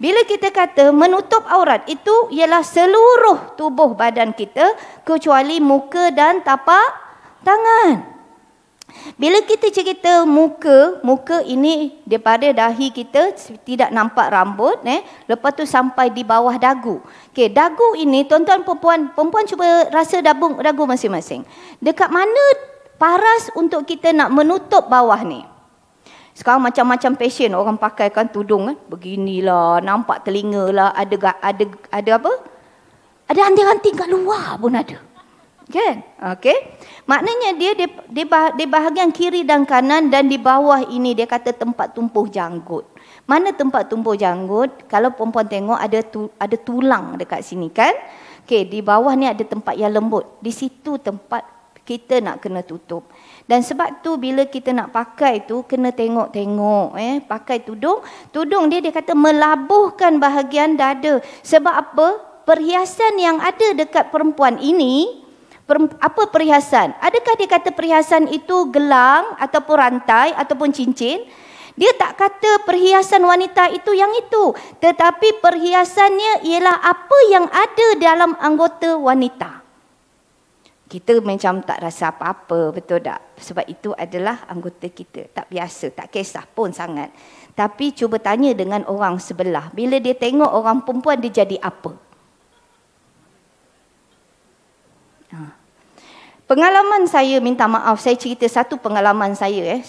Bila kita kata menutup aurat itu ialah seluruh tubuh badan kita kecuali muka dan tapak tangan. Bila kita cerita muka, muka ini daripada dahi kita tidak nampak rambut eh, lepas tu sampai di bawah dagu. Okey, dagu ini tuan-tuan perempuan, perempuan cuba rasa dagu dagu masing-masing. Dekat mana paras untuk kita nak menutup bawah ni? Sekarang macam-macam fashion orang pakai kan tudung kan. Beginilah, nampak telinga lah, ada, ada, ada apa? Ada anting-anting kat luar pun ada. Kan? Okay. Maknanya dia di, di, di bahagian kiri dan kanan dan di bawah ini dia kata tempat tumpuh janggut. Mana tempat tumpuh janggut? Kalau perempuan tengok ada tu, ada tulang dekat sini kan? Okay, di bawah ni ada tempat yang lembut. Di situ tempat kita nak kena tutup. Dan sebab tu bila kita nak pakai tu kena tengok-tengok eh pakai tudung, tudung dia dia kata melabuhkan bahagian dada. Sebab apa? Perhiasan yang ada dekat perempuan ini per apa perhiasan? Adakah dia kata perhiasan itu gelang ataupun rantai ataupun cincin? Dia tak kata perhiasan wanita itu yang itu, tetapi perhiasannya ialah apa yang ada dalam anggota wanita kita macam tak rasa apa-apa, betul tak? Sebab itu adalah anggota kita. Tak biasa, tak kisah pun sangat. Tapi cuba tanya dengan orang sebelah. Bila dia tengok orang perempuan, dia jadi apa? Ha. Pengalaman saya, minta maaf, saya cerita satu pengalaman saya. Eh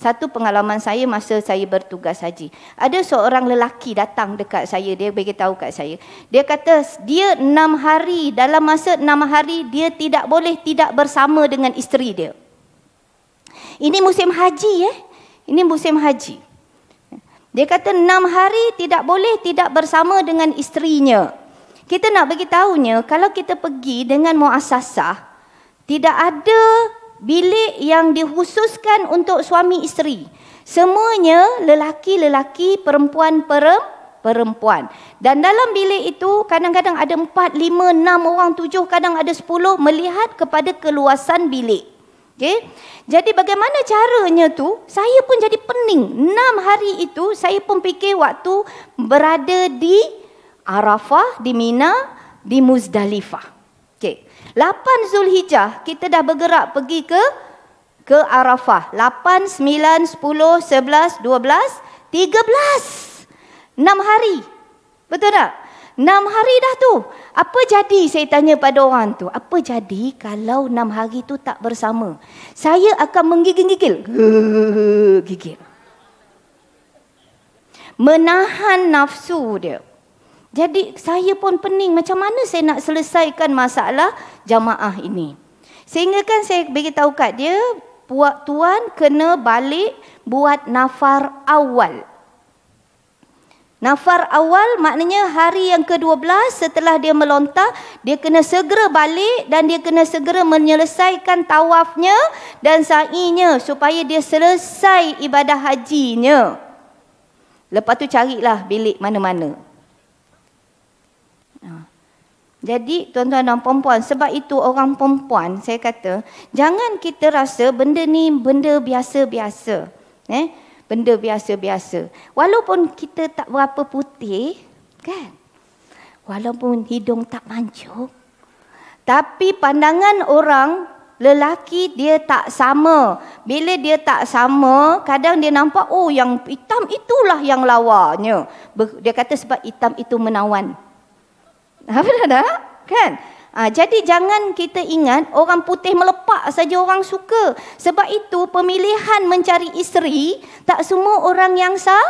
satu pengalaman saya masa saya bertugas haji. Ada seorang lelaki datang dekat saya, dia bagi tahu kat saya. Dia kata dia enam hari, dalam masa enam hari dia tidak boleh tidak bersama dengan isteri dia. Ini musim haji eh. Ini musim haji. Dia kata enam hari tidak boleh tidak bersama dengan isterinya. Kita nak bagi tahunya kalau kita pergi dengan muasasah, tidak ada bilik yang dikhususkan untuk suami isteri. Semuanya lelaki-lelaki, perempuan-perempuan. Dan dalam bilik itu kadang-kadang ada empat, lima, enam orang, tujuh, kadang ada sepuluh melihat kepada keluasan bilik. Okay. Jadi bagaimana caranya tu? Saya pun jadi pening. Enam hari itu saya pun fikir waktu berada di Arafah, di Mina, di Muzdalifah. Lapan Zulhijjah kita dah bergerak pergi ke ke Arafah. Lapan, sembilan, sepuluh, sebelas, dua belas, tiga belas, enam hari. Betul tak? Enam hari dah tu. Apa jadi saya tanya pada orang tu? Apa jadi kalau enam hari tu tak bersama? Saya akan menggigil-gigil. Gigil. Menahan nafsu dia. Jadi saya pun pening macam mana saya nak selesaikan masalah jamaah ini. Sehingga kan saya beritahu kat dia, buat tuan kena balik buat nafar awal. Nafar awal maknanya hari yang ke-12 setelah dia melontar, dia kena segera balik dan dia kena segera menyelesaikan tawafnya dan sa'inya supaya dia selesai ibadah hajinya. Lepas tu carilah bilik mana-mana. Ha. Jadi tuan-tuan dan perempuan, sebab itu orang perempuan saya kata, jangan kita rasa benda ni benda biasa-biasa. Eh? Benda biasa-biasa. Walaupun kita tak berapa putih, kan? Walaupun hidung tak mancung. Tapi pandangan orang lelaki dia tak sama. Bila dia tak sama, kadang dia nampak, oh yang hitam itulah yang lawanya. Dia kata sebab hitam itu Menawan. Apa dah dah? Kan? Ha, jadi jangan kita ingat orang putih melepak saja orang suka. Sebab itu pemilihan mencari isteri tak semua orang yang sah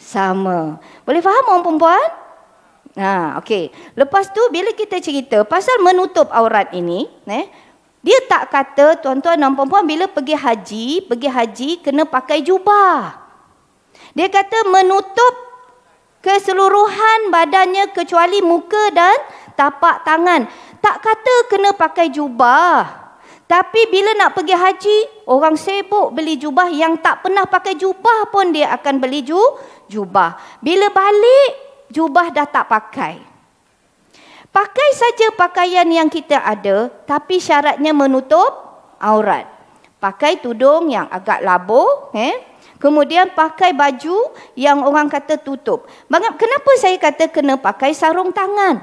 sama. Boleh faham orang perempuan? Ha, ah, okay. Lepas tu bila kita cerita pasal menutup aurat ini, eh, dia tak kata tuan-tuan dan perempuan bila pergi haji, pergi haji kena pakai jubah. Dia kata menutup keseluruhan badannya kecuali muka dan tapak tangan. Tak kata kena pakai jubah. Tapi bila nak pergi haji, orang sibuk beli jubah yang tak pernah pakai jubah pun dia akan beli ju jubah. Bila balik, jubah dah tak pakai. Pakai saja pakaian yang kita ada tapi syaratnya menutup aurat. Pakai tudung yang agak labuh, eh? Kemudian pakai baju yang orang kata tutup. Kenapa saya kata kena pakai sarung tangan?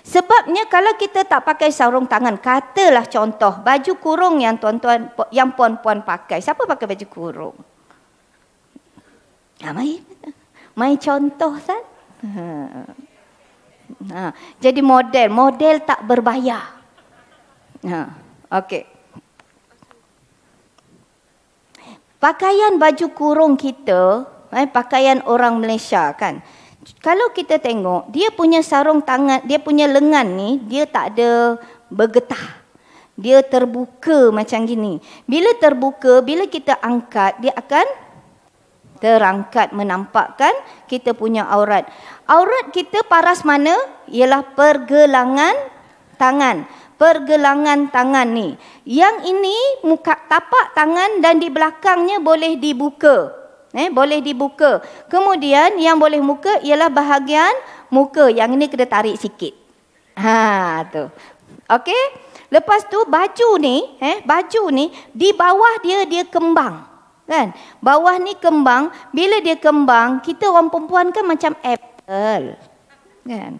Sebabnya kalau kita tak pakai sarung tangan, katalah contoh baju kurung yang tuan-tuan yang puan-puan pakai. Siapa pakai baju kurung? Ha, mai mai contoh kan? Ha. Ha. jadi model, model tak berbayar. Ha. Okey. pakaian baju kurung kita, eh, pakaian orang Malaysia kan. Kalau kita tengok, dia punya sarung tangan, dia punya lengan ni, dia tak ada bergetah. Dia terbuka macam gini. Bila terbuka, bila kita angkat, dia akan terangkat menampakkan kita punya aurat. Aurat kita paras mana? Ialah pergelangan tangan. Tangan pergelangan tangan ni. Yang ini muka tapak tangan dan di belakangnya boleh dibuka. Eh, boleh dibuka. Kemudian yang boleh muka ialah bahagian muka. Yang ini kena tarik sikit. Ha tu. Okey. Lepas tu baju ni, eh baju ni di bawah dia dia kembang. Kan? Bawah ni kembang, bila dia kembang, kita orang perempuan kan macam apple. Kan?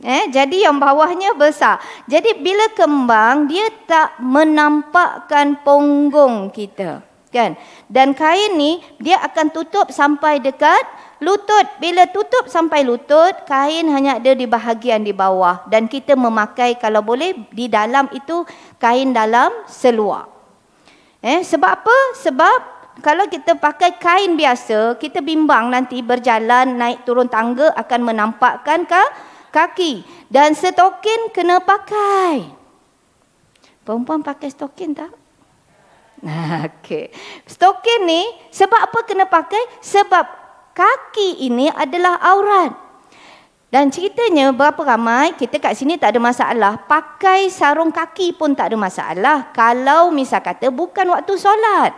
Eh, jadi yang bawahnya besar. Jadi bila kembang dia tak menampakkan punggung kita, kan? Dan kain ni dia akan tutup sampai dekat lutut. Bila tutup sampai lutut, kain hanya ada di bahagian di bawah dan kita memakai kalau boleh di dalam itu kain dalam seluar. Eh, sebab apa? Sebab kalau kita pakai kain biasa, kita bimbang nanti berjalan naik turun tangga akan menampakkan kah kaki dan stokin kena pakai. Perempuan pakai stokin tak? Okay, Stokin ni sebab apa kena pakai? Sebab kaki ini adalah aurat. Dan ceritanya berapa ramai kita kat sini tak ada masalah pakai sarung kaki pun tak ada masalah kalau misal kata bukan waktu solat.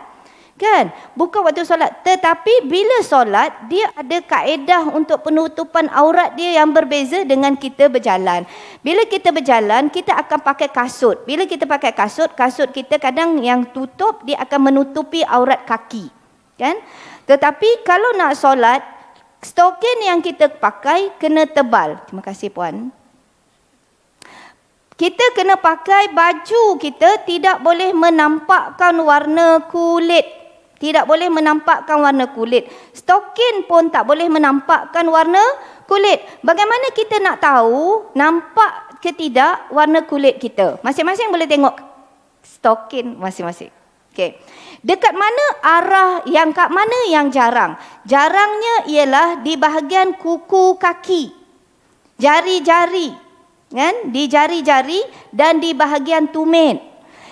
Kan? Bukan waktu solat. Tetapi bila solat, dia ada kaedah untuk penutupan aurat dia yang berbeza dengan kita berjalan. Bila kita berjalan, kita akan pakai kasut. Bila kita pakai kasut, kasut kita kadang yang tutup, dia akan menutupi aurat kaki. Kan? Tetapi kalau nak solat, stokin yang kita pakai kena tebal. Terima kasih puan. Kita kena pakai baju kita tidak boleh menampakkan warna kulit tidak boleh menampakkan warna kulit. Stokin pun tak boleh menampakkan warna kulit. Bagaimana kita nak tahu nampak ke tidak warna kulit kita? Masing-masing boleh tengok stokin masing-masing. Okey. Dekat mana arah yang kat mana yang jarang? Jarangnya ialah di bahagian kuku kaki. Jari-jari kan di jari-jari dan di bahagian tumit.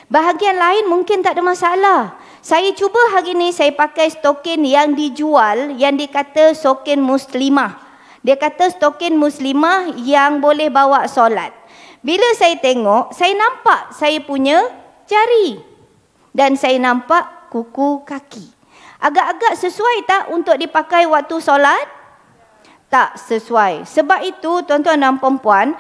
Bahagian lain mungkin tak ada masalah. Saya cuba hari ini saya pakai stokin yang dijual yang dikata stokin muslimah. Dia kata stokin muslimah yang boleh bawa solat. Bila saya tengok, saya nampak saya punya jari dan saya nampak kuku kaki. Agak-agak sesuai tak untuk dipakai waktu solat? Tak sesuai. Sebab itu tuan-tuan dan puan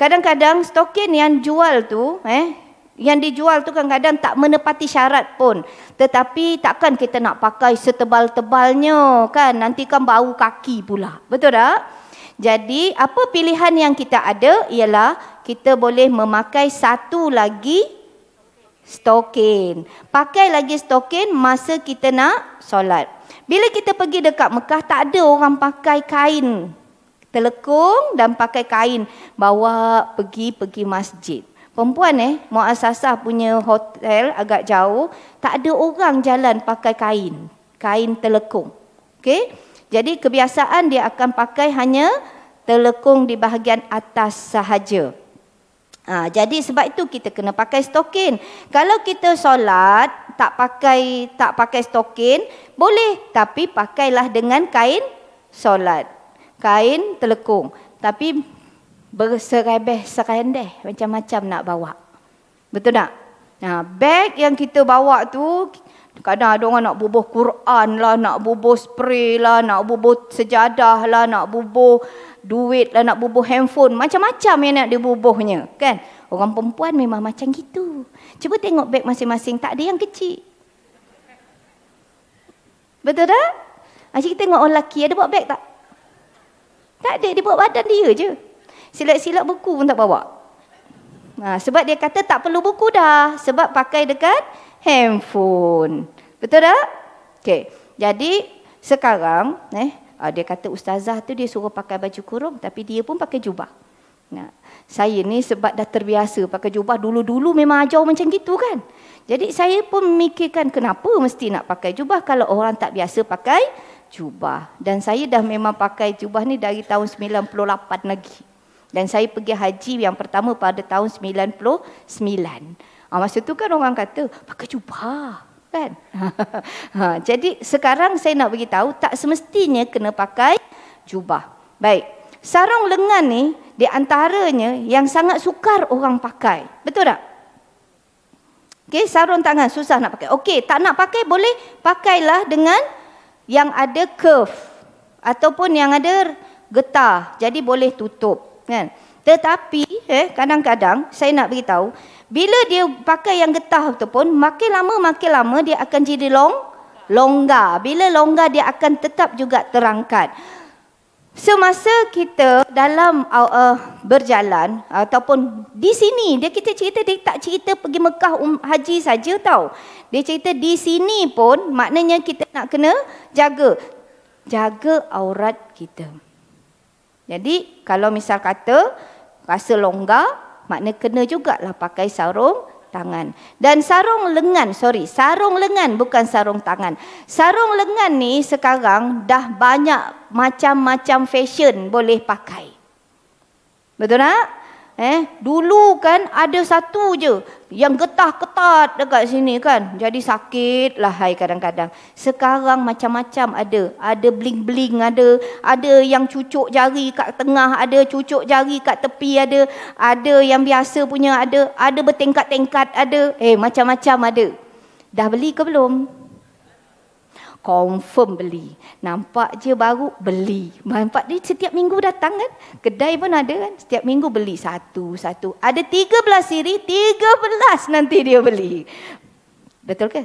kadang-kadang stokin yang jual tu, eh, yang dijual tu kadang-kadang tak menepati syarat pun. Tetapi takkan kita nak pakai setebal-tebalnya kan. Nanti kan bau kaki pula. Betul tak? Jadi apa pilihan yang kita ada ialah kita boleh memakai satu lagi stokin. Pakai lagi stokin masa kita nak solat. Bila kita pergi dekat Mekah tak ada orang pakai kain telekung dan pakai kain bawa pergi-pergi masjid. Perempuan eh, muasasah punya hotel agak jauh, tak ada orang jalan pakai kain, kain telekung. okay? Jadi kebiasaan dia akan pakai hanya telekung di bahagian atas sahaja. Ha, jadi sebab itu kita kena pakai stokin. Kalau kita solat tak pakai tak pakai stokin, boleh tapi pakailah dengan kain solat. Kain telekung. Tapi berserebeh serendeh macam-macam nak bawa. Betul tak? Nah, ha, beg yang kita bawa tu kadang ada orang nak bubuh Quran lah, nak bubuh spray lah, nak bubuh sejadah lah, nak bubuh duit lah, nak bubuh handphone, macam-macam yang nak dibubuhnya, kan? Orang perempuan memang macam gitu. Cuba tengok beg masing-masing, tak ada yang kecil. Betul tak? Asyik ha, tengok orang lelaki ada buat beg tak? Tak ada, dia buat badan dia je. Silap-silap buku pun tak bawa. Nah, ha, sebab dia kata tak perlu buku dah. Sebab pakai dekat handphone. Betul tak? Okay, Jadi sekarang eh ha, dia kata ustazah tu dia suruh pakai baju kurung tapi dia pun pakai jubah. Nah, saya ni sebab dah terbiasa pakai jubah dulu-dulu memang ajar macam gitu kan. Jadi saya pun memikirkan kenapa mesti nak pakai jubah kalau orang tak biasa pakai jubah. Dan saya dah memang pakai jubah ni dari tahun 98 lagi. Dan saya pergi haji yang pertama pada tahun 99. Ha, ah, masa tu kan orang kata, pakai jubah. Kan? ha, jadi sekarang saya nak bagi tahu tak semestinya kena pakai jubah. Baik, sarung lengan ni di antaranya yang sangat sukar orang pakai. Betul tak? Okey, sarung tangan susah nak pakai. Okey, tak nak pakai boleh pakailah dengan yang ada curve ataupun yang ada getah. Jadi boleh tutup kan tetapi eh kadang-kadang saya nak beritahu bila dia pakai yang getah tu pun makin lama makin lama dia akan jadi long longgar bila longgar dia akan tetap juga terangkat semasa so, kita dalam uh, uh, berjalan ataupun di sini dia kita cerita dia tak cerita pergi Mekah um, haji saja tau dia cerita di sini pun maknanya kita nak kena jaga jaga aurat kita. Jadi kalau misal kata rasa longgar, makna kena jugalah pakai sarung tangan. Dan sarung lengan, sorry, sarung lengan bukan sarung tangan. Sarung lengan ni sekarang dah banyak macam-macam fashion boleh pakai. Betul tak? Eh, dulu kan ada satu je yang getah ketat dekat sini kan. Jadi sakit lah hai kadang-kadang. Sekarang macam-macam ada. Ada bling-bling ada. Ada yang cucuk jari kat tengah ada. Cucuk jari kat tepi ada. Ada yang biasa punya ada. Ada bertingkat tengkat ada. Eh macam-macam ada. Dah beli ke Belum confirm beli. Nampak je baru beli. Nampak dia setiap minggu datang kan. Kedai pun ada kan. Setiap minggu beli satu, satu. Ada 13 siri, 13 nanti dia beli. Betul ke?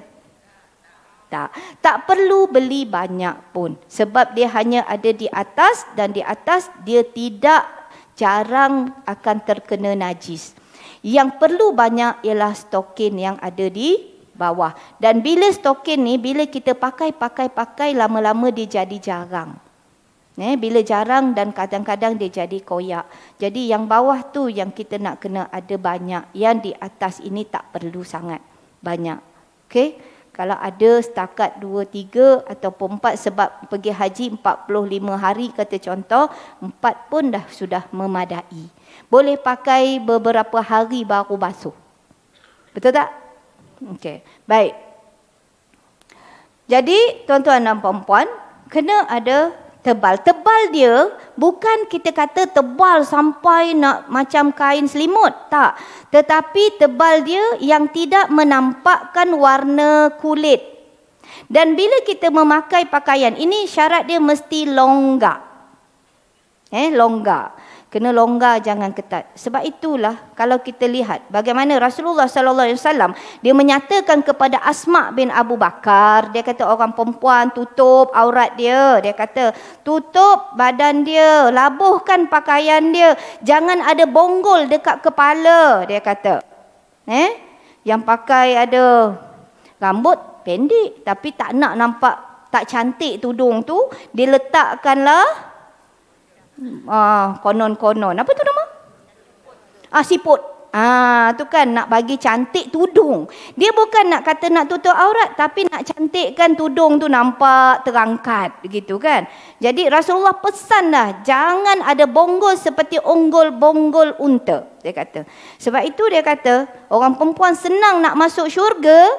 Tak. Tak perlu beli banyak pun. Sebab dia hanya ada di atas dan di atas dia tidak jarang akan terkena najis. Yang perlu banyak ialah stokin yang ada di bawah. Dan bila stokin ni, bila kita pakai, pakai, pakai, lama-lama dia jadi jarang. Eh, bila jarang dan kadang-kadang dia jadi koyak. Jadi yang bawah tu yang kita nak kena ada banyak. Yang di atas ini tak perlu sangat banyak. Okay? Kalau ada setakat 2, 3 ataupun empat sebab pergi haji empat puluh lima hari kata contoh, empat pun dah sudah memadai. Boleh pakai beberapa hari baru basuh. Betul tak? Okey. Baik. Jadi, tuan-tuan dan puan-puan, kena ada tebal. Tebal dia bukan kita kata tebal sampai nak macam kain selimut. Tak. Tetapi tebal dia yang tidak menampakkan warna kulit. Dan bila kita memakai pakaian ini syarat dia mesti longgar. Eh, longgar kena longgar jangan ketat sebab itulah kalau kita lihat bagaimana Rasulullah sallallahu alaihi wasallam dia menyatakan kepada Asma bin Abu Bakar dia kata orang perempuan tutup aurat dia dia kata tutup badan dia labuhkan pakaian dia jangan ada bonggol dekat kepala dia kata eh yang pakai ada rambut pendek tapi tak nak nampak tak cantik tudung tu diletakkanlah ah, konon-konon. Apa tu nama? Ah, siput. Ah, tu kan nak bagi cantik tudung. Dia bukan nak kata nak tutup aurat tapi nak cantikkan tudung tu nampak terangkat begitu kan. Jadi Rasulullah pesan dah jangan ada bonggol seperti unggul bonggol unta dia kata. Sebab itu dia kata orang perempuan senang nak masuk syurga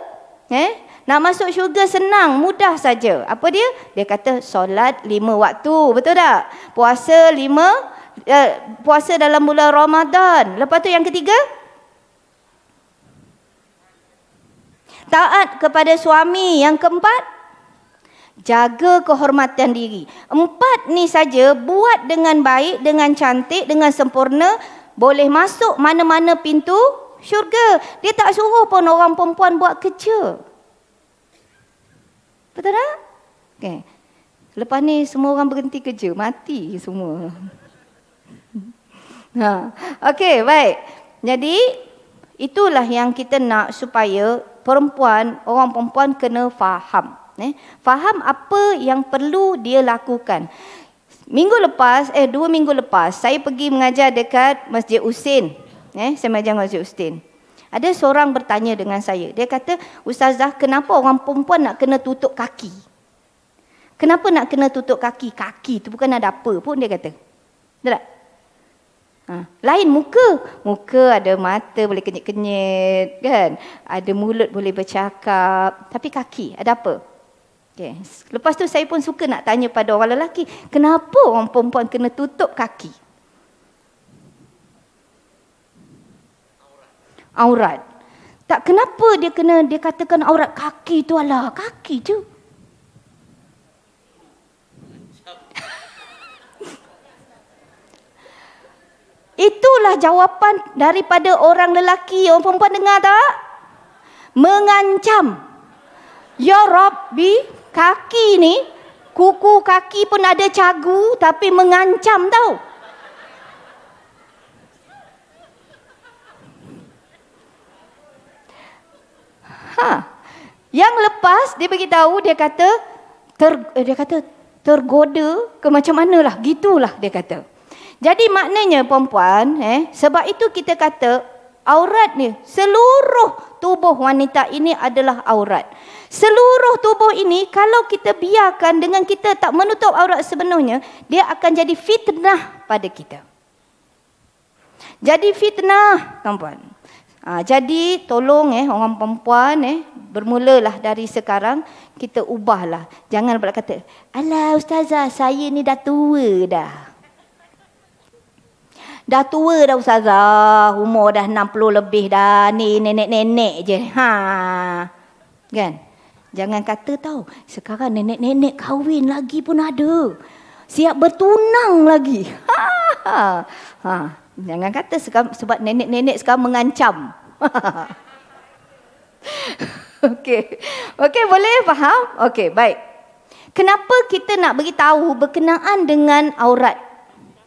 eh nak masuk syurga senang, mudah saja. Apa dia? Dia kata solat lima waktu. Betul tak? Puasa lima, eh, puasa dalam bulan Ramadan. Lepas tu yang ketiga? Taat kepada suami. Yang keempat? Jaga kehormatan diri. Empat ni saja buat dengan baik, dengan cantik, dengan sempurna. Boleh masuk mana-mana pintu syurga. Dia tak suruh pun orang perempuan buat kerja. Betul tak? Okay. Lepas ni semua orang berhenti kerja, mati semua. Ha. Okey, baik. Jadi itulah yang kita nak supaya perempuan, orang perempuan kena faham. Eh, faham apa yang perlu dia lakukan. Minggu lepas, eh dua minggu lepas, saya pergi mengajar dekat Masjid Usin. Eh, saya mengajar Masjid Usin. Ada seorang bertanya dengan saya. Dia kata, Ustazah, kenapa orang perempuan nak kena tutup kaki? Kenapa nak kena tutup kaki? Kaki tu bukan ada apa pun, dia kata. Betul tak? Ha. Lain muka. Muka ada mata boleh kenyit-kenyit. Kan? Ada mulut boleh bercakap. Tapi kaki ada apa? Okay. Lepas tu saya pun suka nak tanya pada orang lelaki. Kenapa orang perempuan kena tutup kaki? aurat. Tak kenapa dia kena dia katakan aurat kaki tu alah, kaki tu. Itulah jawapan daripada orang lelaki. Orang perempuan dengar tak? Mengancam. Ya Rabbi, kaki ni, kuku kaki pun ada cagu tapi mengancam tau. Ha. Yang lepas dia bagi tahu dia kata ter, eh, dia kata tergoda ke macam manalah gitulah dia kata. Jadi maknanya puan, eh sebab itu kita kata aurat ni seluruh tubuh wanita ini adalah aurat. Seluruh tubuh ini kalau kita biarkan dengan kita tak menutup aurat sebenarnya dia akan jadi fitnah pada kita. Jadi fitnah, tuan-tuan. Ha, jadi tolong eh orang perempuan eh bermulalah dari sekarang kita ubahlah. Jangan pula kata, "Alah ustazah, saya ni dah tua dah." Dah tua dah ustazah, umur dah 60 lebih dah, ni nenek-nenek je. Ha. Kan? Jangan kata tahu sekarang nenek-nenek kahwin lagi pun ada. Siap bertunang lagi. Ha. Ha. Jangan kata sebab nenek-nenek sekarang mengancam. Okey. Okey, boleh faham? Okey, baik. Kenapa kita nak tahu berkenaan dengan aurat?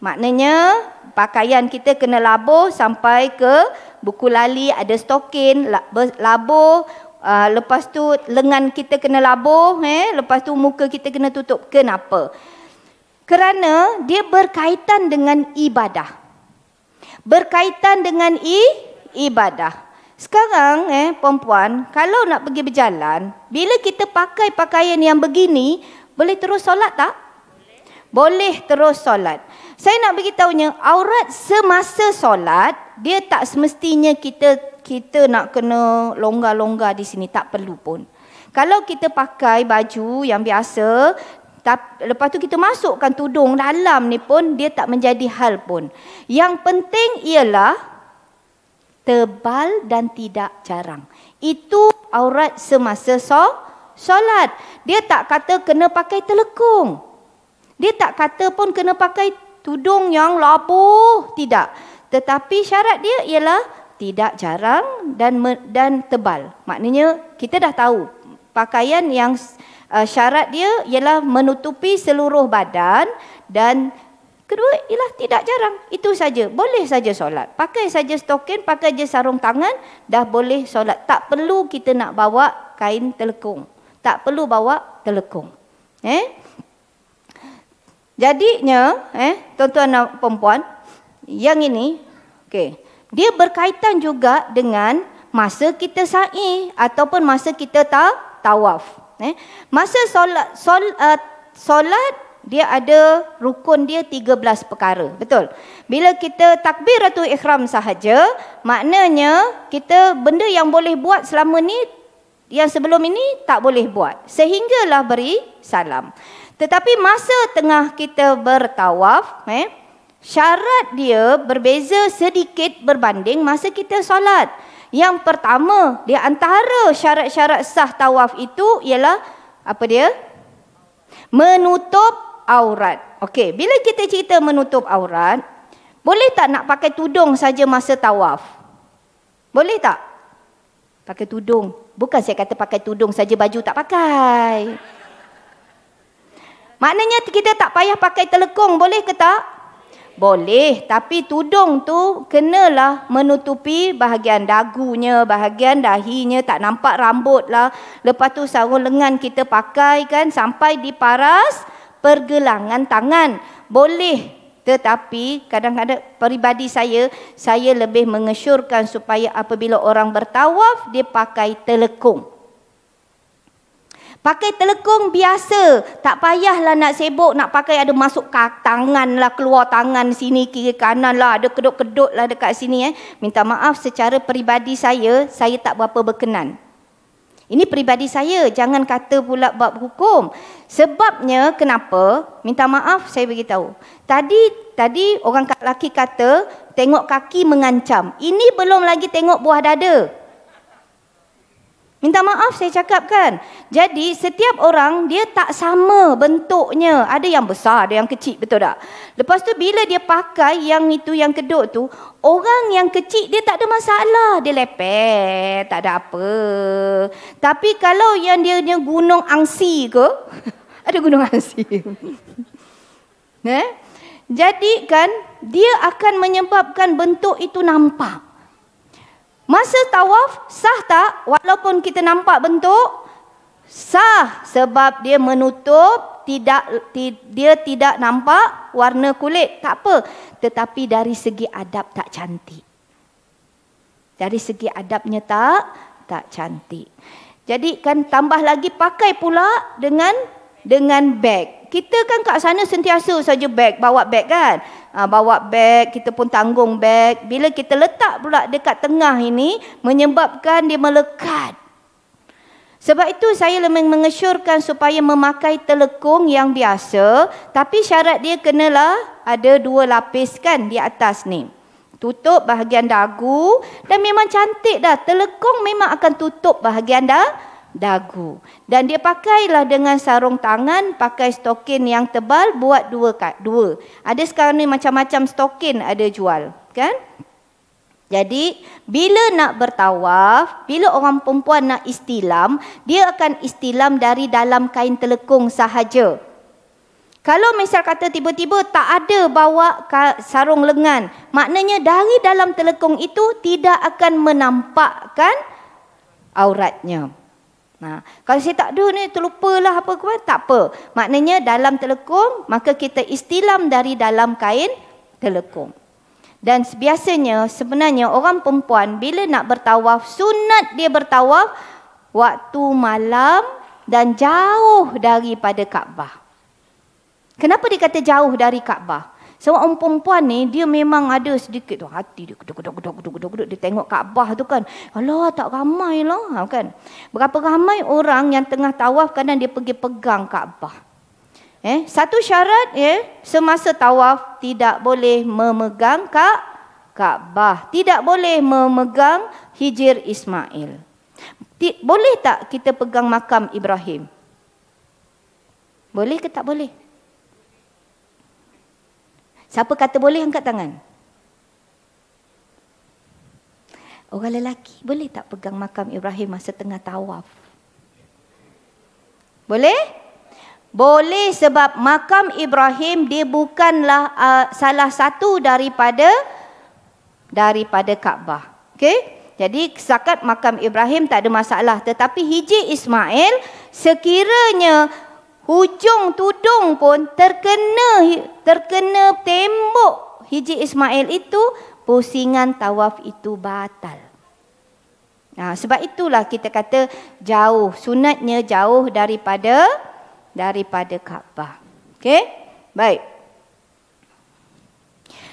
Maknanya pakaian kita kena labuh sampai ke buku lali ada stokin labuh uh, lepas tu lengan kita kena labuh eh lepas tu muka kita kena tutup kenapa kerana dia berkaitan dengan ibadah berkaitan dengan i, ibadah. Sekarang eh perempuan, kalau nak pergi berjalan, bila kita pakai pakaian yang begini, boleh terus solat tak? Boleh. Boleh terus solat. Saya nak bagi beritahunya, aurat semasa solat, dia tak semestinya kita kita nak kena longgar-longgar di sini, tak perlu pun. Kalau kita pakai baju yang biasa, lepas tu kita masukkan tudung dalam ni pun dia tak menjadi hal pun. Yang penting ialah tebal dan tidak jarang. Itu aurat semasa sol solat. Dia tak kata kena pakai telekung. Dia tak kata pun kena pakai tudung yang labuh, tidak. Tetapi syarat dia ialah tidak jarang dan dan tebal. Maknanya kita dah tahu pakaian yang uh, syarat dia ialah menutupi seluruh badan dan kedua ialah tidak jarang itu saja boleh saja solat pakai saja stokin pakai saja sarung tangan dah boleh solat tak perlu kita nak bawa kain telekung tak perlu bawa telekung eh jadinya eh tuan-tuan dan puan yang ini okey dia berkaitan juga dengan masa kita sa'i ataupun masa kita tawaf Eh? Masa solat, sol, uh, solat dia ada rukun dia 13 perkara. Betul. Bila kita takbiratul ikhram sahaja, maknanya kita benda yang boleh buat selama ni yang sebelum ini tak boleh buat. Sehinggalah beri salam. Tetapi masa tengah kita bertawaf, eh, syarat dia berbeza sedikit berbanding masa kita solat. Yang pertama, di antara syarat-syarat sah tawaf itu ialah apa dia? Menutup aurat. Okey, bila kita cerita menutup aurat, boleh tak nak pakai tudung saja masa tawaf? Boleh tak? Pakai tudung. Bukan saya kata pakai tudung saja baju tak pakai. Maknanya kita tak payah pakai telekung, boleh ke tak? Boleh, tapi tudung tu kenalah menutupi bahagian dagunya, bahagian dahinya, tak nampak rambut lah. Lepas tu sarung lengan kita pakai kan sampai di paras pergelangan tangan. Boleh, tetapi kadang-kadang peribadi saya, saya lebih mengesyurkan supaya apabila orang bertawaf, dia pakai telekung. Pakai telekung biasa. Tak payahlah nak sibuk nak pakai ada masuk tangan lah. Keluar tangan sini kiri kanan lah. Ada kedut-kedut lah dekat sini. Eh. Minta maaf secara peribadi saya. Saya tak berapa berkenan. Ini peribadi saya. Jangan kata pula bab hukum. Sebabnya kenapa? Minta maaf saya beritahu. Tadi tadi orang lelaki kata tengok kaki mengancam. Ini belum lagi tengok buah dada. Minta maaf saya cakap kan. Jadi setiap orang dia tak sama bentuknya. Ada yang besar, ada yang kecil, betul tak? Lepas tu bila dia pakai yang itu yang kedok tu, orang yang kecil dia tak ada masalah, dia lepek, tak ada apa. Tapi kalau yang dia punya gunung angsi ke? ada gunung angsi. eh? Jadi kan dia akan menyebabkan bentuk itu nampak. Masa tawaf sah tak walaupun kita nampak bentuk? Sah sebab dia menutup tidak dia tidak nampak warna kulit. Tak apa. Tetapi dari segi adab tak cantik. Dari segi adabnya tak tak cantik. Jadi kan tambah lagi pakai pula dengan dengan beg. Kita kan kat sana sentiasa saja beg, bawa beg kan. Ha, bawa beg, kita pun tanggung beg. Bila kita letak pula dekat tengah ini, menyebabkan dia melekat. Sebab itu saya lebih mengesyorkan supaya memakai telekung yang biasa. Tapi syarat dia kenalah ada dua lapis kan di atas ni. Tutup bahagian dagu dan memang cantik dah. Telekung memang akan tutup bahagian dah, dagu dan dia pakailah dengan sarung tangan pakai stokin yang tebal buat dua kat dua ada sekarang ni macam-macam stokin ada jual kan jadi bila nak bertawaf bila orang perempuan nak istilam dia akan istilam dari dalam kain telekung sahaja kalau misal kata tiba-tiba tak ada bawa sarung lengan maknanya dari dalam telekung itu tidak akan menampakkan auratnya. Ha. Kalau saya tak ada ni lah apa ke tak apa. Maknanya dalam telekung maka kita istilam dari dalam kain telekung. Dan biasanya sebenarnya orang perempuan bila nak bertawaf sunat dia bertawaf waktu malam dan jauh daripada Kaabah. Kenapa dikata jauh dari Kaabah? Sebab orang perempuan ni dia memang ada sedikit tu hati dia kuduk kuduk kuduk kuduk kuduk kuduk dia tengok Kaabah tu kan. Allah tak ramai lah ha, kan. Berapa ramai orang yang tengah tawaf kadang dia pergi pegang Kaabah. Eh, satu syarat ya, eh, semasa tawaf tidak boleh memegang Ka Kaabah. Tidak boleh memegang Hijir Ismail. boleh tak kita pegang makam Ibrahim? Boleh ke tak boleh? Siapa kata boleh angkat tangan? Orang lelaki boleh tak pegang makam Ibrahim masa tengah tawaf? Boleh? Boleh sebab makam Ibrahim dia bukanlah uh, salah satu daripada daripada Kaabah. Okey? Jadi zakat makam Ibrahim tak ada masalah tetapi hijri Ismail sekiranya hujung tudung pun terkena terkena tembok haji Ismail itu pusingan tawaf itu batal. Nah, ha, sebab itulah kita kata jauh sunatnya jauh daripada daripada Kaabah. Okey? Baik.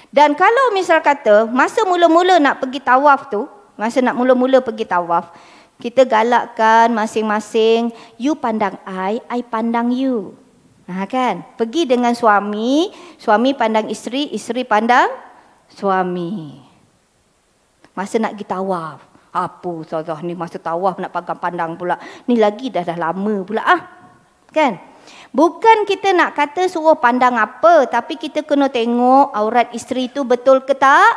Dan kalau misal kata masa mula-mula nak pergi tawaf tu, masa nak mula-mula pergi tawaf, kita galakkan masing-masing you pandang I, I pandang you. Ha kan? Pergi dengan suami, suami pandang isteri, isteri pandang suami. Masa nak pergi tawaf. Apa Ustazah ni masa tawaf nak pandang-pandang pula. Ni lagi dah dah lama pula ah. Kan? Bukan kita nak kata suruh pandang apa, tapi kita kena tengok aurat isteri tu betul ke tak?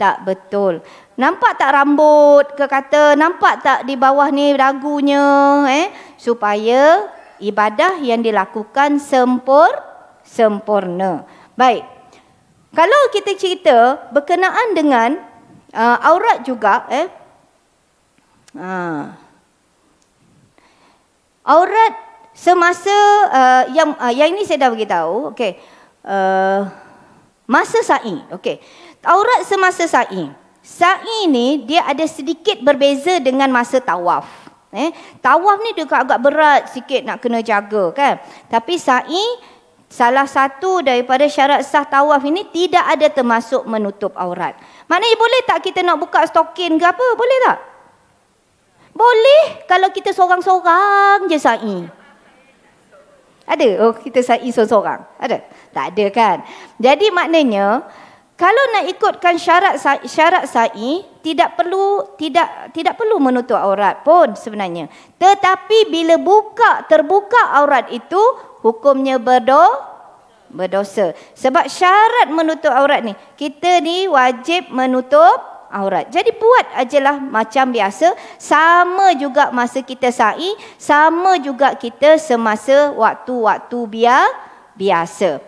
Tak betul nampak tak rambut ke kata nampak tak di bawah ni dagunya eh supaya ibadah yang dilakukan sempur sempurna baik kalau kita cerita berkenaan dengan uh, aurat juga eh ha uh, aurat semasa uh, yang uh, yang ini saya dah beritahu okey uh, masa sa'i okey aurat semasa sa'i Sa'i ni dia ada sedikit berbeza dengan masa tawaf. Eh, tawaf ni dia agak berat sikit nak kena jaga kan. Tapi sa'i salah satu daripada syarat sah tawaf ini tidak ada termasuk menutup aurat. Maknanya boleh tak kita nak buka stokin ke apa? Boleh tak? Boleh kalau kita seorang-seorang je sa'i. Ada? Oh, kita sa'i seorang-seorang. Ada? Tak ada kan? Jadi maknanya kalau nak ikutkan syarat syarat sa'i, tidak perlu tidak tidak perlu menutup aurat pun sebenarnya. Tetapi bila buka terbuka aurat itu hukumnya berdo berdosa. Sebab syarat menutup aurat ni, kita ni wajib menutup aurat. Jadi buat ajalah macam biasa, sama juga masa kita sa'i, sama juga kita semasa waktu-waktu biasa.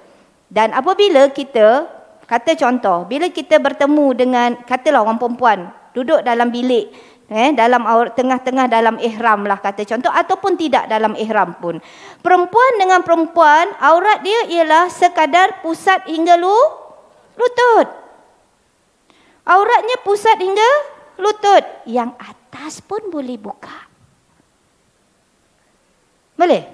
Dan apabila kita Kata contoh, bila kita bertemu dengan katalah orang perempuan duduk dalam bilik eh dalam tengah-tengah dalam ihram lah kata contoh ataupun tidak dalam ihram pun. Perempuan dengan perempuan aurat dia ialah sekadar pusat hingga lu, lutut. Auratnya pusat hingga lutut. Yang atas pun boleh buka. Boleh?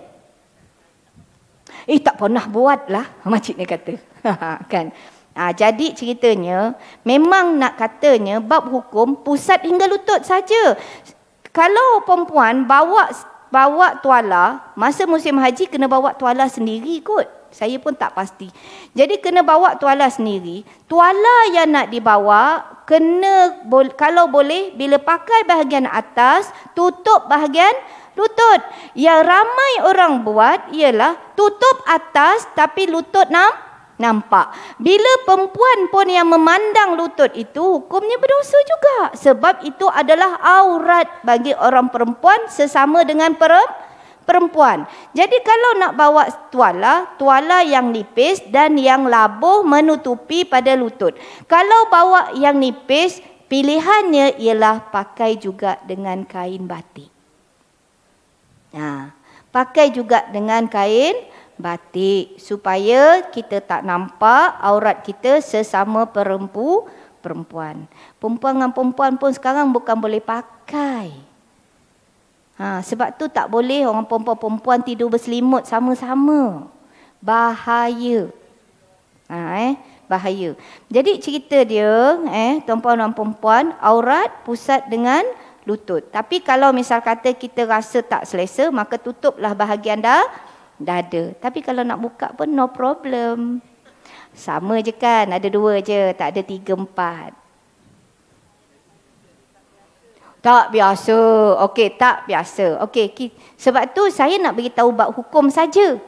Eh tak pernah buat lah. Makcik ni kata. kan? Ha, jadi ceritanya memang nak katanya bab hukum pusat hingga lutut saja. Kalau perempuan bawa bawa tuala masa musim haji kena bawa tuala sendiri kot. Saya pun tak pasti. Jadi kena bawa tuala sendiri. Tuala yang nak dibawa kena kalau boleh bila pakai bahagian atas tutup bahagian lutut. Yang ramai orang buat ialah tutup atas tapi lutut nampak nampak bila perempuan pun yang memandang lutut itu hukumnya berdosa juga sebab itu adalah aurat bagi orang perempuan sesama dengan perempuan jadi kalau nak bawa tuala tuala yang nipis dan yang labuh menutupi pada lutut kalau bawa yang nipis pilihannya ialah pakai juga dengan kain batik nah ha, pakai juga dengan kain batik supaya kita tak nampak aurat kita sesama perempu perempuan. Perempuan dengan perempuan pun sekarang bukan boleh pakai. Ha, sebab tu tak boleh orang perempuan-perempuan tidur berselimut sama-sama. Bahaya. Ha, eh? Bahaya. Jadi cerita dia, eh, tuan-puan dan perempuan, aurat pusat dengan lutut. Tapi kalau misal kata kita rasa tak selesa, maka tutuplah bahagian dah dada. Tapi kalau nak buka pun no problem. Sama je kan, ada dua je, tak ada tiga, empat. Tak biasa. Okey, tak biasa. Okey, sebab tu saya nak beritahu bab hukum saja.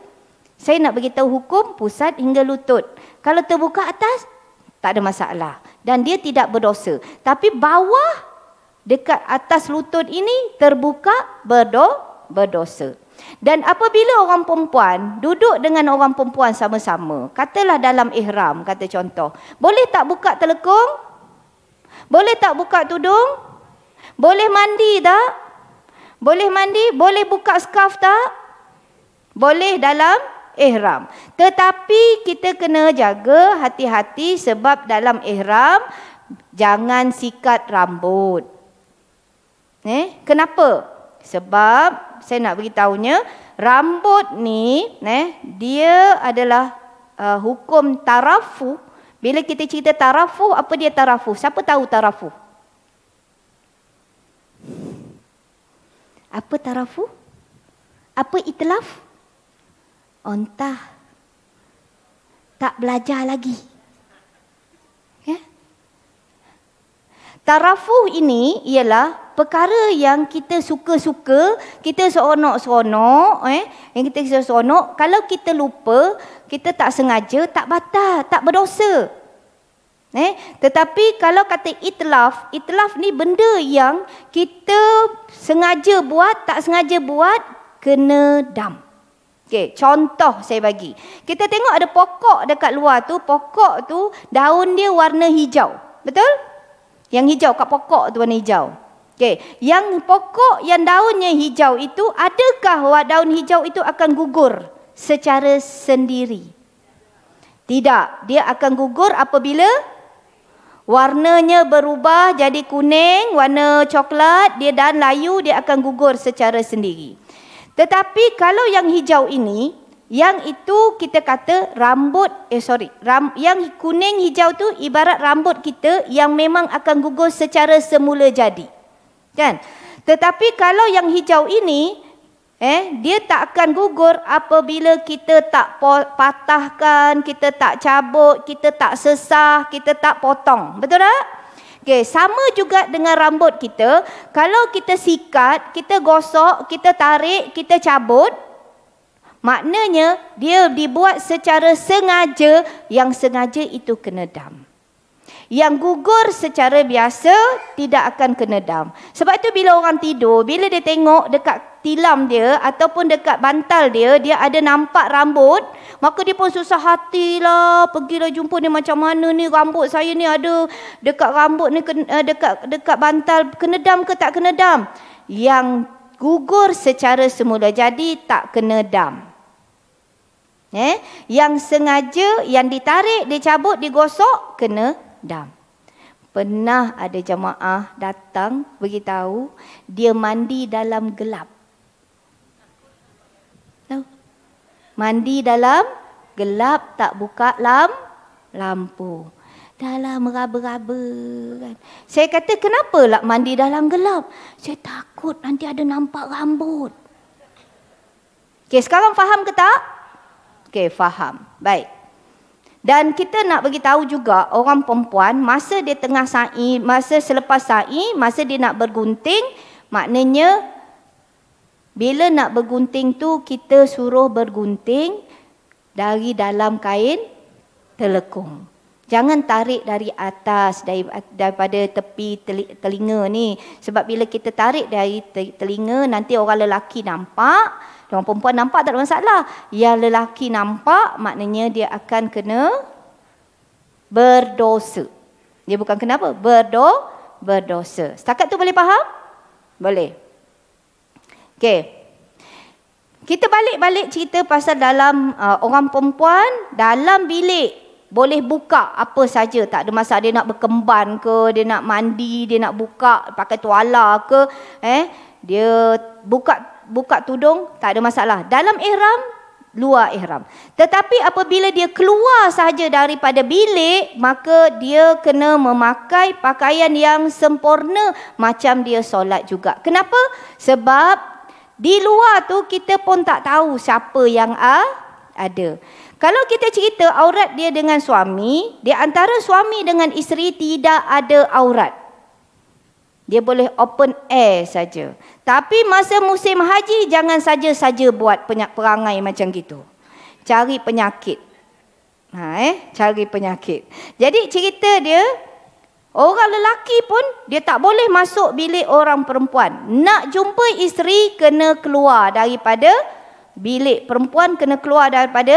Saya nak bagi tahu hukum pusat hingga lutut. Kalau terbuka atas, tak ada masalah. Dan dia tidak berdosa. Tapi bawah, dekat atas lutut ini, terbuka, berdo, Berdosa. Dan apabila orang perempuan duduk dengan orang perempuan sama-sama, katalah dalam ihram, kata contoh, boleh tak buka telekung? Boleh tak buka tudung? Boleh mandi tak? Boleh mandi? Boleh buka skaf tak? Boleh dalam ihram. Tetapi kita kena jaga hati-hati sebab dalam ihram jangan sikat rambut. Eh, kenapa? Kenapa? Sebab saya nak beritahunya rambut ni eh dia adalah uh, hukum tarafu. Bila kita cerita tarafu, apa dia tarafu? Siapa tahu tarafu? Apa tarafu? Apa itlaf? Ontah. Tak belajar lagi. Ya? Tarafu ini ialah perkara yang kita suka-suka, kita seronok-seronok, eh, yang kita kisah seronok, kalau kita lupa, kita tak sengaja, tak batal, tak berdosa. Eh, tetapi kalau kata itlaf, itlaf ni benda yang kita sengaja buat, tak sengaja buat, kena dam. Okey, contoh saya bagi. Kita tengok ada pokok dekat luar tu, pokok tu daun dia warna hijau. Betul? Yang hijau kat pokok tu warna hijau. Okey, yang pokok yang daunnya hijau itu adakah daun hijau itu akan gugur secara sendiri? Tidak, dia akan gugur apabila warnanya berubah jadi kuning, warna coklat, dia dan layu dia akan gugur secara sendiri. Tetapi kalau yang hijau ini, yang itu kita kata rambut eh sorry, ram, yang kuning hijau tu ibarat rambut kita yang memang akan gugur secara semula jadi. Kan? Tetapi kalau yang hijau ini eh dia tak akan gugur apabila kita tak patahkan, kita tak cabut, kita tak sesah, kita tak potong. Betul tak? Okey, sama juga dengan rambut kita. Kalau kita sikat, kita gosok, kita tarik, kita cabut, maknanya dia dibuat secara sengaja, yang sengaja itu kena dam. Yang gugur secara biasa tidak akan kena dam. Sebab itu bila orang tidur, bila dia tengok dekat tilam dia ataupun dekat bantal dia, dia ada nampak rambut, maka dia pun susah hatilah, lah jumpa dia macam mana ni rambut saya ni ada dekat rambut ni eh, dekat dekat bantal kena dam ke tak kena dam. Yang gugur secara semula jadi tak kena dam. Eh, yang sengaja yang ditarik, dicabut, digosok kena dam. Pernah ada jemaah datang beritahu dia mandi dalam gelap. Tahu? Mandi dalam gelap tak buka lam lampu. Dalam meraba-raba kan. Saya kata kenapa lah mandi dalam gelap? Saya takut nanti ada nampak rambut. Okey, sekarang faham ke tak? Okey, faham. Baik. Dan kita nak bagi tahu juga orang perempuan masa dia tengah sa'i, masa selepas sa'i, masa dia nak bergunting, maknanya bila nak bergunting tu kita suruh bergunting dari dalam kain telekung. Jangan tarik dari atas dari, daripada tepi telinga ni sebab bila kita tarik dari telinga nanti orang lelaki nampak Orang perempuan nampak tak ada masalah. Yang lelaki nampak maknanya dia akan kena berdosa. Dia bukan kenapa? Berdo, berdosa. Setakat tu boleh faham? Boleh. Okey. Kita balik-balik cerita pasal dalam uh, orang perempuan dalam bilik boleh buka apa saja tak ada masa dia nak berkemban ke dia nak mandi dia nak buka pakai tuala ke eh dia buka buka tudung tak ada masalah. Dalam ihram luar ihram. Tetapi apabila dia keluar saja daripada bilik, maka dia kena memakai pakaian yang sempurna macam dia solat juga. Kenapa? Sebab di luar tu kita pun tak tahu siapa yang ada. Kalau kita cerita aurat dia dengan suami, di antara suami dengan isteri tidak ada aurat. Dia boleh open air saja. Tapi masa musim haji jangan saja-saja buat penyak perangai macam gitu. Cari penyakit. Ha eh, cari penyakit. Jadi cerita dia orang lelaki pun dia tak boleh masuk bilik orang perempuan. Nak jumpa isteri kena keluar daripada bilik perempuan kena keluar daripada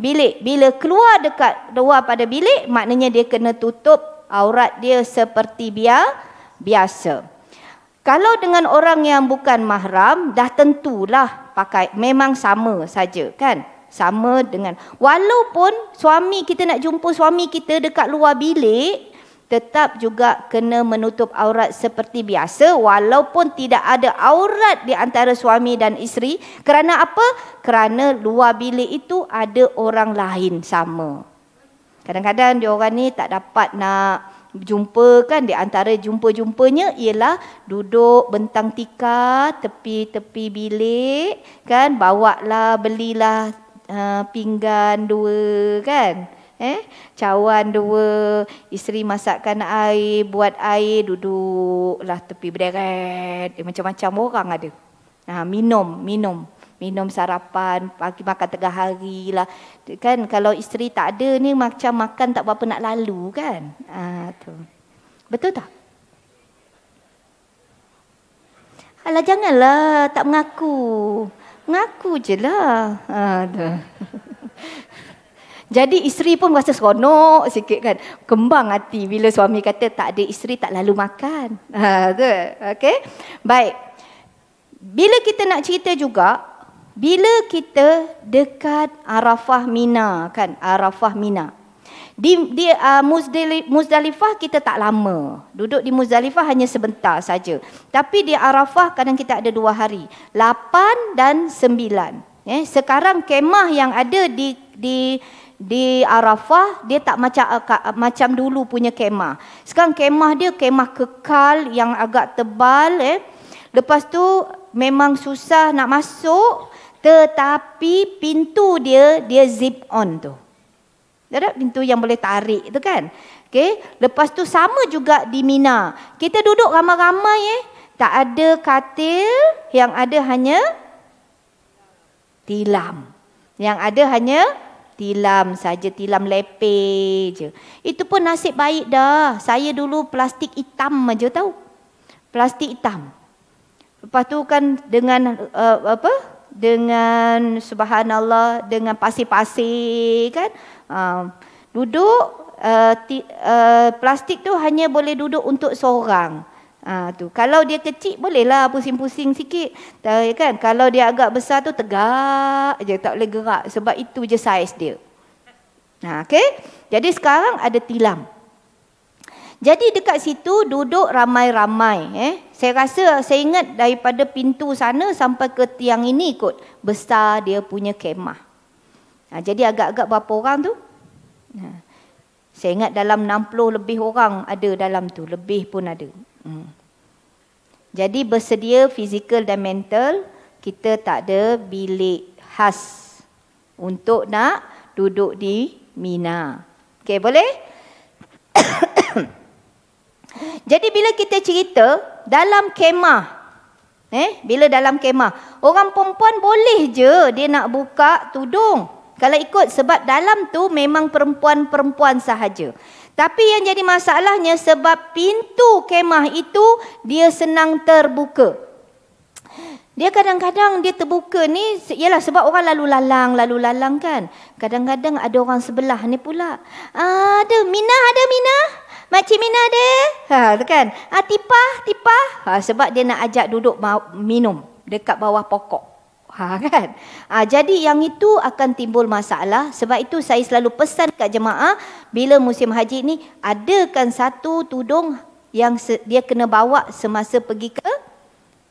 bilik. Bila keluar dekat luar pada bilik maknanya dia kena tutup aurat dia seperti biasa biasa. Kalau dengan orang yang bukan mahram, dah tentulah pakai memang sama saja kan? Sama dengan walaupun suami kita nak jumpa suami kita dekat luar bilik, tetap juga kena menutup aurat seperti biasa walaupun tidak ada aurat di antara suami dan isteri kerana apa? Kerana luar bilik itu ada orang lain sama. Kadang-kadang dia orang ni tak dapat nak jumpa kan di antara jumpa-jumpanya ialah duduk bentang tikar tepi-tepi bilik kan bawalah belilah uh, pinggan dua kan eh cawan dua isteri masakkan air buat air duduklah tepi berderet eh, macam-macam orang ada ha, minum minum minum sarapan pagi makan tengah hari lah kan kalau isteri tak ada ni macam makan tak apa nak lalu kan ha, tu betul tak Alah janganlah tak mengaku. Mengaku je lah. Ha, tu. Jadi isteri pun rasa seronok sikit kan. Kembang hati bila suami kata tak ada isteri tak lalu makan. Ha, tu. Okay. Baik. Bila kita nak cerita juga bila kita dekat Arafah Mina kan Arafah Mina di di uh, Muzdalifah kita tak lama duduk di Muzdalifah hanya sebentar saja tapi di Arafah kadang kita ada dua hari lapan dan sembilan. eh sekarang kemah yang ada di di di Arafah dia tak macam macam dulu punya kemah sekarang kemah dia kemah kekal yang agak tebal eh lepas tu memang susah nak masuk tetapi pintu dia, dia zip on tu. Ada pintu yang boleh tarik tu kan. Okay. Lepas tu sama juga di Mina. Kita duduk ramai-ramai eh. Tak ada katil yang ada hanya tilam. Yang ada hanya tilam saja, tilam lepe je. Itu pun nasib baik dah. Saya dulu plastik hitam aja tahu. Plastik hitam. Lepas tu kan dengan uh, apa? dengan subhanallah dengan pasi-pasi kan uh, duduk uh, ti, uh, plastik tu hanya boleh duduk untuk seorang uh, tu kalau dia kecil bolehlah pusing-pusing sikit tahu ya kan kalau dia agak besar tu tegak je tak boleh gerak sebab itu je saiz dia nah uh, okey jadi sekarang ada tilam jadi dekat situ duduk ramai-ramai eh saya rasa saya ingat daripada pintu sana sampai ke tiang ini kot besar dia punya kemah. Ha, jadi agak-agak berapa orang tu? Ha. Saya ingat dalam 60 lebih orang ada dalam tu, lebih pun ada. Hmm. Jadi bersedia fizikal dan mental, kita tak ada bilik khas untuk nak duduk di Mina. Okey, boleh? jadi bila kita cerita dalam kemah. Eh, bila dalam kemah, orang perempuan boleh je dia nak buka tudung. Kalau ikut sebab dalam tu memang perempuan-perempuan sahaja. Tapi yang jadi masalahnya sebab pintu kemah itu dia senang terbuka. Dia kadang-kadang dia terbuka ni ialah sebab orang lalu lalang, lalu lalang kan. Kadang-kadang ada orang sebelah ni pula. Ah, ada Minah, ada Minah. Makcik Mina deh. Ha, tu kan. Ha, tipah, tipah. Ha, sebab dia nak ajak duduk minum dekat bawah pokok. Ha, kan? Ha, jadi yang itu akan timbul masalah. Sebab itu saya selalu pesan kat jemaah. Bila musim haji ni, adakan satu tudung yang dia kena bawa semasa pergi ke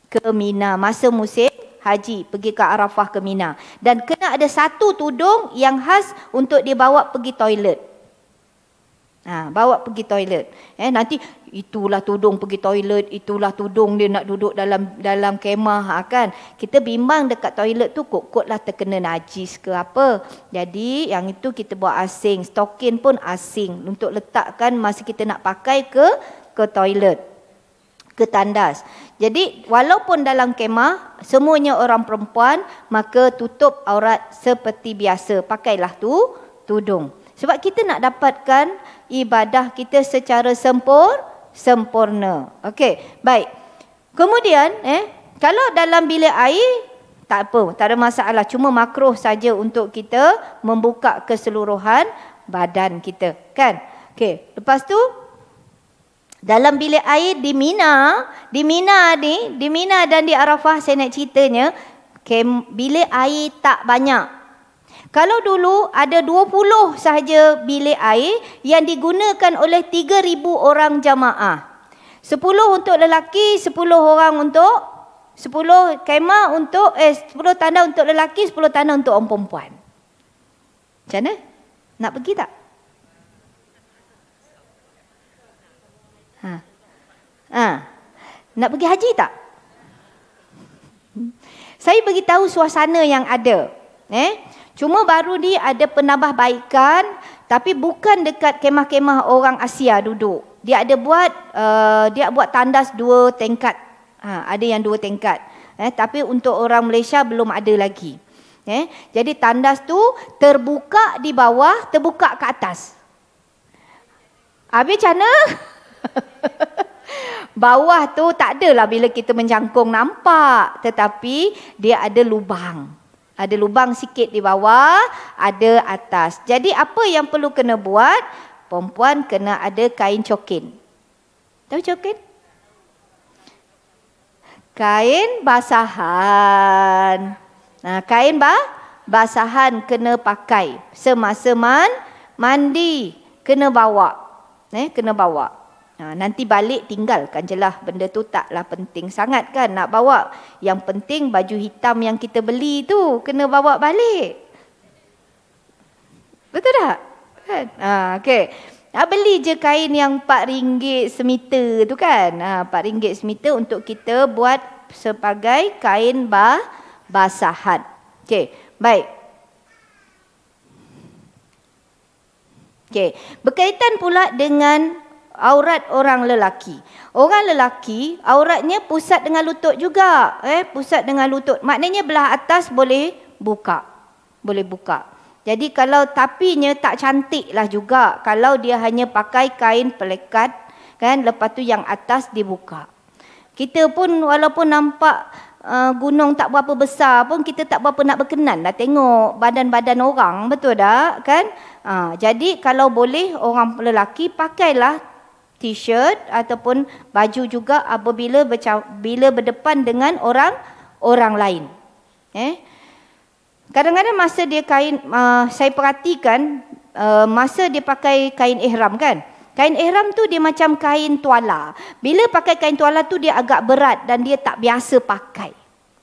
ke Mina. Masa musim haji pergi ke Arafah ke Mina. Dan kena ada satu tudung yang khas untuk dia bawa pergi toilet. Ha, bawa pergi toilet. Eh nanti itulah tudung pergi toilet, itulah tudung dia nak duduk dalam dalam kemah ha, kan. Kita bimbang dekat toilet tu kot-kotlah terkena najis ke apa. Jadi yang itu kita buat asing, stokin pun asing untuk letakkan masa kita nak pakai ke ke toilet ke tandas. Jadi walaupun dalam kemah semuanya orang perempuan maka tutup aurat seperti biasa. Pakailah tu tudung. Sebab kita nak dapatkan ibadah kita secara sempur sempurna. Okey, baik. Kemudian eh kalau dalam bilik air tak apa, tak ada masalah. Cuma makruh saja untuk kita membuka keseluruhan badan kita, kan? Okey, lepas tu dalam bilik air di Mina, di Mina ni, di Mina dan di Arafah saya nak ceritanya, kem, bilik air tak banyak. Kalau dulu ada 20 sahaja bilik air yang digunakan oleh 3,000 orang jamaah. 10 untuk lelaki, 10 orang untuk 10 kema untuk eh 10 tanda untuk lelaki, 10 tanda untuk orang perempuan. Macam mana? Nak pergi tak? Ha. Ha. Nak pergi haji tak? Hmm. Saya beritahu suasana yang ada. Eh? Cuma baru ni ada penambahbaikan, tapi bukan dekat kemah-kemah orang Asia duduk. Dia ada buat uh, dia buat tandas dua tingkat. Ha, ada yang dua tingkat. Eh, tapi untuk orang Malaysia belum ada lagi. Eh, jadi tandas tu terbuka di bawah, terbuka ke atas. Habis macam mana? bawah tu tak adalah bila kita menjangkung nampak. Tetapi dia ada lubang. Ada lubang sikit di bawah, ada atas. Jadi apa yang perlu kena buat? Perempuan kena ada kain cokin. Tahu cokin? Kain basahan. Nah, kain ba basahan kena pakai semasa man mandi, kena bawa. Eh, kena bawa. Ha, nanti balik tinggalkan je lah benda tu taklah penting sangat kan nak bawa. Yang penting baju hitam yang kita beli tu kena bawa balik. Betul tak? Kan? Ha, okay. Ha, beli je kain yang RM4 semeter tu kan. Ha, RM4 semeter untuk kita buat sebagai kain bah basahan. Okay. Baik. Okay. Berkaitan pula dengan aurat orang lelaki. Orang lelaki auratnya pusat dengan lutut juga, eh pusat dengan lutut. Maknanya belah atas boleh buka. Boleh buka. Jadi kalau tapinya tak cantiklah juga kalau dia hanya pakai kain pelekat kan lepas tu yang atas dibuka. Kita pun walaupun nampak uh, gunung tak berapa besar pun kita tak berapa nak berkenan lah tengok badan-badan orang betul tak kan? Uh, jadi kalau boleh orang lelaki pakailah t-shirt ataupun baju juga apabila bila berdepan dengan orang orang lain. Eh. Kadang-kadang masa dia kain uh, saya perhatikan uh, masa dia pakai kain ihram kan. Kain ihram tu dia macam kain tuala. Bila pakai kain tuala tu dia agak berat dan dia tak biasa pakai.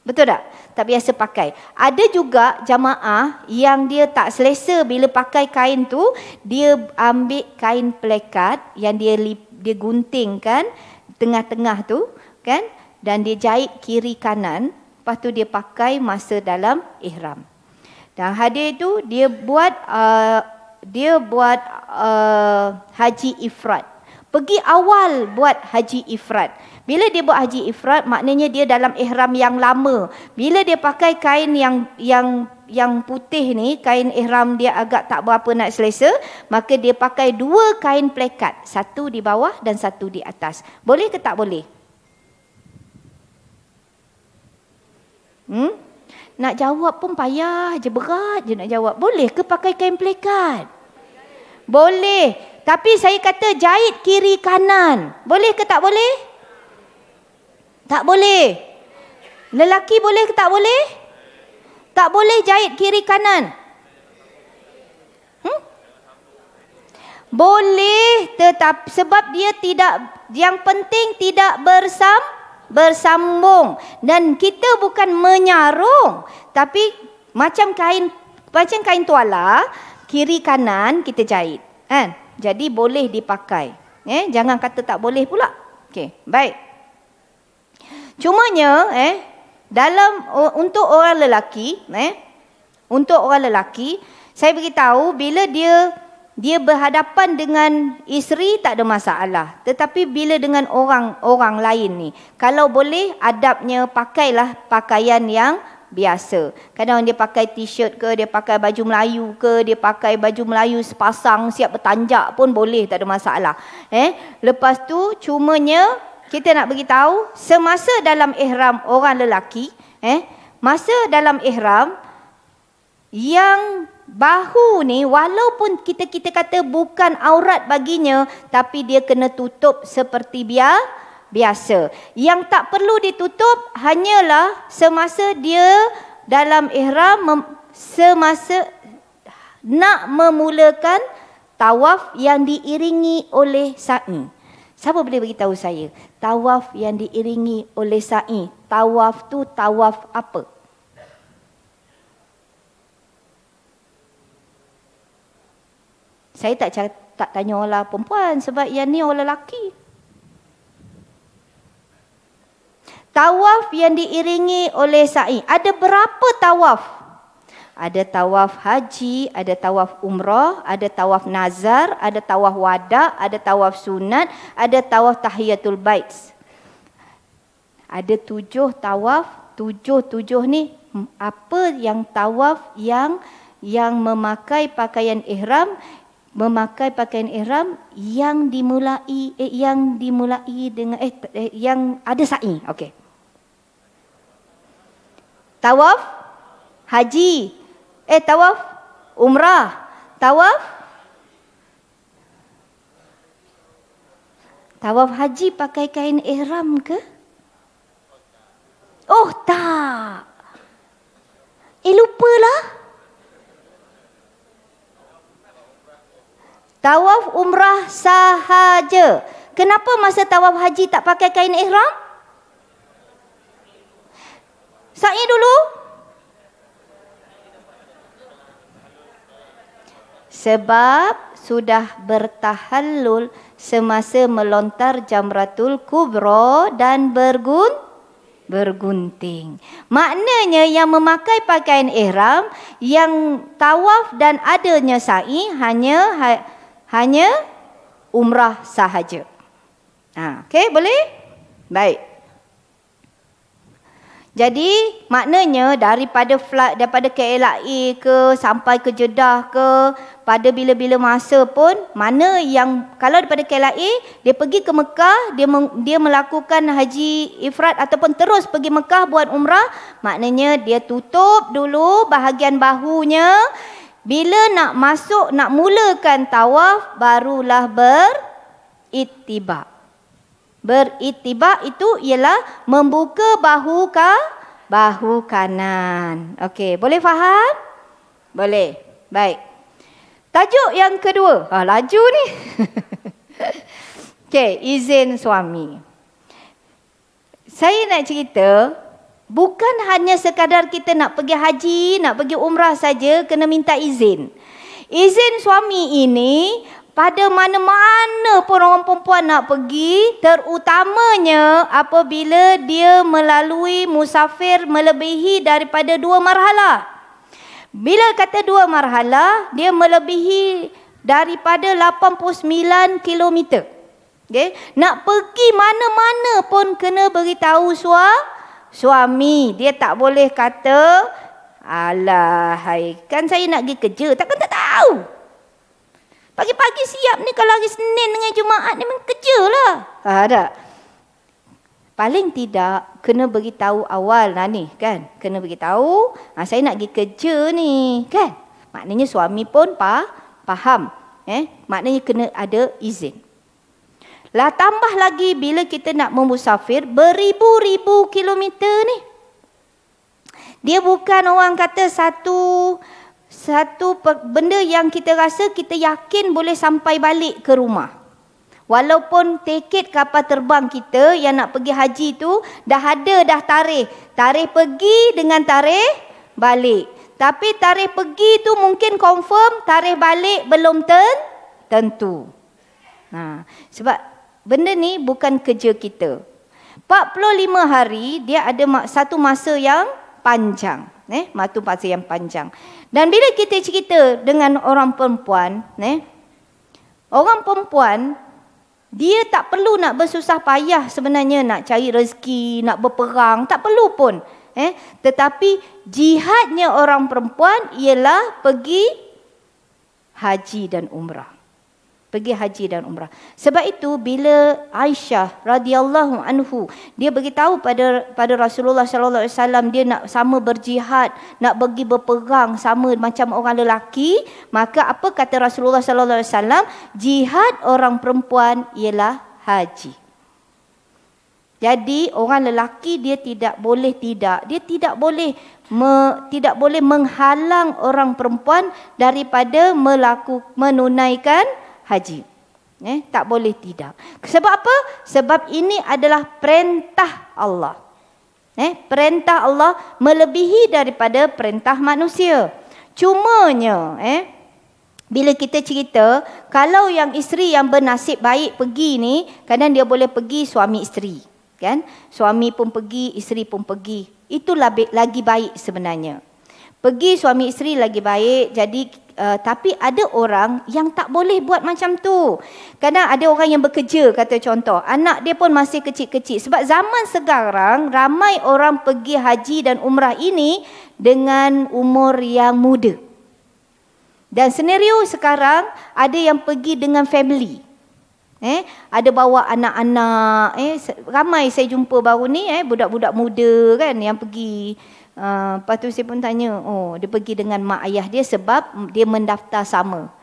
Betul tak? Tak biasa pakai. Ada juga jamaah yang dia tak selesa bila pakai kain tu, dia ambil kain pelekat yang dia lipat dia gunting kan tengah-tengah tu kan dan dia jahit kiri kanan lepas tu dia pakai masa dalam ihram dan hadis itu dia buat uh, dia buat uh, haji ifrat pergi awal buat haji ifrat bila dia buat haji ifrad, maknanya dia dalam ihram yang lama. Bila dia pakai kain yang yang yang putih ni, kain ihram dia agak tak berapa nak selesa, maka dia pakai dua kain plekat. Satu di bawah dan satu di atas. Boleh ke tak boleh? Hmm? Nak jawab pun payah je, berat je nak jawab. Boleh ke pakai kain plekat? Boleh. Tapi saya kata jahit kiri kanan. Boleh ke tak boleh? Tak boleh. Lelaki boleh ke tak boleh? Tak boleh jahit kiri kanan. Hmm? Boleh tetap sebab dia tidak yang penting tidak bersam bersambung dan kita bukan menyarung tapi macam kain macam kain tuala kiri kanan kita jahit kan jadi boleh dipakai eh jangan kata tak boleh pula okey baik Cuma nya, eh dalam uh, untuk orang lelaki eh untuk orang lelaki saya beritahu bila dia dia berhadapan dengan isteri tak ada masalah tetapi bila dengan orang-orang lain ni kalau boleh adabnya pakailah pakaian yang biasa kadang dia pakai t-shirt ke dia pakai baju Melayu ke dia pakai baju Melayu sepasang siap bertanjak pun boleh tak ada masalah eh lepas tu cumanya kita nak bagi tahu semasa dalam ihram orang lelaki eh masa dalam ihram yang bahu ni walaupun kita kita kata bukan aurat baginya tapi dia kena tutup seperti biar biasa yang tak perlu ditutup hanyalah semasa dia dalam ihram mem, semasa nak memulakan tawaf yang diiringi oleh sa'i. Hmm. Siapa boleh beritahu saya? tawaf yang diiringi oleh sa'i. Tawaf tu tawaf apa? Saya tak cakap, tak tanya orang perempuan sebab yang ni orang lelaki. Tawaf yang diiringi oleh sa'i. Ada berapa tawaf? Tawaf. Ada tawaf haji, ada tawaf umrah, ada tawaf nazar, ada tawaf wada, ada tawaf sunat, ada tawaf tahiyatul bait. Ada tujuh tawaf, tujuh-tujuh ni hmm, apa yang tawaf yang yang memakai pakaian ihram memakai pakaian ihram yang dimulai eh, yang dimulai dengan eh, eh yang ada sa'i okey tawaf haji Eh tawaf umrah. Tawaf Tawaf haji pakai kain ihram ke? Oh tak. Eh lupalah. Tawaf umrah sahaja. Kenapa masa tawaf haji tak pakai kain ihram? Sa'i dulu. sebab sudah bertahallul semasa melontar jamratul Kubro dan bergun bergunting. Maknanya yang memakai pakaian ihram yang tawaf dan adanya sa'i hanya ha, hanya umrah sahaja. Ha, okay, boleh? Baik. Jadi maknanya daripada flat daripada KLIA lah ke sampai ke Jeddah ke pada bila-bila masa pun mana yang kalau daripada KLIA lah dia pergi ke Mekah dia dia melakukan haji Ifrad ataupun terus pergi Mekah buat umrah maknanya dia tutup dulu bahagian bahunya bila nak masuk nak mulakan tawaf barulah berittiba' Beritiba itu ialah membuka bahu ka bahu kanan. Okey, boleh faham? Boleh. Baik. Tajuk yang kedua. Ha, laju ni. Okey, izin suami. Saya nak cerita, bukan hanya sekadar kita nak pergi haji, nak pergi umrah saja, kena minta izin. Izin suami ini pada mana-mana pun orang perempuan nak pergi terutamanya apabila dia melalui musafir melebihi daripada dua marhala. bila kata dua marhala, dia melebihi daripada 89 km okey nak pergi mana-mana pun kena beritahu sua, suami dia tak boleh kata Alah, hai. kan saya nak pergi kerja. Takkan tak tahu. Pagi-pagi siap ni kalau hari Senin dengan Jumaat ni memang kerja lah. Ah, tak? Paling tidak kena beritahu awal lah ni kan. Kena beritahu ah, saya nak pergi kerja ni kan. Maknanya suami pun pa, faham. Eh? Maknanya kena ada izin. Lah tambah lagi bila kita nak memusafir beribu-ribu kilometer ni. Dia bukan orang kata satu satu benda yang kita rasa kita yakin boleh sampai balik ke rumah. Walaupun tiket kapal terbang kita yang nak pergi haji tu dah ada dah tarikh. Tarikh pergi dengan tarikh balik. Tapi tarikh pergi tu mungkin confirm, tarikh balik belum ten, tentu. Nah, ha, sebab benda ni bukan kerja kita. 45 hari dia ada satu masa yang panjang, eh, matu masa yang panjang. Dan bila kita cerita dengan orang perempuan, eh, orang perempuan dia tak perlu nak bersusah payah sebenarnya nak cari rezeki, nak berperang, tak perlu pun. Eh, tetapi jihadnya orang perempuan ialah pergi haji dan umrah pergi haji dan umrah. Sebab itu bila Aisyah radhiyallahu anhu dia beritahu pada pada Rasulullah sallallahu alaihi wasallam dia nak sama berjihad, nak pergi berperang sama macam orang lelaki, maka apa kata Rasulullah sallallahu alaihi wasallam? Jihad orang perempuan ialah haji. Jadi orang lelaki dia tidak boleh tidak, dia tidak boleh me, tidak boleh menghalang orang perempuan daripada melakukan menunaikan haji. Eh, tak boleh tidak. Sebab apa? Sebab ini adalah perintah Allah. Eh, perintah Allah melebihi daripada perintah manusia. Cumanya, eh, bila kita cerita, kalau yang isteri yang bernasib baik pergi ni, kadang dia boleh pergi suami isteri. Kan? Suami pun pergi, isteri pun pergi. Itu lagi baik sebenarnya. Pergi suami isteri lagi baik, jadi Uh, tapi ada orang yang tak boleh buat macam tu. Kadang ada orang yang bekerja kata contoh, anak dia pun masih kecil-kecil. Sebab zaman sekarang ramai orang pergi haji dan umrah ini dengan umur yang muda. Dan senario sekarang ada yang pergi dengan family. Eh, ada bawa anak-anak, eh ramai saya jumpa baru ni eh budak-budak muda kan yang pergi. Uh, lepas tu saya pun tanya, oh dia pergi dengan mak ayah dia sebab dia mendaftar sama.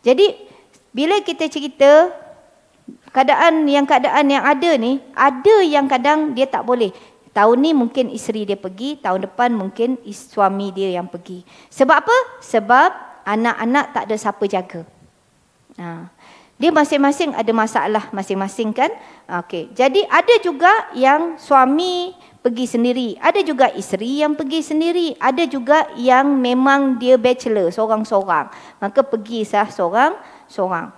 Jadi bila kita cerita keadaan yang keadaan yang ada ni, ada yang kadang dia tak boleh. Tahun ni mungkin isteri dia pergi, tahun depan mungkin suami dia yang pergi. Sebab apa? Sebab anak-anak tak ada siapa jaga. Nah. Dia masing-masing ada masalah masing-masing kan? Okey. Jadi ada juga yang suami pergi sendiri, ada juga isteri yang pergi sendiri, ada juga yang memang dia bachelor seorang-seorang. Maka pergi sah seorang-seorang.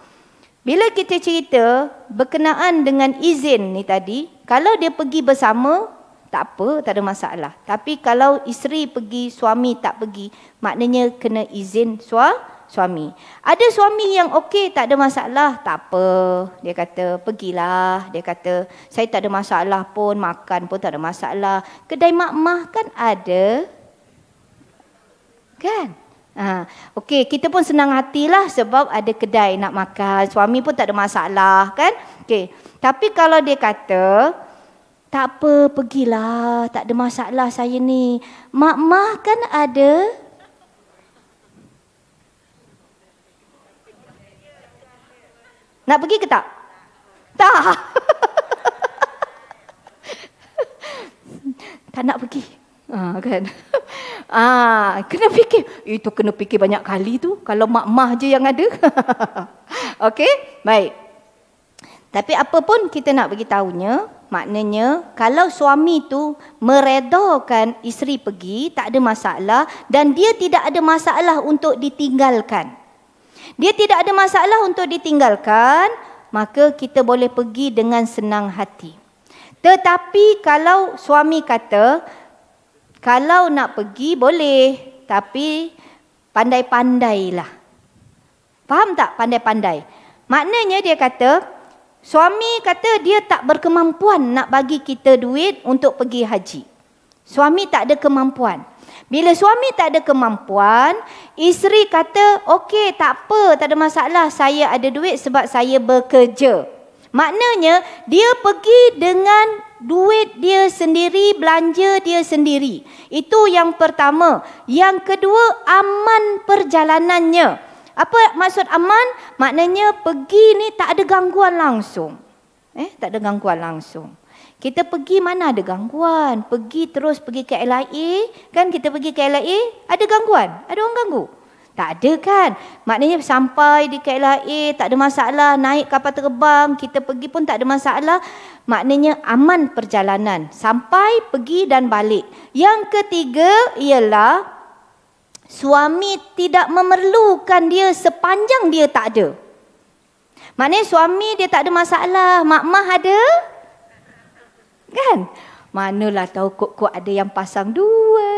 Bila kita cerita berkenaan dengan izin ni tadi, kalau dia pergi bersama tak apa, tak ada masalah. Tapi kalau isteri pergi, suami tak pergi, maknanya kena izin suami suami. Ada suami yang okey tak ada masalah, tak apa. Dia kata, "Pergilah." Dia kata, "Saya tak ada masalah pun, makan pun tak ada masalah. Kedai makmah kan ada." Kan? Ha, okey, kita pun senang hatilah sebab ada kedai nak makan. Suami pun tak ada masalah, kan? Okey. Tapi kalau dia kata, "Tak apa, pergilah. Tak ada masalah saya ni. Makmah kan ada." Nak pergi ke tak? Tak. tak nak pergi. Ha, kan? Ha, kena fikir. Itu kena fikir banyak kali tu. Kalau mak makmah je yang ada. Okey, baik. Tapi apa pun kita nak bagi tahunya, maknanya kalau suami tu meredakan isteri pergi, tak ada masalah dan dia tidak ada masalah untuk ditinggalkan dia tidak ada masalah untuk ditinggalkan, maka kita boleh pergi dengan senang hati. Tetapi kalau suami kata, kalau nak pergi boleh, tapi pandai-pandailah. Faham tak pandai-pandai? Maknanya dia kata, suami kata dia tak berkemampuan nak bagi kita duit untuk pergi haji. Suami tak ada kemampuan. Bila suami tak ada kemampuan, isteri kata, okey tak apa, tak ada masalah, saya ada duit sebab saya bekerja. Maknanya, dia pergi dengan duit dia sendiri, belanja dia sendiri. Itu yang pertama. Yang kedua, aman perjalanannya. Apa maksud aman? Maknanya pergi ni tak ada gangguan langsung. Eh, tak ada gangguan langsung. Kita pergi mana ada gangguan. Pergi terus pergi ke LIA. Kan kita pergi ke LIA, ada gangguan. Ada orang ganggu. Tak ada kan. Maknanya sampai di KLIA, tak ada masalah. Naik kapal terbang, kita pergi pun tak ada masalah. Maknanya aman perjalanan. Sampai, pergi dan balik. Yang ketiga ialah suami tidak memerlukan dia sepanjang dia tak ada. Maknanya suami dia tak ada masalah. Mak-mak ada Kan? Manalah tahu kot-kot ada yang pasang dua.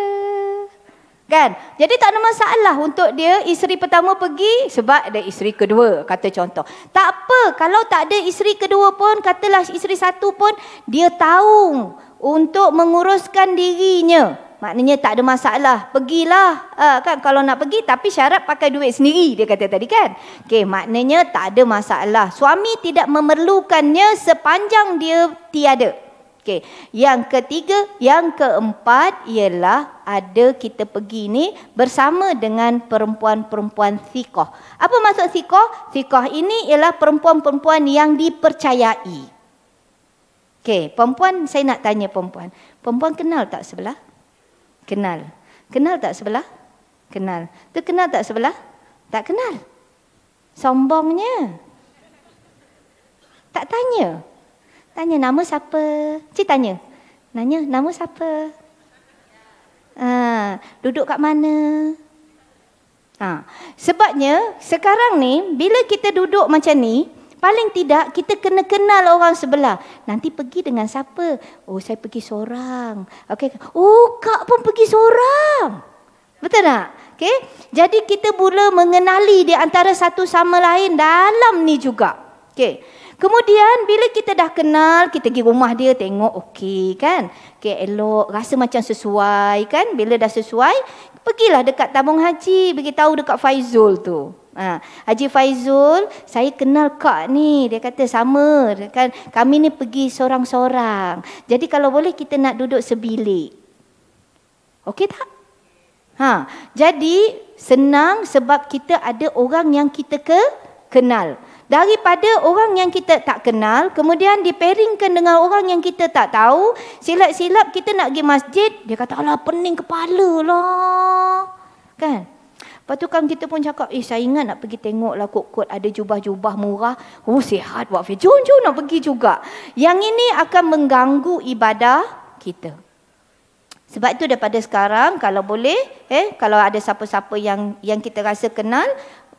Kan? Jadi tak ada masalah untuk dia isteri pertama pergi sebab ada isteri kedua, kata contoh. Tak apa, kalau tak ada isteri kedua pun, katalah isteri satu pun, dia tahu untuk menguruskan dirinya. Maknanya tak ada masalah, pergilah. Uh, kan? Kalau nak pergi, tapi syarat pakai duit sendiri, dia kata tadi kan. Okay, maknanya tak ada masalah. Suami tidak memerlukannya sepanjang dia tiada. Tiada. Okey, yang ketiga, yang keempat ialah ada kita pergi ni bersama dengan perempuan-perempuan sikoh. Apa maksud sikoh? Sikoh ini ialah perempuan-perempuan yang dipercayai. Okey, perempuan saya nak tanya perempuan. Perempuan kenal tak sebelah? Kenal. Kenal tak sebelah? Kenal. Tu kenal tak sebelah? Tak kenal. Sombongnya. Tak tanya. Tanya nama siapa? Cik tanya. Nanya nama siapa? Ha, duduk kat mana? Ha. Sebabnya sekarang ni bila kita duduk macam ni Paling tidak kita kena kenal orang sebelah. Nanti pergi dengan siapa? Oh, saya pergi seorang. Okey. Oh, kak pun pergi seorang. Betul tak? Okey. Jadi kita mula mengenali di antara satu sama lain dalam ni juga. Okey. Kemudian bila kita dah kenal, kita pergi rumah dia tengok okey kan. Okey elok, rasa macam sesuai kan. Bila dah sesuai, pergilah dekat tabung haji, bagi tahu dekat Faizul tu. Ha, Haji Faizul, saya kenal kak ni. Dia kata sama. Dia kan kami ni pergi seorang-seorang. Jadi kalau boleh kita nak duduk sebilik. Okey tak? Ha, jadi senang sebab kita ada orang yang kita ke kenal daripada orang yang kita tak kenal kemudian diperingkan dengan orang yang kita tak tahu silap-silap kita nak pergi masjid dia kata alah pening kepala lah kan Lepas tu kan kita pun cakap, eh saya ingat nak pergi tengok lah kot-kot ada jubah-jubah murah. Oh sihat buat fiyat. Jom, jom nak pergi juga. Yang ini akan mengganggu ibadah kita. Sebab itu daripada sekarang kalau boleh, eh kalau ada siapa-siapa yang yang kita rasa kenal,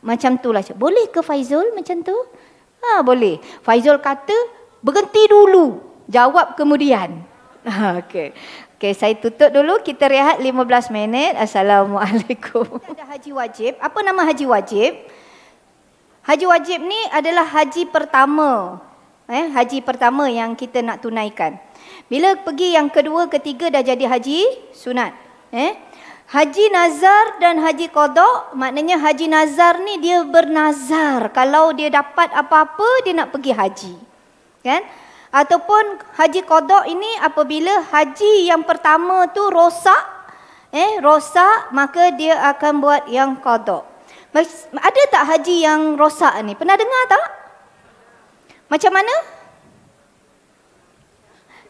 macam tu lah. Boleh ke Faizul macam tu? Ha, boleh. Faizul kata, berhenti dulu. Jawab kemudian. Ha, okay. Okay, saya tutup dulu. Kita rehat 15 minit. Assalamualaikum. Ada haji wajib. Apa nama haji wajib? Haji wajib ni adalah haji pertama. Eh, haji pertama yang kita nak tunaikan. Bila pergi yang kedua, ketiga dah jadi haji sunat. Eh? Haji Nazar dan Haji Kodok, maknanya Haji Nazar ni dia bernazar. Kalau dia dapat apa-apa, dia nak pergi haji. Kan? Ataupun Haji Kodok ini apabila haji yang pertama tu rosak, eh rosak maka dia akan buat yang kodok. Ada tak haji yang rosak ni? Pernah dengar tak? Macam mana?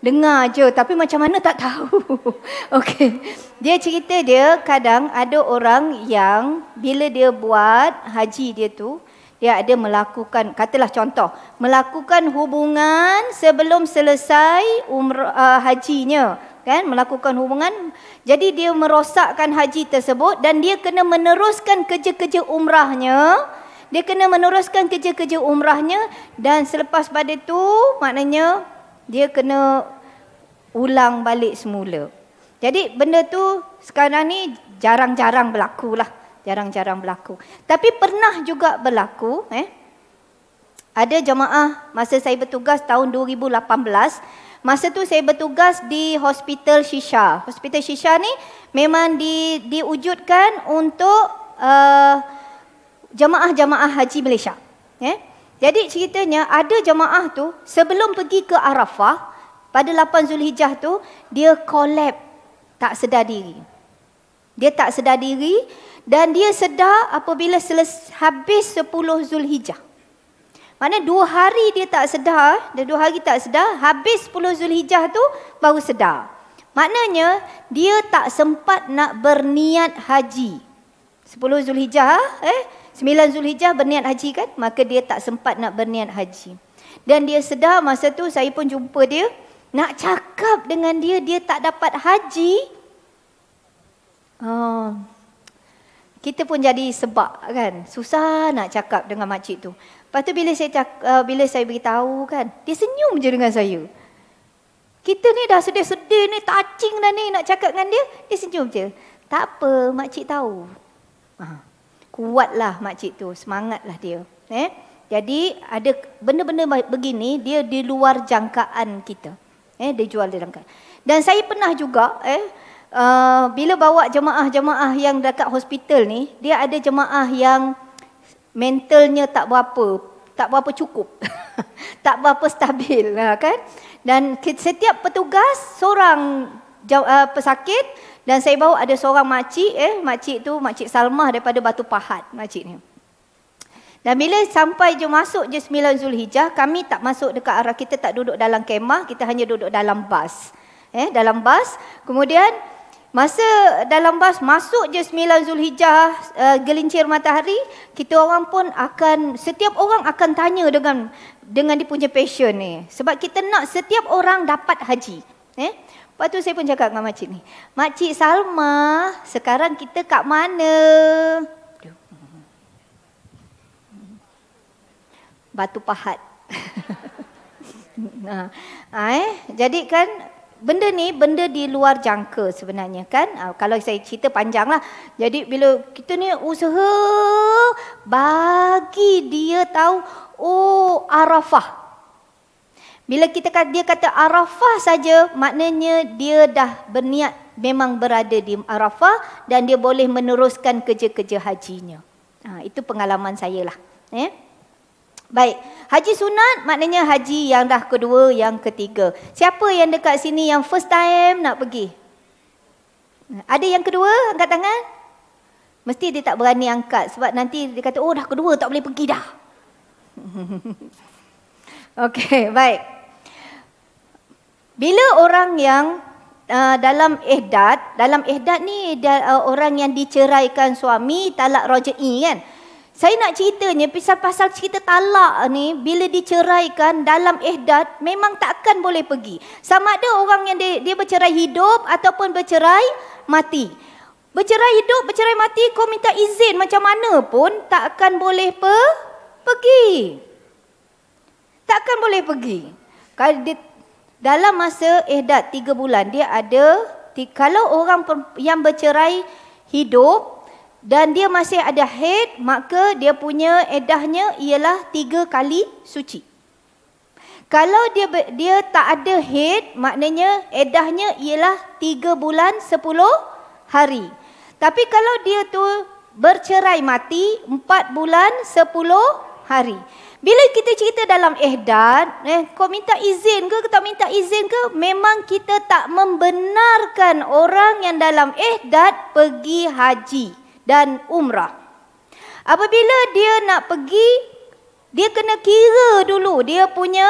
Dengar je tapi macam mana tak tahu. Okey. Dia cerita dia kadang ada orang yang bila dia buat haji dia tu dia ada melakukan katalah contoh melakukan hubungan sebelum selesai umrah uh, hajinya kan melakukan hubungan jadi dia merosakkan haji tersebut dan dia kena meneruskan kerja-kerja umrahnya dia kena meneruskan kerja-kerja umrahnya dan selepas pada tu maknanya dia kena ulang balik semula. Jadi benda tu sekarang ni jarang-jarang berlaku lah. Jarang-jarang berlaku. Tapi pernah juga berlaku. Eh? Ada jemaah masa saya bertugas tahun 2018. Masa tu saya bertugas di Hospital Shisha. Hospital Shisha ni memang di, diwujudkan untuk uh, jemaah-jemaah haji Malaysia. Eh? Jadi ceritanya ada jemaah tu sebelum pergi ke Arafah, pada 8 Zulhijjah tu dia kolab tak sedar diri. Dia tak sedar diri dan dia sedar apabila seles habis 10 Zulhijjah. Mana dua hari dia tak sedar, dia dua hari tak sedar, habis 10 Zulhijjah tu baru sedar. Maknanya dia tak sempat nak berniat haji. 10 Zulhijjah eh 9 Zulhijjah berniat haji kan? Maka dia tak sempat nak berniat haji. Dan dia sedar masa tu saya pun jumpa dia, nak cakap dengan dia, dia tak dapat haji. Oh. Kita pun jadi sebab kan. Susah nak cakap dengan makcik tu. Lepas tu bila saya, cakap, ah, bila saya beritahu kan, dia senyum je dengan saya. Kita ni dah sedih-sedih ni, touching dah ni nak cakap dengan dia. Dia senyum je. Tak apa, makcik tahu. Ah. Kuatlah makcik tu, semangatlah dia. Eh? Jadi ada benda-benda begini, dia di luar jangkaan kita eh dia jual dalam kan. Dan saya pernah juga eh uh, bila bawa jemaah-jemaah yang dekat hospital ni, dia ada jemaah yang mentalnya tak berapa, tak berapa cukup. tak berapa stabil ha, kan. Dan setiap petugas seorang uh, pesakit dan saya bawa ada seorang makcik eh makcik tu makcik Salmah daripada Batu Pahat makcik ni. Dan bila sampai je masuk je 9 Zulhijjah, kami tak masuk dekat arah kita, tak duduk dalam kemah, kita hanya duduk dalam bas. Eh, dalam bas. Kemudian masa dalam bas masuk je 9 Zulhijjah, uh, gelincir matahari, kita orang pun akan setiap orang akan tanya dengan dengan dia punya passion ni. Sebab kita nak setiap orang dapat haji. Eh? Lepas tu saya pun cakap dengan makcik ni. Makcik Salma, sekarang kita kat mana? batu pahat. nah, ah, eh? jadi kan benda ni benda di luar jangka sebenarnya kan. Ah, kalau saya cerita panjang lah. Jadi bila kita ni usaha bagi dia tahu oh Arafah. Bila kita kata, dia kata Arafah saja maknanya dia dah berniat memang berada di Arafah dan dia boleh meneruskan kerja-kerja hajinya. Ha, itu pengalaman saya lah. Eh? Baik, haji sunat maknanya haji yang dah kedua, yang ketiga. Siapa yang dekat sini yang first time nak pergi? Ada yang kedua angkat tangan? Mesti dia tak berani angkat sebab nanti dia kata, oh dah kedua tak boleh pergi dah. Okey, baik. Bila orang yang uh, dalam ihdad, dalam ihdad ni uh, orang yang diceraikan suami, talak roja'i kan? Saya nak ceritanya pasal-pasal cerita talak ni bila diceraikan dalam ihdad memang takkan boleh pergi. Sama ada orang yang dia, dia bercerai hidup ataupun bercerai mati. Bercerai hidup, bercerai mati kau minta izin macam mana pun takkan boleh pe pergi. Takkan boleh pergi. Dalam masa ihdad tiga bulan dia ada kalau orang yang bercerai hidup dan dia masih ada haid maka dia punya edahnya ialah tiga kali suci kalau dia dia tak ada haid maknanya edahnya ialah tiga bulan sepuluh hari tapi kalau dia tu bercerai mati empat bulan sepuluh hari bila kita cerita dalam ehdad, eh, kau minta izin ke, kau tak minta izin ke, memang kita tak membenarkan orang yang dalam ehdad pergi haji dan umrah. Apabila dia nak pergi, dia kena kira dulu dia punya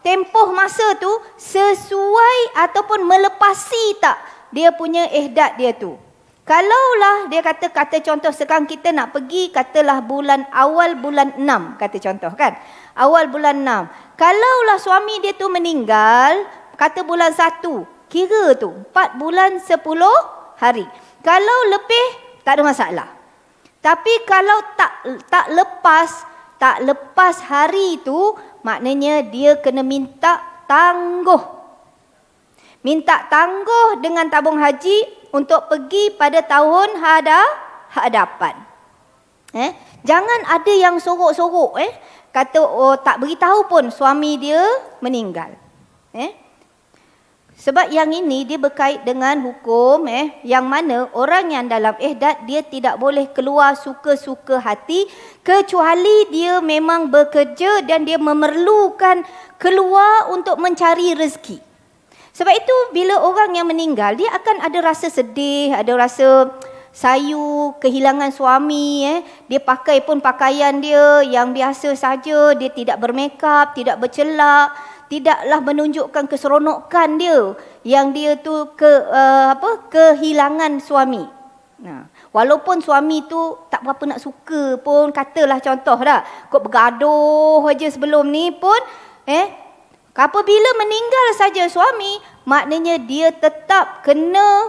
tempoh masa tu sesuai ataupun melepasi tak dia punya ihdad dia tu. Kalaulah dia kata kata contoh sekarang kita nak pergi katalah bulan awal bulan enam kata contoh kan. Awal bulan enam. Kalaulah suami dia tu meninggal kata bulan satu kira tu empat bulan sepuluh hari. Kalau lebih tak ada masalah. Tapi kalau tak tak lepas, tak lepas hari itu, maknanya dia kena minta tangguh. Minta tangguh dengan tabung haji untuk pergi pada tahun hada, hadapan. Eh? Jangan ada yang sorok-sorok. Eh? Kata oh, tak beritahu pun suami dia meninggal. Eh? Sebab yang ini dia berkait dengan hukum eh yang mana orang yang dalam ihdad dia tidak boleh keluar suka-suka hati kecuali dia memang bekerja dan dia memerlukan keluar untuk mencari rezeki. Sebab itu bila orang yang meninggal dia akan ada rasa sedih, ada rasa sayu kehilangan suami eh dia pakai pun pakaian dia yang biasa saja dia tidak bermakeup tidak bercelak tidaklah menunjukkan keseronokan dia yang dia tu ke uh, apa kehilangan suami. Nah, ha. walaupun suami tu tak berapa nak suka pun katalah contoh dah. Kok bergaduh aja sebelum ni pun eh apabila meninggal saja suami maknanya dia tetap kena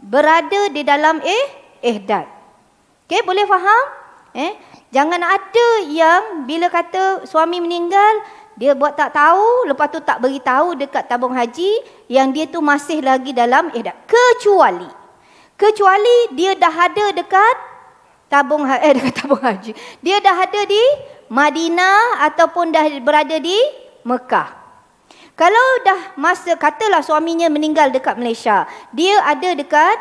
berada di dalam eh ihdad. Okey boleh faham? Eh jangan ada yang bila kata suami meninggal dia buat tak tahu, lepas tu tak beritahu dekat tabung haji yang dia tu masih lagi dalam ihdad. Kecuali kecuali dia dah ada dekat tabung ha-, eh dekat tabung haji. Dia dah ada di Madinah ataupun dah berada di Mekah. Kalau dah masa katalah suaminya meninggal dekat Malaysia, dia ada dekat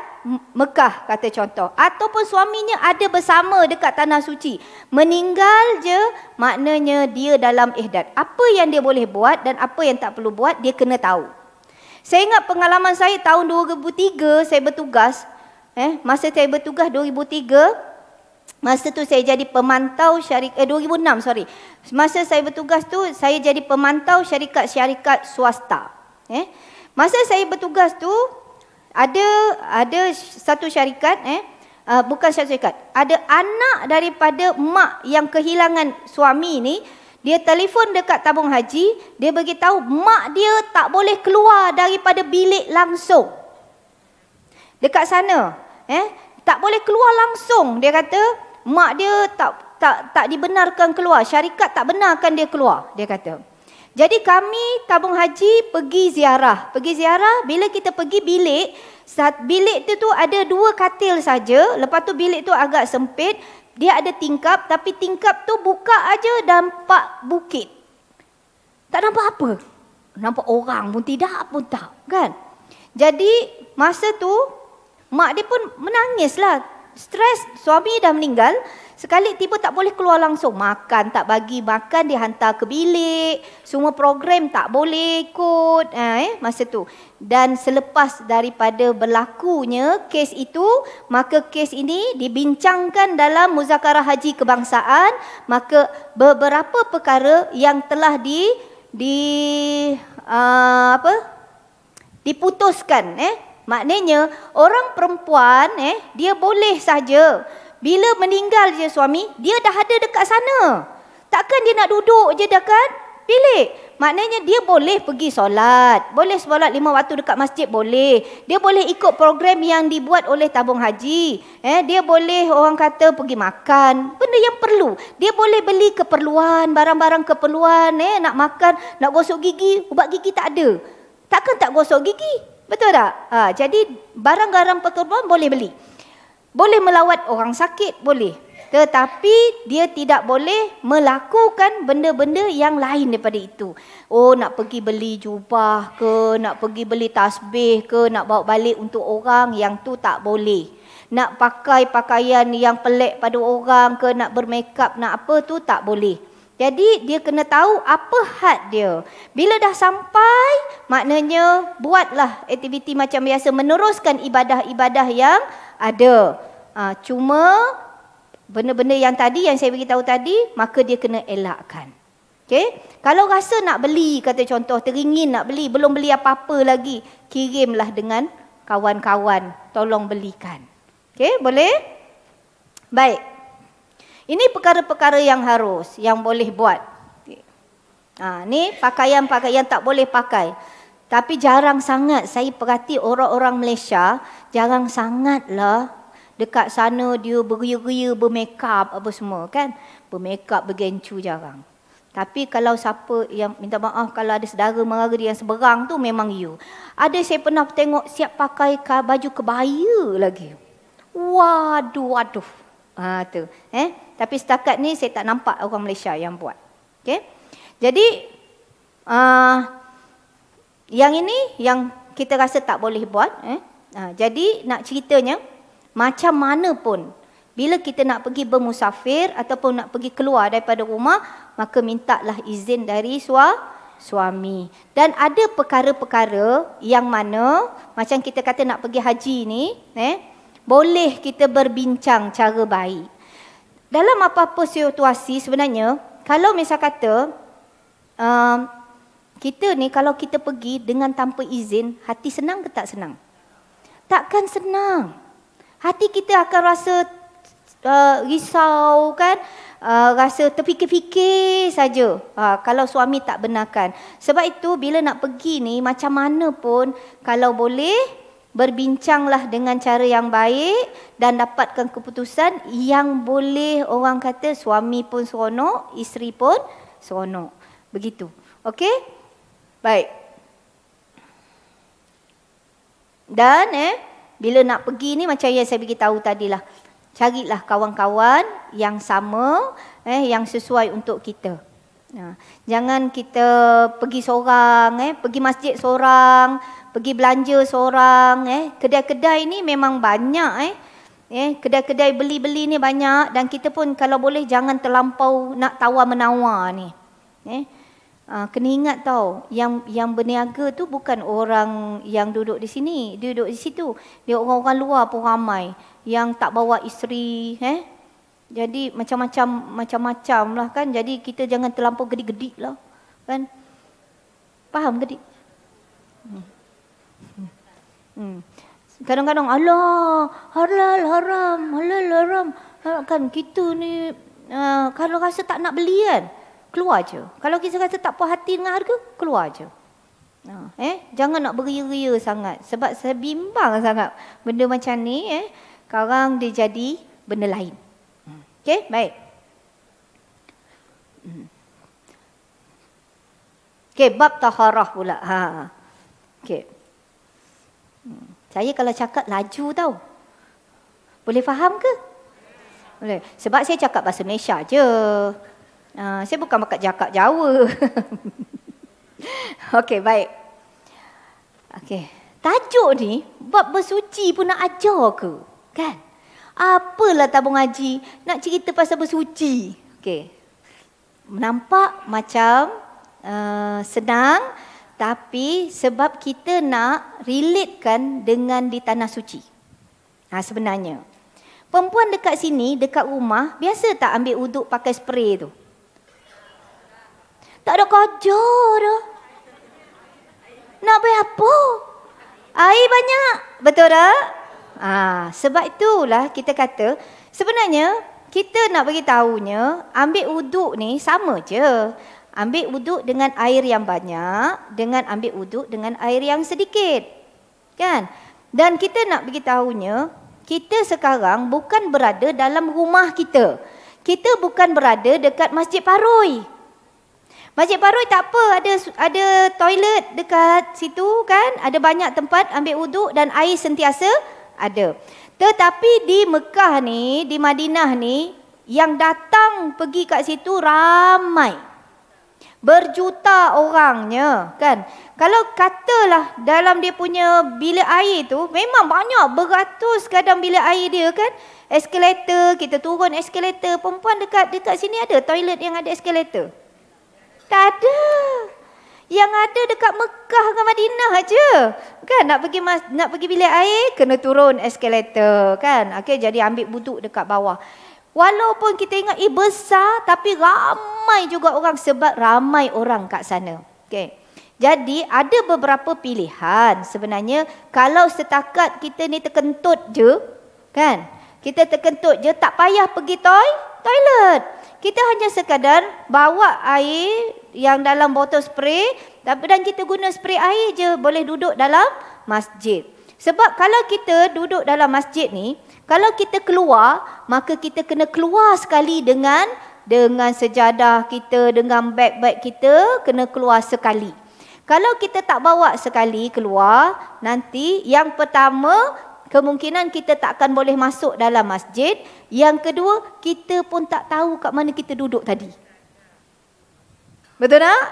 Mekah kata contoh ataupun suaminya ada bersama dekat tanah suci meninggal je maknanya dia dalam ihdad apa yang dia boleh buat dan apa yang tak perlu buat dia kena tahu saya ingat pengalaman saya tahun 2003 saya bertugas eh masa saya bertugas 2003 masa tu saya jadi pemantau syarikat eh 2006 sorry masa saya bertugas tu saya jadi pemantau syarikat-syarikat swasta eh masa saya bertugas tu ada ada satu syarikat eh uh, bukan syarikat ada anak daripada mak yang kehilangan suami ni dia telefon dekat tabung haji dia bagi tahu mak dia tak boleh keluar daripada bilik langsung dekat sana eh tak boleh keluar langsung dia kata mak dia tak tak tak dibenarkan keluar syarikat tak benarkan dia keluar dia kata jadi kami tabung haji pergi ziarah. Pergi ziarah, bila kita pergi bilik, saat bilik tu tu ada dua katil saja. Lepas tu bilik tu agak sempit. Dia ada tingkap tapi tingkap tu buka aja dan pak bukit. Tak nampak apa. Nampak orang pun tidak pun tak. Kan? Jadi masa tu mak dia pun menangis lah, Stres suami dah meninggal. Sekali tiba tak boleh keluar langsung. Makan tak bagi makan, dia hantar ke bilik. Semua program tak boleh ikut ha, eh, masa tu. Dan selepas daripada berlakunya kes itu, maka kes ini dibincangkan dalam muzakarah haji kebangsaan. Maka beberapa perkara yang telah di, di uh, apa diputuskan. Eh. Maknanya orang perempuan eh, dia boleh saja. Bila meninggal je suami, dia dah ada dekat sana. Takkan dia nak duduk je dah kan? Bilik. Maknanya dia boleh pergi solat. Boleh solat lima waktu dekat masjid, boleh. Dia boleh ikut program yang dibuat oleh tabung haji. Eh, dia boleh orang kata pergi makan. Benda yang perlu. Dia boleh beli keperluan, barang-barang keperluan. Eh, nak makan, nak gosok gigi, ubat gigi tak ada. Takkan tak gosok gigi? Betul tak? Ha, jadi barang-barang keperluan boleh beli. Boleh melawat orang sakit, boleh. Tetapi dia tidak boleh melakukan benda-benda yang lain daripada itu. Oh nak pergi beli jubah ke, nak pergi beli tasbih ke, nak bawa balik untuk orang yang tu tak boleh. Nak pakai pakaian yang pelik pada orang ke, nak bermakeup, nak apa tu tak boleh. Jadi dia kena tahu apa had dia. Bila dah sampai, maknanya buatlah aktiviti macam biasa meneruskan ibadah-ibadah yang ada. Ha, cuma benda-benda yang tadi yang saya beritahu tadi, maka dia kena elakkan. Okay? Kalau rasa nak beli, kata contoh teringin nak beli, belum beli apa-apa lagi, kirimlah dengan kawan-kawan, tolong belikan. Okay? boleh? Baik. Ini perkara-perkara yang harus, yang boleh buat. Ha, ni pakaian-pakaian tak boleh pakai. Tapi jarang sangat saya perhati orang-orang Malaysia, jarang sangatlah dekat sana dia beria-ria bermake apa semua kan. bermakeup bergencu jarang. Tapi kalau siapa yang minta maaf kalau ada saudara mara dia yang seberang tu memang you. Ada saya pernah tengok siap pakai baju kebaya lagi. Waduh, waduh. Ha, tu. Eh? Tapi setakat ni saya tak nampak orang Malaysia yang buat. Okay? Jadi, uh, yang ini yang kita rasa tak boleh buat. Eh? Ha, jadi nak ceritanya, macam mana pun bila kita nak pergi bermusafir ataupun nak pergi keluar daripada rumah, maka mintalah izin dari sua, suami. Dan ada perkara-perkara yang mana, macam kita kata nak pergi haji ni, eh, boleh kita berbincang cara baik. Dalam apa-apa situasi sebenarnya, kalau misalkan. kata, uh, kita ni kalau kita pergi dengan tanpa izin, hati senang ke tak senang? Takkan senang. Hati kita akan rasa uh, risau kan? Uh, rasa terfikir-fikir saja uh, kalau suami tak benarkan. Sebab itu bila nak pergi ni macam mana pun kalau boleh berbincanglah dengan cara yang baik dan dapatkan keputusan yang boleh orang kata suami pun seronok, isteri pun seronok. Begitu. Okey? Baik. Dan eh bila nak pergi ni macam yang saya bagi tahu tadi tadilah. Carilah kawan-kawan yang sama eh yang sesuai untuk kita. Nah, ha. jangan kita pergi seorang eh, pergi masjid seorang, pergi belanja seorang eh. Kedai-kedai ni memang banyak eh. Eh, kedai-kedai beli-beli ni banyak dan kita pun kalau boleh jangan terlampau nak tawa menawa ni. Eh, Uh, kena ingat tau yang yang berniaga tu bukan orang yang duduk di sini, dia duduk di situ. Dia orang-orang luar pun ramai yang tak bawa isteri, eh. Jadi macam-macam macam-macam lah kan. Jadi kita jangan terlampau gedik-gedik lah. Kan? Faham gedik? Hmm. hmm. Kadang-kadang Allah halal haram, halal haram. Ha, kan kita ni uh, kalau rasa tak nak beli kan, keluar je. Kalau kita rasa tak puas hati dengan harga, keluar je. Ha. eh, jangan nak beria-ria sangat. Sebab saya bimbang sangat benda macam ni. Eh, sekarang dia jadi benda lain. Okay, baik. Okay, bab taharah pula. Ha. ha, ha. Okay. Hmm. Saya kalau cakap laju tau. Boleh faham ke? Boleh. Sebab saya cakap bahasa Malaysia je. Uh, saya bukan bakat jakak Jawa. Okey, baik. Okey. Tajuk ni, bab bersuci pun nak ajar ke? Kan? Apalah tabung haji nak cerita pasal bersuci? Okey. Nampak macam uh, senang, tapi sebab kita nak relatekan dengan di tanah suci. Ha, sebenarnya. Perempuan dekat sini, dekat rumah, biasa tak ambil uduk pakai spray tu? Tak ada kerja dah. Nak bayar apa? Air banyak. Betul tak? Ah, sebab itulah kita kata, sebenarnya kita nak bagi tahunya, ambil uduk ni sama je. Ambil uduk dengan air yang banyak dengan ambil uduk dengan air yang sedikit. Kan? Dan kita nak bagi tahunya, kita sekarang bukan berada dalam rumah kita. Kita bukan berada dekat Masjid Paroi. Masjid Parut tak apa, ada ada toilet dekat situ kan, ada banyak tempat ambil uduk dan air sentiasa ada. Tetapi di Mekah ni, di Madinah ni, yang datang pergi kat situ ramai. Berjuta orangnya kan. Kalau katalah dalam dia punya bilik air tu, memang banyak beratus kadang bilik air dia kan. Eskalator, kita turun eskalator. Perempuan dekat dekat sini ada toilet yang ada eskalator. Tak ada. Yang ada dekat Mekah dengan Madinah aja. Kan nak pergi mas, nak pergi bilik air kena turun eskalator kan. Okey jadi ambil butuk dekat bawah. Walaupun kita ingat eh besar tapi ramai juga orang sebab ramai orang kat sana. Okey. Jadi ada beberapa pilihan sebenarnya kalau setakat kita ni terkentut je kan. Kita terkentut je tak payah pergi toilet. Kita hanya sekadar bawa air yang dalam botol spray tapi dan kita guna spray air je boleh duduk dalam masjid. Sebab kalau kita duduk dalam masjid ni, kalau kita keluar, maka kita kena keluar sekali dengan dengan sejadah kita, dengan beg-beg kita kena keluar sekali. Kalau kita tak bawa sekali keluar, nanti yang pertama kemungkinan kita takkan boleh masuk dalam masjid, yang kedua kita pun tak tahu kat mana kita duduk tadi. Betul tak?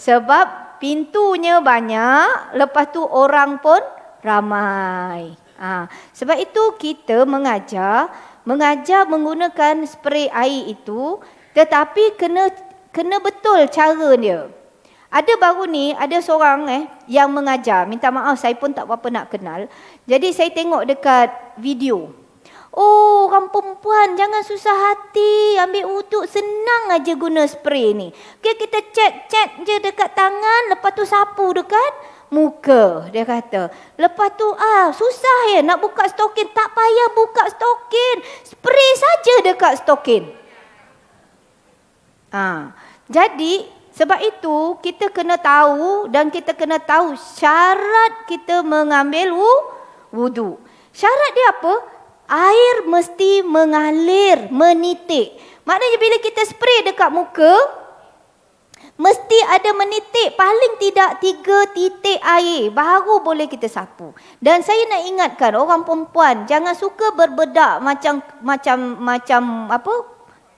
Sebab pintunya banyak, lepas tu orang pun ramai. Ha. Sebab itu kita mengajar, mengajar menggunakan spray air itu tetapi kena kena betul cara dia. Ada baru ni ada seorang eh yang mengajar. Minta maaf saya pun tak berapa nak kenal. Jadi saya tengok dekat video. Oh, orang perempuan jangan susah hati ambil wuduk senang aja guna spray ni. Okay, kita cek cek je dekat tangan lepas tu sapu dekat muka dia kata. Lepas tu ah susah ya nak buka stokin tak payah buka stokin. Spray saja dekat stokin. Ah. Jadi sebab itu kita kena tahu dan kita kena tahu syarat kita mengambil wuduk. Syarat dia apa? air mesti mengalir, menitik. Maknanya bila kita spray dekat muka, mesti ada menitik paling tidak tiga titik air baru boleh kita sapu. Dan saya nak ingatkan orang perempuan jangan suka berbedak macam macam macam apa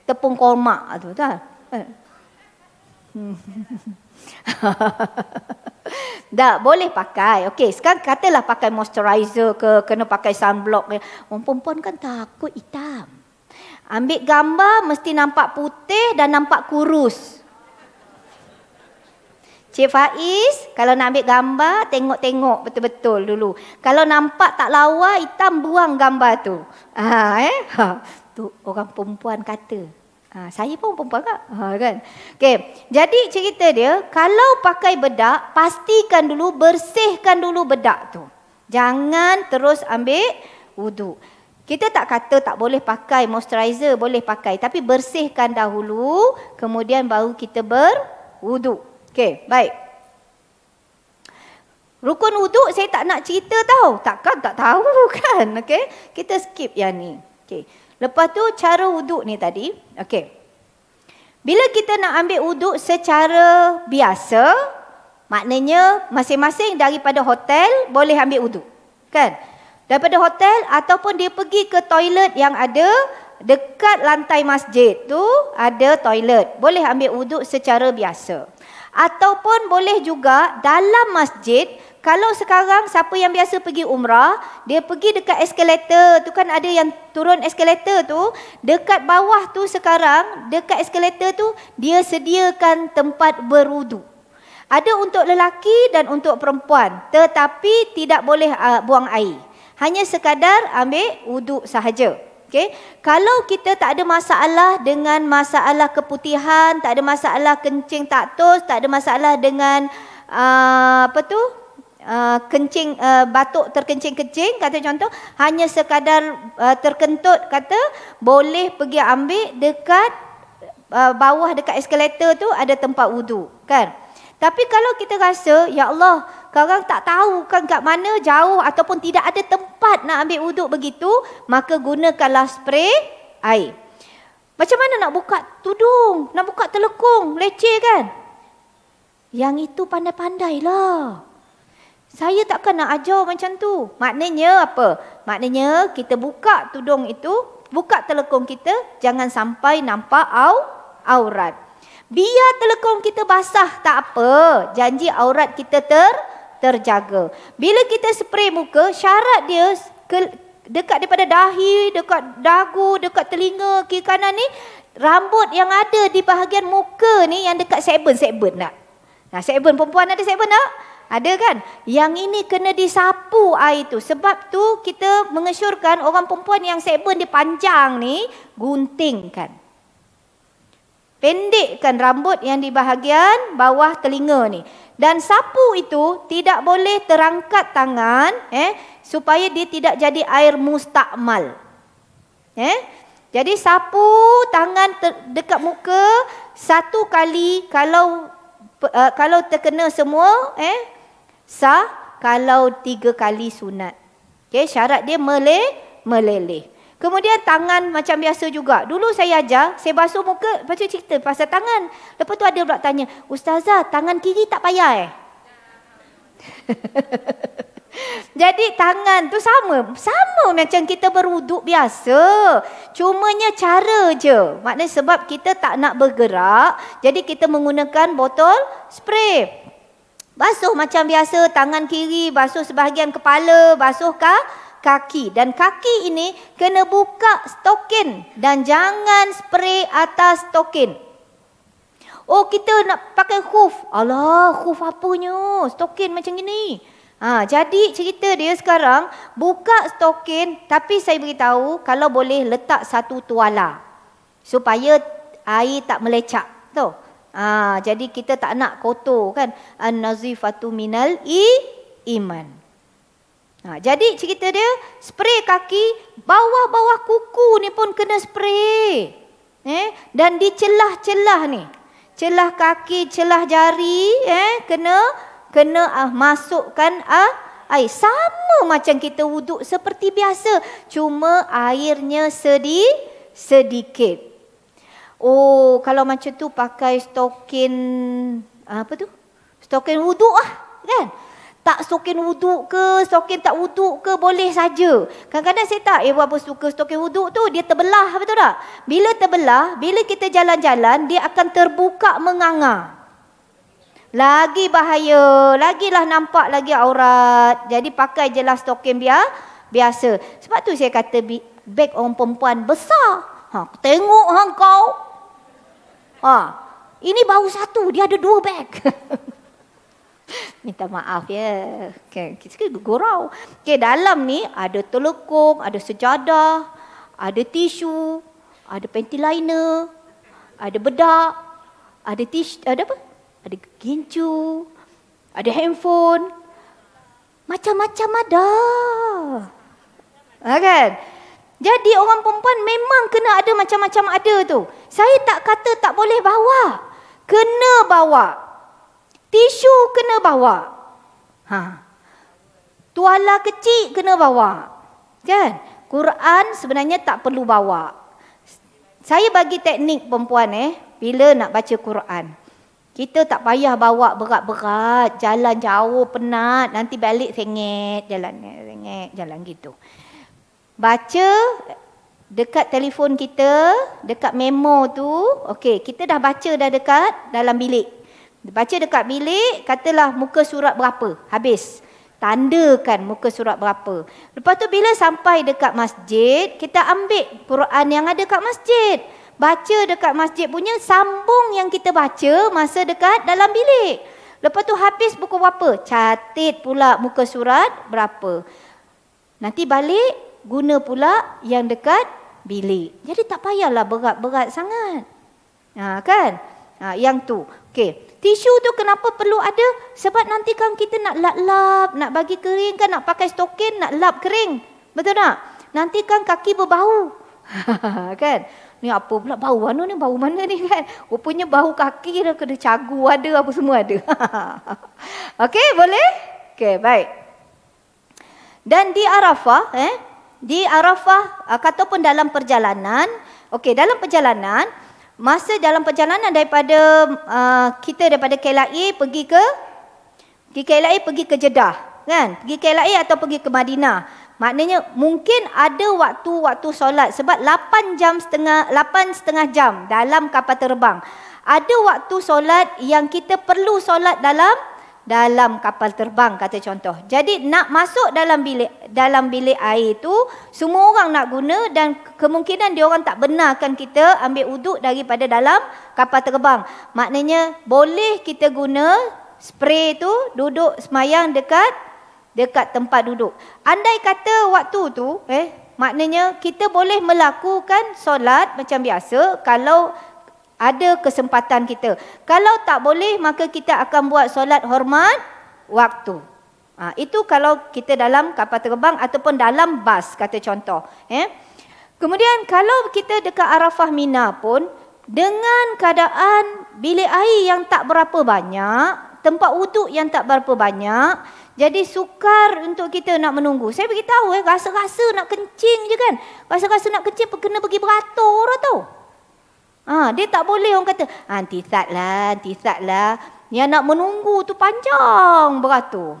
tepung korma tu tak? Eh. Hmm. Tak boleh pakai. Okey, sekarang katalah pakai moisturizer ke kena pakai sunblock ke. Orang perempuan kan takut hitam. Ambil gambar mesti nampak putih dan nampak kurus. Cik Faiz, kalau nak ambil gambar, tengok-tengok betul-betul dulu. Kalau nampak tak lawa, hitam buang gambar tu. Ha, eh? Ha. Tu orang perempuan kata. Ha, saya pun perempuan kak. Ha, kan? Okay. Jadi cerita dia, kalau pakai bedak, pastikan dulu, bersihkan dulu bedak tu. Jangan terus ambil wudhu. Kita tak kata tak boleh pakai moisturizer, boleh pakai. Tapi bersihkan dahulu, kemudian baru kita berwudhu. Okay, baik. Rukun wudhu saya tak nak cerita tahu. Takkan tak tahu kan? Okay. Kita skip yang ni. Okay. Lepas tu cara wuduk ni tadi, okey. Bila kita nak ambil wuduk secara biasa, maknanya masing-masing daripada hotel boleh ambil wuduk. Kan? Daripada hotel ataupun dia pergi ke toilet yang ada dekat lantai masjid tu ada toilet. Boleh ambil wuduk secara biasa. Ataupun boleh juga dalam masjid kalau sekarang siapa yang biasa pergi umrah, dia pergi dekat eskalator, tu kan ada yang turun eskalator tu, dekat bawah tu sekarang, dekat eskalator tu, dia sediakan tempat berudu. Ada untuk lelaki dan untuk perempuan, tetapi tidak boleh uh, buang air. Hanya sekadar ambil uduk sahaja. Okay. Kalau kita tak ada masalah dengan masalah keputihan, tak ada masalah kencing tak tos, tak ada masalah dengan uh, apa tu? Uh, kencing uh, batuk terkencing-kencing kata contoh hanya sekadar uh, terkentut kata boleh pergi ambil dekat uh, bawah dekat eskalator tu ada tempat wuduk kan tapi kalau kita rasa ya Allah sekarang tak tahu kan kat mana jauh ataupun tidak ada tempat nak ambil wuduk begitu maka gunakanlah spray air macam mana nak buka tudung nak buka telekung leceh kan yang itu pandai-pandailah saya takkan nak ajar macam tu. Maknanya apa? Maknanya kita buka tudung itu, buka telekong kita, jangan sampai nampak au, aurat. Biar telekong kita basah tak apa, janji aurat kita ter terjaga. Bila kita spray muka, syarat dia ke, dekat daripada dahi, dekat dagu, dekat telinga kiri kanan ni, rambut yang ada di bahagian muka ni yang dekat sebun, sebun tak? Nah, sebun perempuan ada sebun tak? Ada kan? Yang ini kena disapu air tu. Sebab tu kita mengesyorkan orang perempuan yang sebon dia panjang ni guntingkan. Pendekkan rambut yang di bahagian bawah telinga ni. Dan sapu itu tidak boleh terangkat tangan eh supaya dia tidak jadi air mustakmal. Eh? Jadi sapu tangan dekat muka satu kali kalau uh, kalau terkena semua eh sah kalau tiga kali sunat. Okay, syarat dia meleleh, meleleh. Kemudian tangan macam biasa juga. Dulu saya ajar, saya basuh muka, baca cerita pasal tangan. Lepas tu ada pula tanya, "Ustazah, tangan kiri tak payah eh?" Jadi tangan tu sama, sama macam kita berwuduk biasa. Cumanya cara je. Maknanya sebab kita tak nak bergerak, jadi kita menggunakan botol spray. Basuh macam biasa tangan kiri, basuh sebahagian kepala, basuh kaki. Dan kaki ini kena buka stokin dan jangan spray atas stokin. Oh kita nak pakai khuf. Alah khuf apanya stokin macam ini. Ha, jadi cerita dia sekarang buka stokin tapi saya beritahu kalau boleh letak satu tuala. Supaya air tak melecak. Tuh. Ha, jadi kita tak nak kotor kan. An-nazifatu minal i iman. Ha, jadi cerita dia, spray kaki, bawah-bawah kuku ni pun kena spray. Eh? Dan di celah-celah ni. Celah kaki, celah jari, eh? kena kena ah, masukkan ah, air. Sama macam kita wuduk seperti biasa. Cuma airnya sedih, sedikit. Oh, kalau macam tu pakai stokin apa tu? Stokin wuduk ah kan? Tak stokin wuduk ke, stokin tak wuduk ke, boleh saja. Kadang-kadang saya tak, ibu eh, apa suka stokin wuduk tu, dia terbelah, betul tak? Bila terbelah, bila kita jalan-jalan, dia akan terbuka menganga. Lagi bahaya, lagilah nampak lagi aurat. Jadi pakai je lah stokin biar, biasa. Sebab tu saya kata, beg orang perempuan besar. Ha, tengok hang kau, Ah, ini bau satu, dia ada dua bag. Minta maaf ya. Okay, kita kena gurau. Okay, dalam ni ada telekung, ada sejadah, ada tisu, ada panty liner, ada bedak, ada tisu, ada apa? Ada gincu, ada handphone. Macam-macam ada. Okay. Ha, jadi orang perempuan memang kena ada macam-macam ada tu. Saya tak kata tak boleh bawa. Kena bawa. Tisu kena bawa. Ha. Tuala kecil kena bawa. Kan? Quran sebenarnya tak perlu bawa. Saya bagi teknik perempuan eh bila nak baca Quran. Kita tak payah bawa berat-berat, jalan jauh penat, nanti balik sengit, jalan sengit, jalan gitu baca dekat telefon kita, dekat memo tu, okey, kita dah baca dah dekat dalam bilik. Baca dekat bilik, katalah muka surat berapa. Habis. Tandakan muka surat berapa. Lepas tu bila sampai dekat masjid, kita ambil Quran yang ada dekat masjid. Baca dekat masjid punya sambung yang kita baca masa dekat dalam bilik. Lepas tu habis buku berapa? Catit pula muka surat berapa. Nanti balik guna pula yang dekat bilik. Jadi tak payahlah berat-berat sangat. Ha, kan? Ha, yang tu. Okey. Tisu tu kenapa perlu ada? Sebab nanti kan kita nak lap-lap, nak bagi kering kan, nak pakai stokin, nak lap kering. Betul tak? Nanti kan kaki berbau. kan? Ni apa pula bau mana ni? Bau mana ni kan? Rupanya bau kaki dah kena cagu ada apa semua ada. Okey, boleh? Okey, baik. Dan di Arafah, eh, di Arafah uh, ataupun dalam perjalanan, okey dalam perjalanan, masa dalam perjalanan daripada uh, kita daripada KLIA pergi ke pergi KLIA pergi ke Jeddah, kan? Pergi KLIA atau pergi ke Madinah. Maknanya mungkin ada waktu-waktu solat sebab 8 jam setengah 8 setengah jam dalam kapal terbang. Ada waktu solat yang kita perlu solat dalam dalam kapal terbang kata contoh. Jadi nak masuk dalam bilik dalam bilik air itu semua orang nak guna dan kemungkinan dia orang tak benarkan kita ambil uduk daripada dalam kapal terbang. Maknanya boleh kita guna spray itu duduk semayang dekat dekat tempat duduk. Andai kata waktu tu eh maknanya kita boleh melakukan solat macam biasa kalau ada kesempatan kita. Kalau tak boleh, maka kita akan buat solat hormat waktu. Ha, itu kalau kita dalam kapal terbang ataupun dalam bas, kata contoh. Eh? Kemudian kalau kita dekat Arafah Mina pun, dengan keadaan bilik air yang tak berapa banyak, tempat wuduk yang tak berapa banyak, jadi sukar untuk kita nak menunggu. Saya beritahu, eh, rasa-rasa nak kencing je kan. Rasa-rasa nak kencing, kena pergi beratur tau ha, dia tak boleh orang kata, ah, nanti sat lah, nanti sat lah. Yang nak menunggu tu panjang beratur.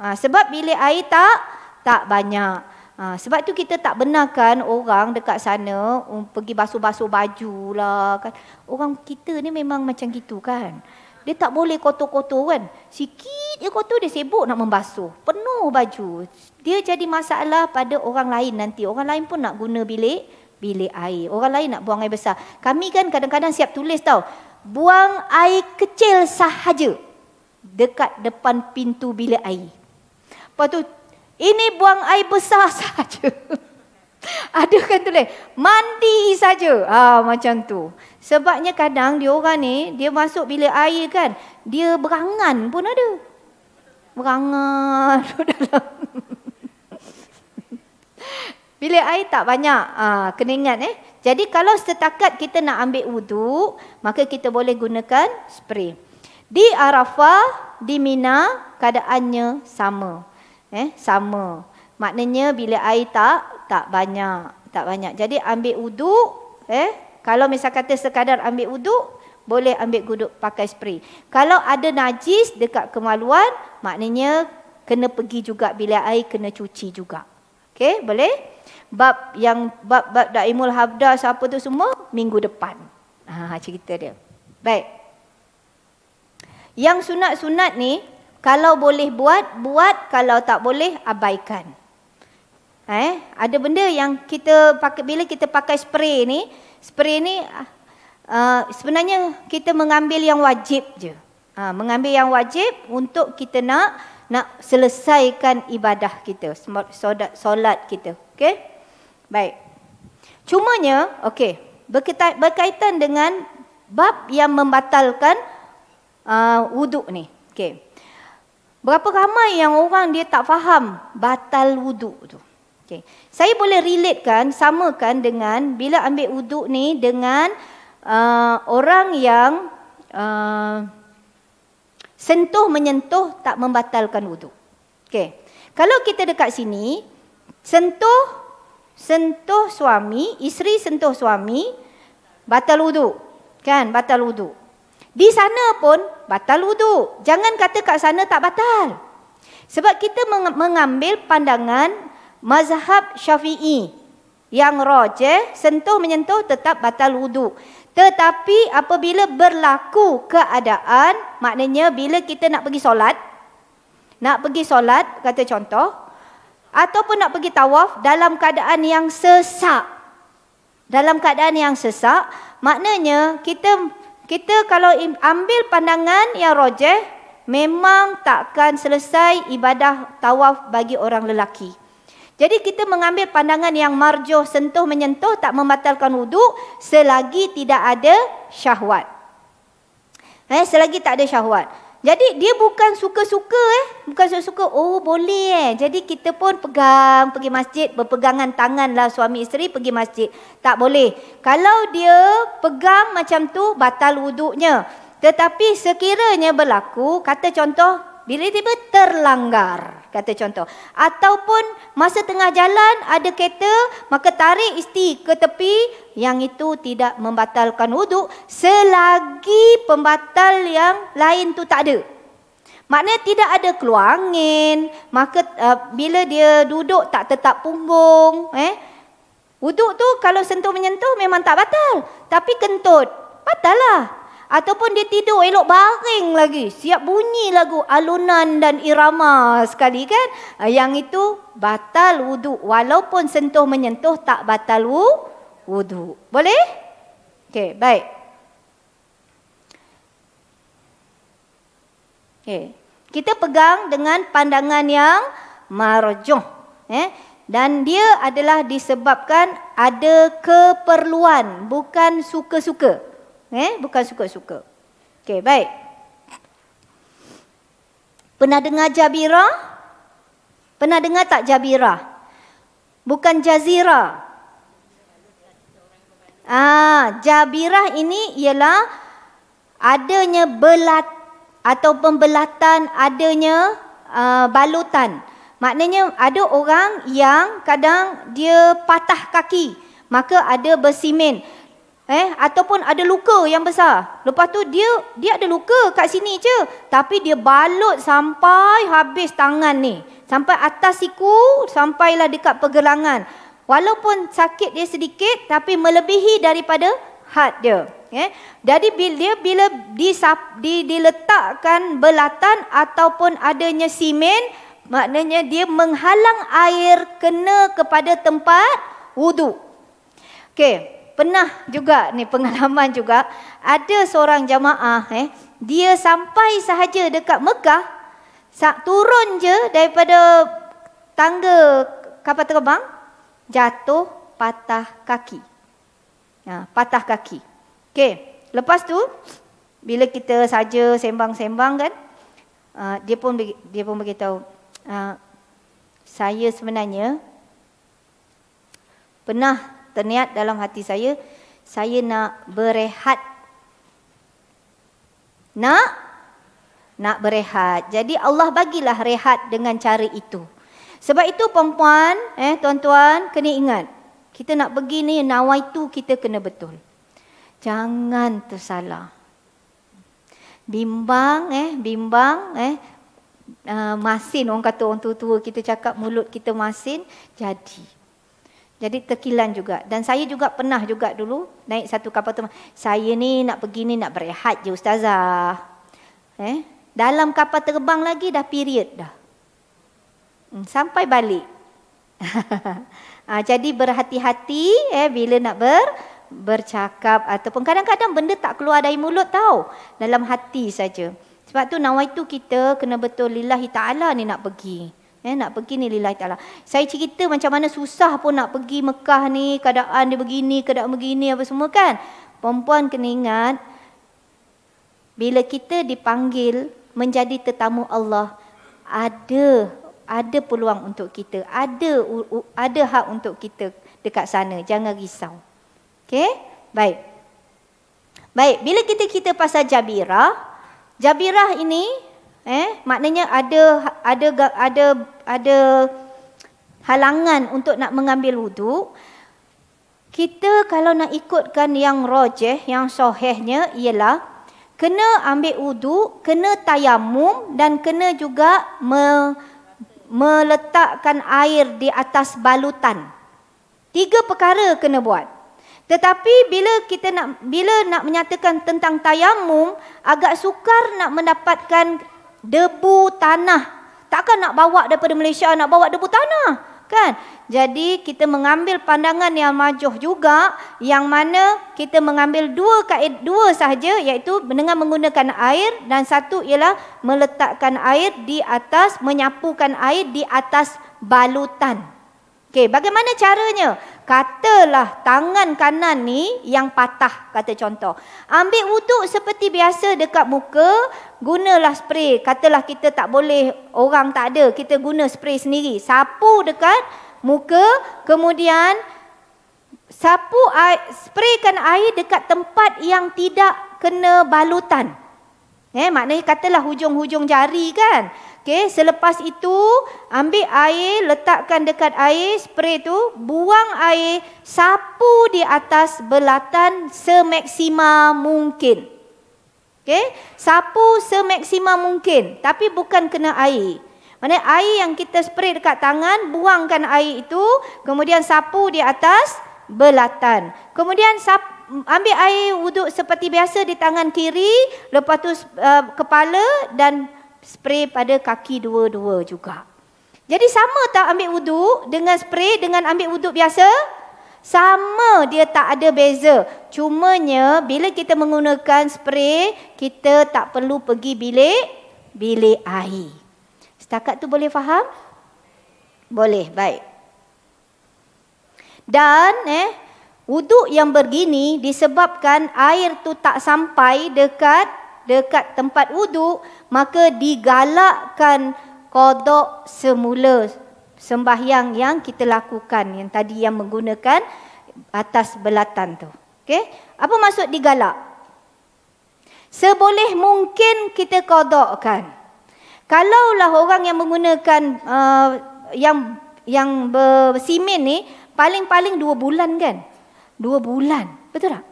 Ha, sebab bilik air tak tak banyak. Ha, sebab tu kita tak benarkan orang dekat sana um, pergi basuh-basuh baju lah. Kan. Orang kita ni memang macam gitu kan. Dia tak boleh kotor-kotor kan. Sikit je kotor dia sibuk nak membasuh. Penuh baju. Dia jadi masalah pada orang lain nanti. Orang lain pun nak guna bilik bilik air. Orang lain nak buang air besar. Kami kan kadang-kadang siap tulis tau. Buang air kecil sahaja. Dekat depan pintu bilik air. Lepas tu, ini buang air besar sahaja. Ada kan tulis, mandi sahaja Ah macam tu. Sebabnya kadang dia orang ni, dia masuk bilik air kan, dia berangan pun ada. Berangan. Bilik air tak banyak aa, ah, kena ingat eh. Jadi kalau setakat kita nak ambil wuduk, maka kita boleh gunakan spray. Di Arafah, di Mina keadaannya sama. Eh, sama. Maknanya bila air tak tak banyak, tak banyak. Jadi ambil wuduk eh kalau misal kata sekadar ambil wuduk boleh ambil guduk pakai spray. Kalau ada najis dekat kemaluan, maknanya kena pergi juga bila air, kena cuci juga. Okey, boleh? bab yang bab bab daimul habda siapa tu semua minggu depan. Ha, ha cerita dia. Baik. Yang sunat-sunat ni kalau boleh buat, buat kalau tak boleh abaikan. Eh, ada benda yang kita pakai bila kita pakai spray ni, spray ni Uh, sebenarnya kita mengambil yang wajib je. Uh, mengambil yang wajib untuk kita nak nak selesaikan ibadah kita, solat, kita. Okey? Baik. Cumanya, okey, berkaitan, berkaitan dengan bab yang membatalkan uh, wuduk ni. Okey. Berapa ramai yang orang dia tak faham batal wuduk tu. Okey. Saya boleh relate kan samakan dengan bila ambil wuduk ni dengan uh, orang yang uh, sentuh menyentuh tak membatalkan wuduk. Okey. Kalau kita dekat sini sentuh sentuh suami, isteri sentuh suami, batal wuduk. Kan, batal wuduk. Di sana pun batal wuduk. Jangan kata kat sana tak batal. Sebab kita mengambil pandangan mazhab syafi'i. Yang roje, sentuh-menyentuh tetap batal wuduk. Tetapi apabila berlaku keadaan, maknanya bila kita nak pergi solat, nak pergi solat, kata contoh, ataupun nak pergi tawaf dalam keadaan yang sesak. Dalam keadaan yang sesak, maknanya kita kita kalau ambil pandangan yang rojeh, memang takkan selesai ibadah tawaf bagi orang lelaki. Jadi kita mengambil pandangan yang marjuh, sentuh menyentuh tak membatalkan wuduk selagi tidak ada syahwat. Eh, selagi tak ada syahwat. Jadi dia bukan suka-suka eh. Bukan suka-suka. Oh boleh eh. Jadi kita pun pegang pergi masjid. Berpegangan tangan lah suami isteri pergi masjid. Tak boleh. Kalau dia pegang macam tu batal wuduknya. Tetapi sekiranya berlaku. Kata contoh bila tiba terlanggar kata contoh ataupun masa tengah jalan ada kereta maka tarik isti ke tepi yang itu tidak membatalkan wuduk selagi pembatal yang lain tu tak ada maknanya tidak ada keluar angin maka uh, bila dia duduk tak tetap punggung eh wuduk tu kalau sentuh menyentuh memang tak batal tapi kentut batal lah Ataupun dia tidur elok baring lagi. Siap bunyi lagu alunan dan irama sekali kan. Ah, yang itu batal wudhu Walaupun sentuh menyentuh tak batal wudhu Boleh? Okey, baik. okay Kita pegang dengan pandangan yang marjuh. Eh? Dan dia adalah disebabkan ada keperluan. Bukan suka-suka. -suka. Eh, bukan suka-suka. Okey, baik. Pernah dengar Jabira? Pernah dengar tak Jabira? Bukan Jazira. Ah, Jabira ini ialah adanya belat atau pembelatan adanya uh, balutan. Maknanya ada orang yang kadang dia patah kaki, maka ada bersimen. Eh, ataupun ada luka yang besar. Lepas tu dia dia ada luka kat sini je, tapi dia balut sampai habis tangan ni. Sampai atas siku, sampailah dekat pergelangan. Walaupun sakit dia sedikit tapi melebihi daripada had dia. Eh, jadi bila dia bila disap, di diletakkan belatan ataupun adanya simen, maknanya dia menghalang air kena kepada tempat wuduk. Okey pernah juga ni pengalaman juga ada seorang jamaah eh dia sampai sahaja dekat Mekah turun je daripada tangga kapal terbang jatuh patah kaki ha, patah kaki okey lepas tu bila kita saja sembang-sembang kan uh, dia pun dia pun beritahu uh, saya sebenarnya pernah terniat dalam hati saya saya nak berehat. Nak nak berehat. Jadi Allah bagilah rehat dengan cara itu. Sebab itu perempuan, eh tuan-tuan kena ingat. Kita nak pergi ni nawaitu kita kena betul. Jangan tersalah. Bimbang eh bimbang eh uh, masin orang kata orang tua-tua kita cakap mulut kita masin jadi jadi terkilan juga. Dan saya juga pernah juga dulu naik satu kapal terbang. Saya ni nak pergi ni nak berehat je ustazah. Eh? Dalam kapal terbang lagi dah period dah. Hmm, sampai balik. ha, jadi berhati-hati eh, bila nak ber bercakap ataupun kadang-kadang benda tak keluar dari mulut tau. Dalam hati saja. Sebab tu nawaitu kita kena betul lillahi ta'ala ni nak pergi. Eh, nak pergi ni lillahi ta'ala. Saya cerita macam mana susah pun nak pergi Mekah ni, keadaan dia begini, keadaan begini, apa semua kan. Perempuan kena ingat, bila kita dipanggil menjadi tetamu Allah, ada ada peluang untuk kita, ada ada hak untuk kita dekat sana. Jangan risau. okay? Baik. Baik, bila kita kita pasal Jabirah, Jabirah ini Eh, maknanya ada ada ada ada halangan untuk nak mengambil wuduk. Kita kalau nak ikutkan yang rajih, yang sahihnya ialah kena ambil wuduk, kena tayamum dan kena juga me, meletakkan air di atas balutan. Tiga perkara kena buat. Tetapi bila kita nak bila nak menyatakan tentang tayamum agak sukar nak mendapatkan debu tanah. Takkan nak bawa daripada Malaysia nak bawa debu tanah, kan? Jadi kita mengambil pandangan yang majuh juga yang mana kita mengambil dua kaedah dua sahaja iaitu dengan menggunakan air dan satu ialah meletakkan air di atas menyapukan air di atas balutan. Okay, bagaimana caranya? Katalah tangan kanan ni yang patah kata contoh. Ambil wuduk seperti biasa dekat muka, gunalah spray. Katalah kita tak boleh, orang tak ada, kita guna spray sendiri. Sapu dekat muka, kemudian sapu air, spraykan air dekat tempat yang tidak kena balutan. Eh, maknanya katalah hujung-hujung jari kan. Okay selepas itu ambil air, letakkan dekat air spray tu, buang air, sapu di atas belatan semaksima mungkin. Okey, sapu semaksimum mungkin tapi bukan kena air. Mana air yang kita spray dekat tangan, buangkan air itu, kemudian sapu di atas belatan. Kemudian sapu, ambil air wuduk seperti biasa di tangan kiri, lepas tu uh, kepala dan spray pada kaki dua-dua juga. Jadi sama tak ambil wuduk dengan spray dengan ambil wuduk biasa? Sama dia tak ada beza. Cumanya bila kita menggunakan spray, kita tak perlu pergi bilik bilik air. Setakat tu boleh faham? Boleh, baik. Dan eh wuduk yang begini disebabkan air tu tak sampai dekat dekat tempat wuduk, maka digalakkan kodok semula sembahyang yang kita lakukan yang tadi yang menggunakan atas belatan tu. Okey. Apa maksud digalak? Seboleh mungkin kita kodokkan. Kalaulah orang yang menggunakan uh, yang yang bersimin ni paling-paling dua bulan kan? Dua bulan. Betul tak?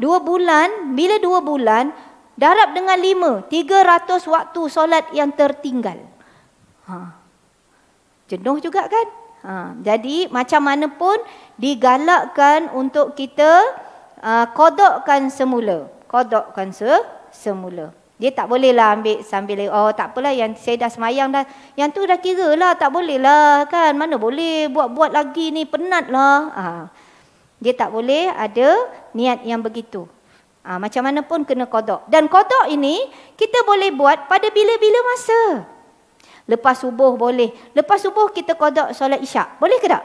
Dua bulan, bila dua bulan, darab dengan lima, tiga ratus waktu solat yang tertinggal. Ha jenuh juga kan? Ha, jadi macam mana pun digalakkan untuk kita uh, kodokkan semula. Kodokkan se semula. Dia tak bolehlah ambil sambil, oh tak apalah yang saya dah semayang dah. Yang tu dah kira lah, tak bolehlah kan. Mana boleh buat-buat lagi ni, penatlah. Ha. Dia tak boleh ada niat yang begitu. Ha, macam mana pun kena kodok. Dan kodok ini kita boleh buat pada bila-bila masa. Lepas subuh boleh. Lepas subuh kita kodok solat isyak. Boleh ke tak?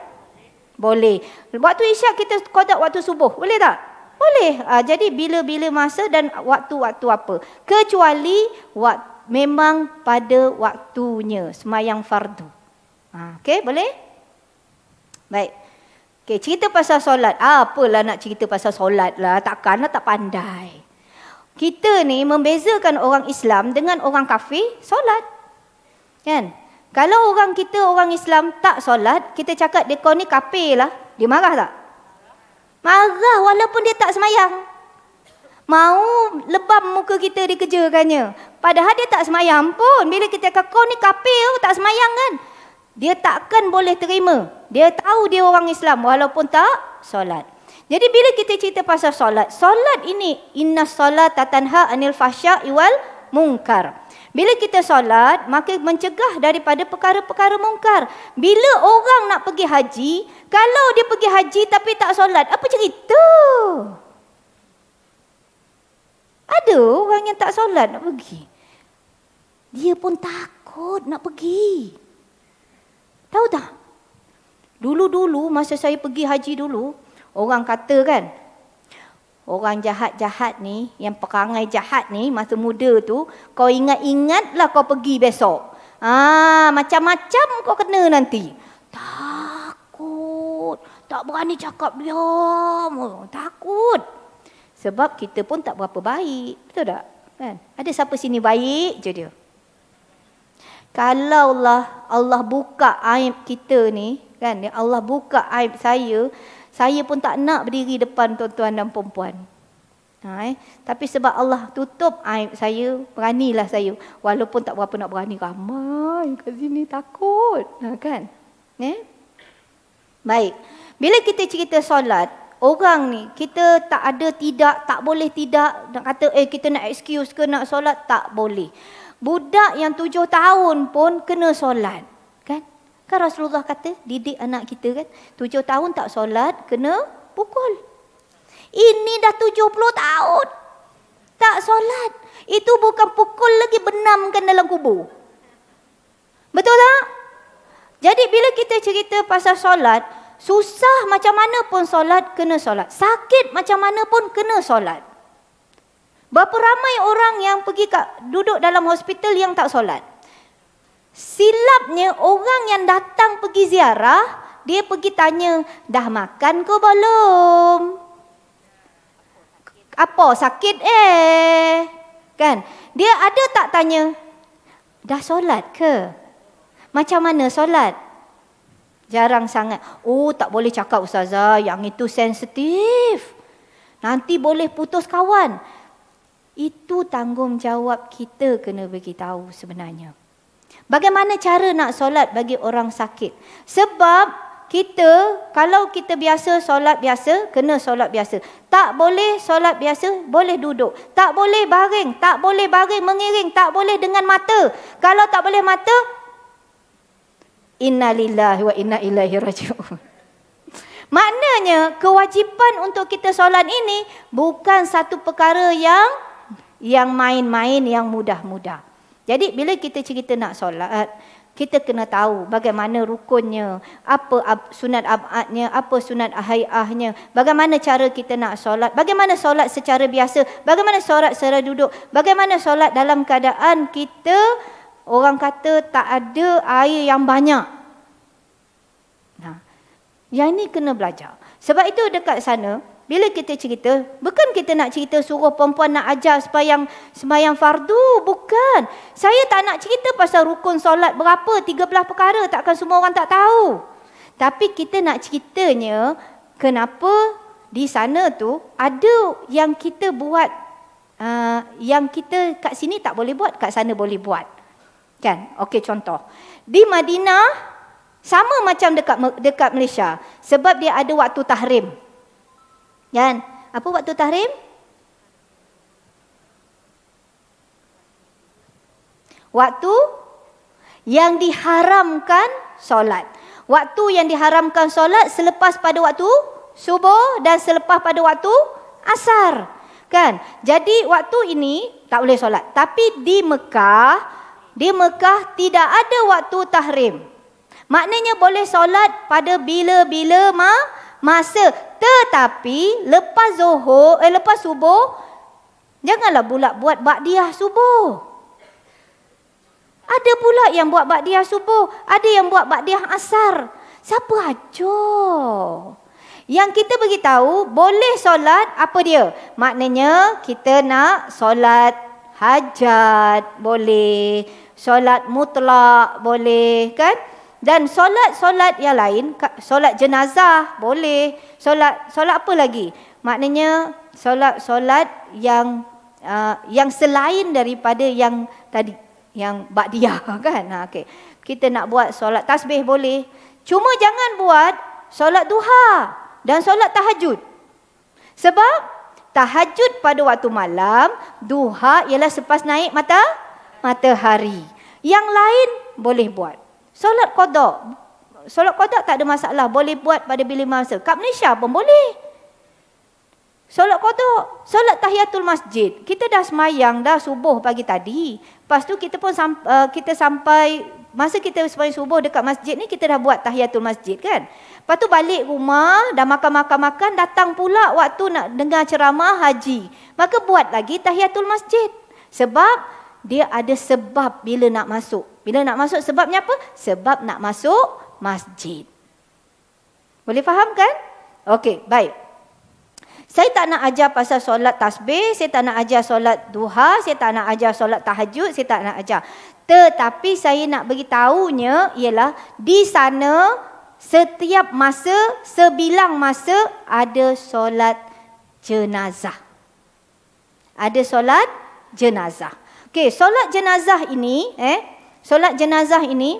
Boleh. Waktu isyak kita kodok waktu subuh. Boleh tak? Boleh. Uh, jadi bila-bila masa dan waktu-waktu apa. Kecuali wak memang pada waktunya. Semayang fardu. Ha, ah, okay boleh? Baik. Okay, cerita pasal solat. Apalah nak cerita pasal solat lah. Takkan lah tak pandai. Kita ni membezakan orang Islam dengan orang kafir solat. Kan? Kalau orang kita, orang Islam tak solat, kita cakap dia kau ni kapir lah. Dia marah tak? Marah walaupun dia tak semayang. Mau lebam muka kita dikerjakannya. Padahal dia tak semayang pun. Bila kita kata kau ni kapir, tak semayang kan? Dia takkan boleh terima. Dia tahu dia orang Islam walaupun tak solat. Jadi bila kita cerita pasal solat, solat ini inna solat tatanha anil fahsya iwal Mungkar. Bila kita solat, maka mencegah daripada perkara-perkara mungkar. Bila orang nak pergi haji, kalau dia pergi haji tapi tak solat, apa cerita? Ada orang yang tak solat nak pergi. Dia pun takut nak pergi. Tahu tak? Dulu-dulu masa saya pergi haji dulu, orang kata kan, Orang jahat-jahat ni, yang perangai jahat ni masa muda tu, kau ingat-ingatlah kau pergi besok. Ah, macam-macam kau kena nanti. Takut. Tak berani cakap dia. Oh, takut. Sebab kita pun tak berapa baik. Betul tak? Kan? Ada siapa sini baik je dia. Kalaulah Allah buka aib kita ni, kan? Allah buka aib saya, saya pun tak nak berdiri depan tuan-tuan dan perempuan. Ha, eh? Tapi sebab Allah tutup aib saya, beranilah saya. Walaupun tak berapa nak berani, ramai kat sini takut. Ha, kan? Eh? Baik. Bila kita cerita solat, orang ni kita tak ada tidak tak boleh tidak nak kata eh kita nak excuse ke nak solat tak boleh budak yang tujuh tahun pun kena solat Kan Rasulullah kata, didik anak kita kan. Tujuh tahun tak solat, kena pukul. Ini dah tujuh puluh tahun. Tak solat. Itu bukan pukul lagi benamkan dalam kubur. Betul tak? Jadi bila kita cerita pasal solat, susah macam mana pun solat, kena solat. Sakit macam mana pun kena solat. Berapa ramai orang yang pergi kat, duduk dalam hospital yang tak solat? Silapnya orang yang datang pergi ziarah, dia pergi tanya, dah makan ke belum? Apa sakit eh? Kan? Dia ada tak tanya, dah solat ke? Macam mana solat? Jarang sangat. Oh, tak boleh cakap ustazah, yang itu sensitif. Nanti boleh putus kawan. Itu tanggungjawab kita kena bagi tahu sebenarnya. Bagaimana cara nak solat bagi orang sakit? Sebab kita kalau kita biasa solat biasa kena solat biasa. Tak boleh solat biasa boleh duduk. Tak boleh baring, tak boleh baring mengiring, tak boleh dengan mata. Kalau tak boleh mata Inna innalillahi wa inna ilaihi rajiun. Maknanya kewajipan untuk kita solat ini bukan satu perkara yang yang main-main yang mudah-mudah. Jadi bila kita cerita nak solat, kita kena tahu bagaimana rukunnya, apa sunat abadnya, apa sunat ahayahnya, bagaimana cara kita nak solat, bagaimana solat secara biasa, bagaimana solat secara duduk, bagaimana solat dalam keadaan kita, orang kata tak ada air yang banyak. Nah, yang ini kena belajar. Sebab itu dekat sana, bila kita cerita, bukan kita nak cerita suruh perempuan nak ajar sembahyang sembahyang fardu, bukan. Saya tak nak cerita pasal rukun solat berapa, 13 perkara takkan semua orang tak tahu. Tapi kita nak ceritanya kenapa di sana tu ada yang kita buat uh, yang kita kat sini tak boleh buat, kat sana boleh buat. Kan? Okey contoh. Di Madinah sama macam dekat dekat Malaysia sebab dia ada waktu tahrim. Kan? Apa waktu tahrim? Waktu yang diharamkan solat. Waktu yang diharamkan solat selepas pada waktu subuh dan selepas pada waktu asar. Kan? Jadi waktu ini tak boleh solat. Tapi di Mekah, di Mekah tidak ada waktu tahrim. Maknanya boleh solat pada bila-bila mah masa. Tetapi lepas zuhur, eh, lepas subuh, janganlah pula buat bakdiah subuh. Ada pula yang buat bakdiah subuh, ada yang buat bakdiah asar. Siapa ajar? Yang kita tahu boleh solat apa dia? Maknanya kita nak solat hajat boleh, solat mutlak boleh kan? Dan solat-solat yang lain, solat jenazah boleh, solat solat apa lagi? Maknanya solat-solat yang uh, yang selain daripada yang tadi yang ba'diyah kan. Ha okey. Kita nak buat solat tasbih boleh. Cuma jangan buat solat duha dan solat tahajud. Sebab tahajud pada waktu malam, duha ialah selepas naik mata matahari. Yang lain boleh buat. Solat kodok. Solat kodok tak ada masalah. Boleh buat pada bila masa. Kat Malaysia pun boleh. Solat kodok. Solat tahiyatul masjid. Kita dah semayang dah subuh pagi tadi. Lepas tu kita pun sampai, eh, kita sampai masa kita semayang subuh dekat masjid ni kita dah buat tahiyatul masjid kan. Lepas tu balik rumah dah makan-makan-makan datang pula waktu nak dengar ceramah haji. Maka buat lagi tahiyatul masjid. Sebab dia ada sebab bila nak masuk. Bila nak masuk sebabnya apa? Sebab nak masuk masjid. Boleh faham kan? Okey, baik. Saya tak nak ajar pasal solat tasbih, saya tak nak ajar solat duha, saya tak nak ajar solat tahajud, saya tak nak ajar. Tetapi saya nak beritahunya ialah di sana setiap masa, sebilang masa ada solat jenazah. Ada solat jenazah. Okey, solat jenazah ini, eh, solat jenazah ini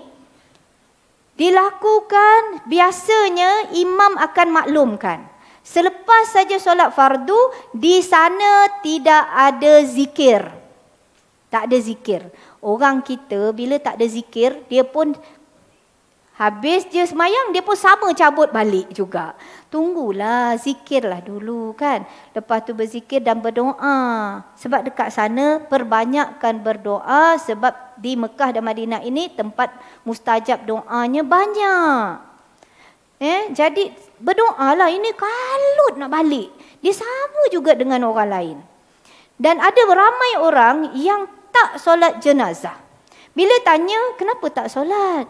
dilakukan biasanya imam akan maklumkan. Selepas saja solat fardu, di sana tidak ada zikir. Tak ada zikir. Orang kita bila tak ada zikir, dia pun habis dia semayang, dia pun sama cabut balik juga tunggulah zikirlah dulu kan lepas tu berzikir dan berdoa sebab dekat sana perbanyakkan berdoa sebab di Mekah dan Madinah ini tempat mustajab doanya banyak eh jadi berdoalah ini kalut nak balik dia sama juga dengan orang lain dan ada ramai orang yang tak solat jenazah bila tanya kenapa tak solat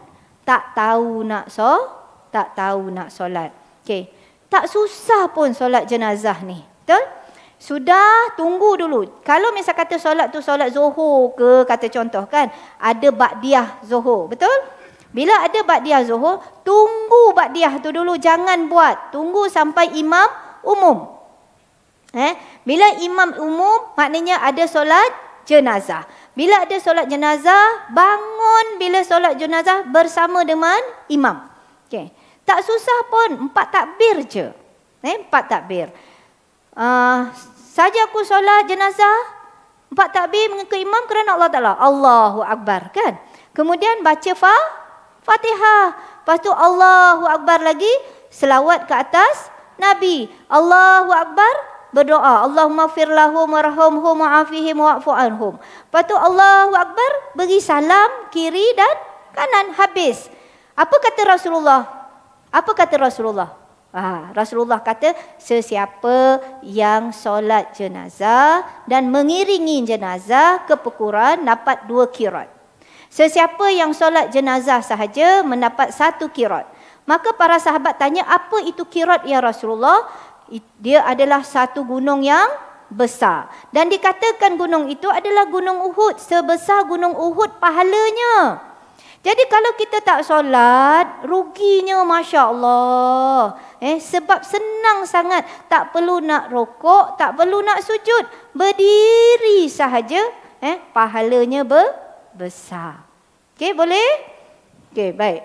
tak tahu nak so tak tahu nak solat okey tak susah pun solat jenazah ni. Betul? Sudah tunggu dulu. Kalau misal kata solat tu solat zuhur ke, kata contoh kan, ada ba'diyah zuhur. Betul? Bila ada ba'diyah zuhur, tunggu ba'diyah tu dulu. Jangan buat. Tunggu sampai imam umum. Eh? Bila imam umum, maknanya ada solat jenazah. Bila ada solat jenazah, bangun bila solat jenazah bersama dengan imam. Okey. Tak susah pun empat takbir je. Eh, empat takbir. Uh, saja aku solat jenazah, empat takbir dengan ke imam kerana Allah Ta'ala. Allahu Akbar kan. Kemudian baca fa, fatihah. Lepas tu Allahu Akbar lagi, selawat ke atas Nabi. Allahu Akbar berdoa. Allahumma firlahum warahumhum wa'afihim wa'fu'anhum. Lepas tu Allahu Akbar beri salam kiri dan kanan habis. Apa kata Rasulullah? Apa kata Rasulullah? Ha, Rasulullah kata sesiapa yang solat jenazah dan mengiringi jenazah ke pekuran dapat dua kirat. Sesiapa yang solat jenazah sahaja mendapat satu kirat. Maka para sahabat tanya apa itu kirat ya Rasulullah? Dia adalah satu gunung yang besar. Dan dikatakan gunung itu adalah gunung Uhud. Sebesar gunung Uhud pahalanya. Jadi kalau kita tak solat, ruginya Masya Allah. Eh, sebab senang sangat, tak perlu nak rokok, tak perlu nak sujud. Berdiri sahaja, eh, pahalanya ber besar. Okey, boleh? Okay, baik.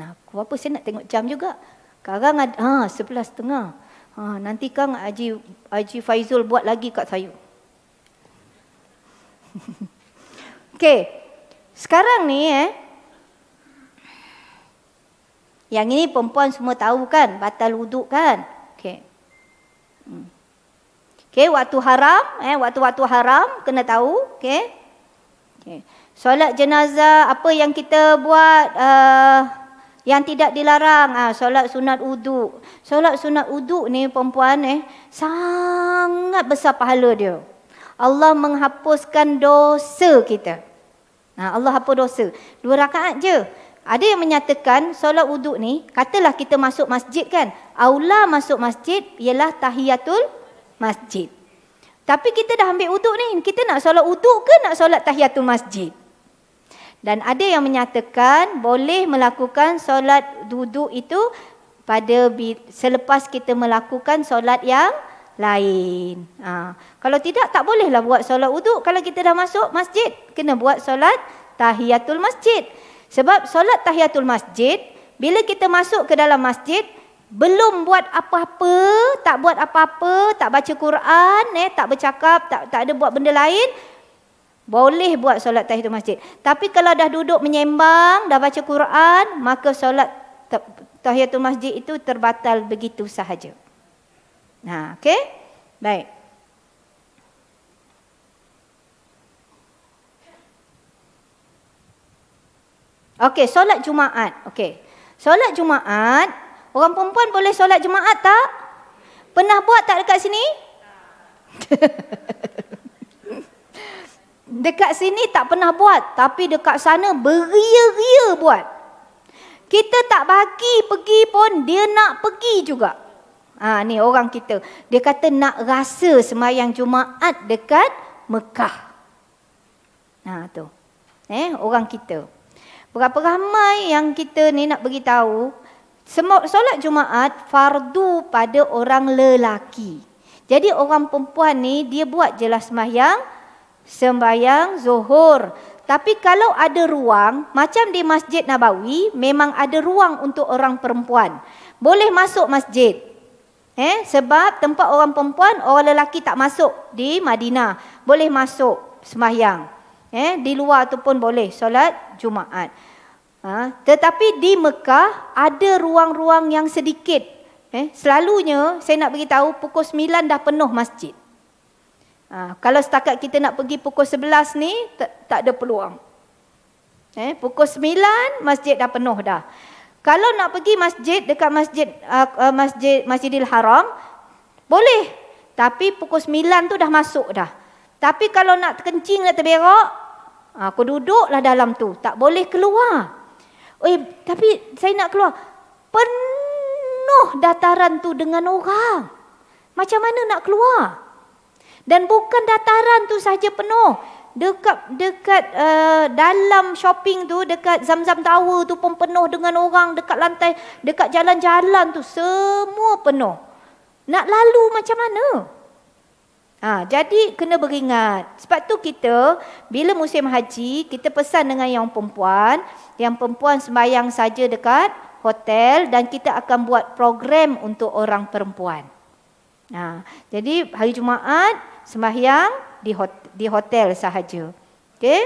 Nah, aku apa saya nak tengok jam juga. Sekarang ada, ha, sebelas tengah. Ha, nanti kang Haji, Haji Faizul buat lagi kat saya. Okay, Sekarang ni eh Yang ini perempuan semua tahu kan batal wuduk kan? Okey. Hmm. Okey, waktu haram eh waktu-waktu haram kena tahu, okey. Okey. Solat jenazah apa yang kita buat uh, yang tidak dilarang ah solat sunat wuduk. Solat sunat wuduk ni perempuan eh sangat besar pahala dia. Allah menghapuskan dosa kita. Ha, Allah hapus dosa. Dua rakaat je. Ada yang menyatakan solat wuduk ni, katalah kita masuk masjid kan. Aula masuk masjid ialah tahiyatul masjid. Tapi kita dah ambil wuduk ni, kita nak solat wuduk ke nak solat tahiyatul masjid? Dan ada yang menyatakan boleh melakukan solat duduk itu pada selepas kita melakukan solat yang lain. Ha. Kalau tidak, tak bolehlah buat solat uduk. Kalau kita dah masuk masjid, kena buat solat tahiyatul masjid. Sebab solat tahiyatul masjid, bila kita masuk ke dalam masjid, belum buat apa-apa, tak buat apa-apa, tak baca Quran, eh, tak bercakap, tak, tak ada buat benda lain, boleh buat solat tahiyatul masjid. Tapi kalau dah duduk menyembang, dah baca Quran, maka solat tahiyatul masjid itu terbatal begitu sahaja. Ha, okey? Baik. Okey, solat Jumaat. Okey. Solat Jumaat, orang perempuan boleh solat Jumaat tak? Pernah buat tak dekat sini? dekat sini tak pernah buat, tapi dekat sana beria-ria buat. Kita tak bagi pergi pun dia nak pergi juga. Ha, ni orang kita. Dia kata nak rasa semayang Jumaat dekat Mekah. Ha, tu. Eh, orang kita. Berapa ramai yang kita ni nak beritahu, solat Jumaat fardu pada orang lelaki. Jadi orang perempuan ni dia buat jelas semayang, sembahyang zuhur. Tapi kalau ada ruang macam di Masjid Nabawi memang ada ruang untuk orang perempuan. Boleh masuk masjid Eh, sebab tempat orang perempuan, orang lelaki tak masuk di Madinah. Boleh masuk sembahyang Eh, di luar tu pun boleh solat Jumaat. Ha, tetapi di Mekah ada ruang-ruang yang sedikit. Eh, selalunya saya nak bagi tahu pukul 9 dah penuh masjid. Ha, kalau setakat kita nak pergi pukul 11 ni tak, tak ada peluang. Eh, pukul 9 masjid dah penuh dah. Kalau nak pergi masjid dekat masjid uh, uh masjid Masjidil Haram boleh. Tapi pukul 9 tu dah masuk dah. Tapi kalau nak terkencing nak terberak, ah, aku duduklah dalam tu, tak boleh keluar. Oi, eh, tapi saya nak keluar. Penuh dataran tu dengan orang. Macam mana nak keluar? Dan bukan dataran tu saja penuh dekat dekat uh, dalam shopping tu dekat Zamzam Tower tu pun penuh dengan orang dekat lantai dekat jalan-jalan tu semua penuh. Nak lalu macam mana? Ha, jadi kena beringat. Sebab tu kita bila musim haji kita pesan dengan yang perempuan, yang perempuan sembahyang saja dekat hotel dan kita akan buat program untuk orang perempuan. Ha, jadi hari Jumaat sembahyang di hotel, di hotel sahaja. Okey.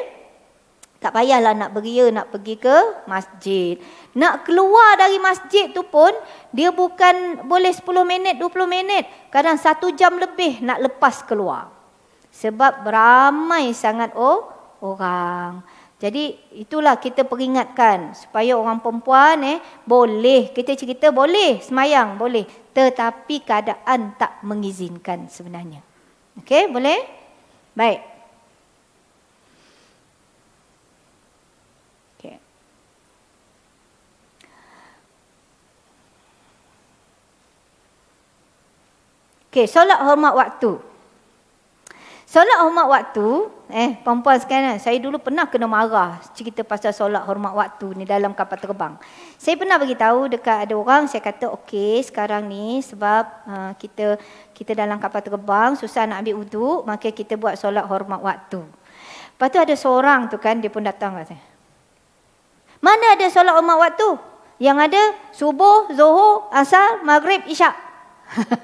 Tak payahlah nak beria nak pergi ke masjid. Nak keluar dari masjid tu pun dia bukan boleh 10 minit, 20 minit, kadang 1 jam lebih nak lepas keluar. Sebab ramai sangat oh orang. Jadi itulah kita peringatkan supaya orang perempuan eh boleh kita cerita boleh semayang boleh tetapi keadaan tak mengizinkan sebenarnya. Okey boleh? Baik. Okay. Okay, solat hormat waktu. Solat hormat waktu, eh perempuan sekalian, eh, saya dulu pernah kena marah cerita pasal solat hormat waktu ni dalam kapal terbang. Saya pernah bagi tahu dekat ada orang, saya kata okey sekarang ni sebab uh, kita kita dalam kapal terbang, susah nak ambil uduk, maka kita buat solat hormat waktu. Lepas tu ada seorang tu kan, dia pun datang kata. Mana ada solat hormat waktu? Yang ada subuh, zuhur, asar, maghrib, isyak.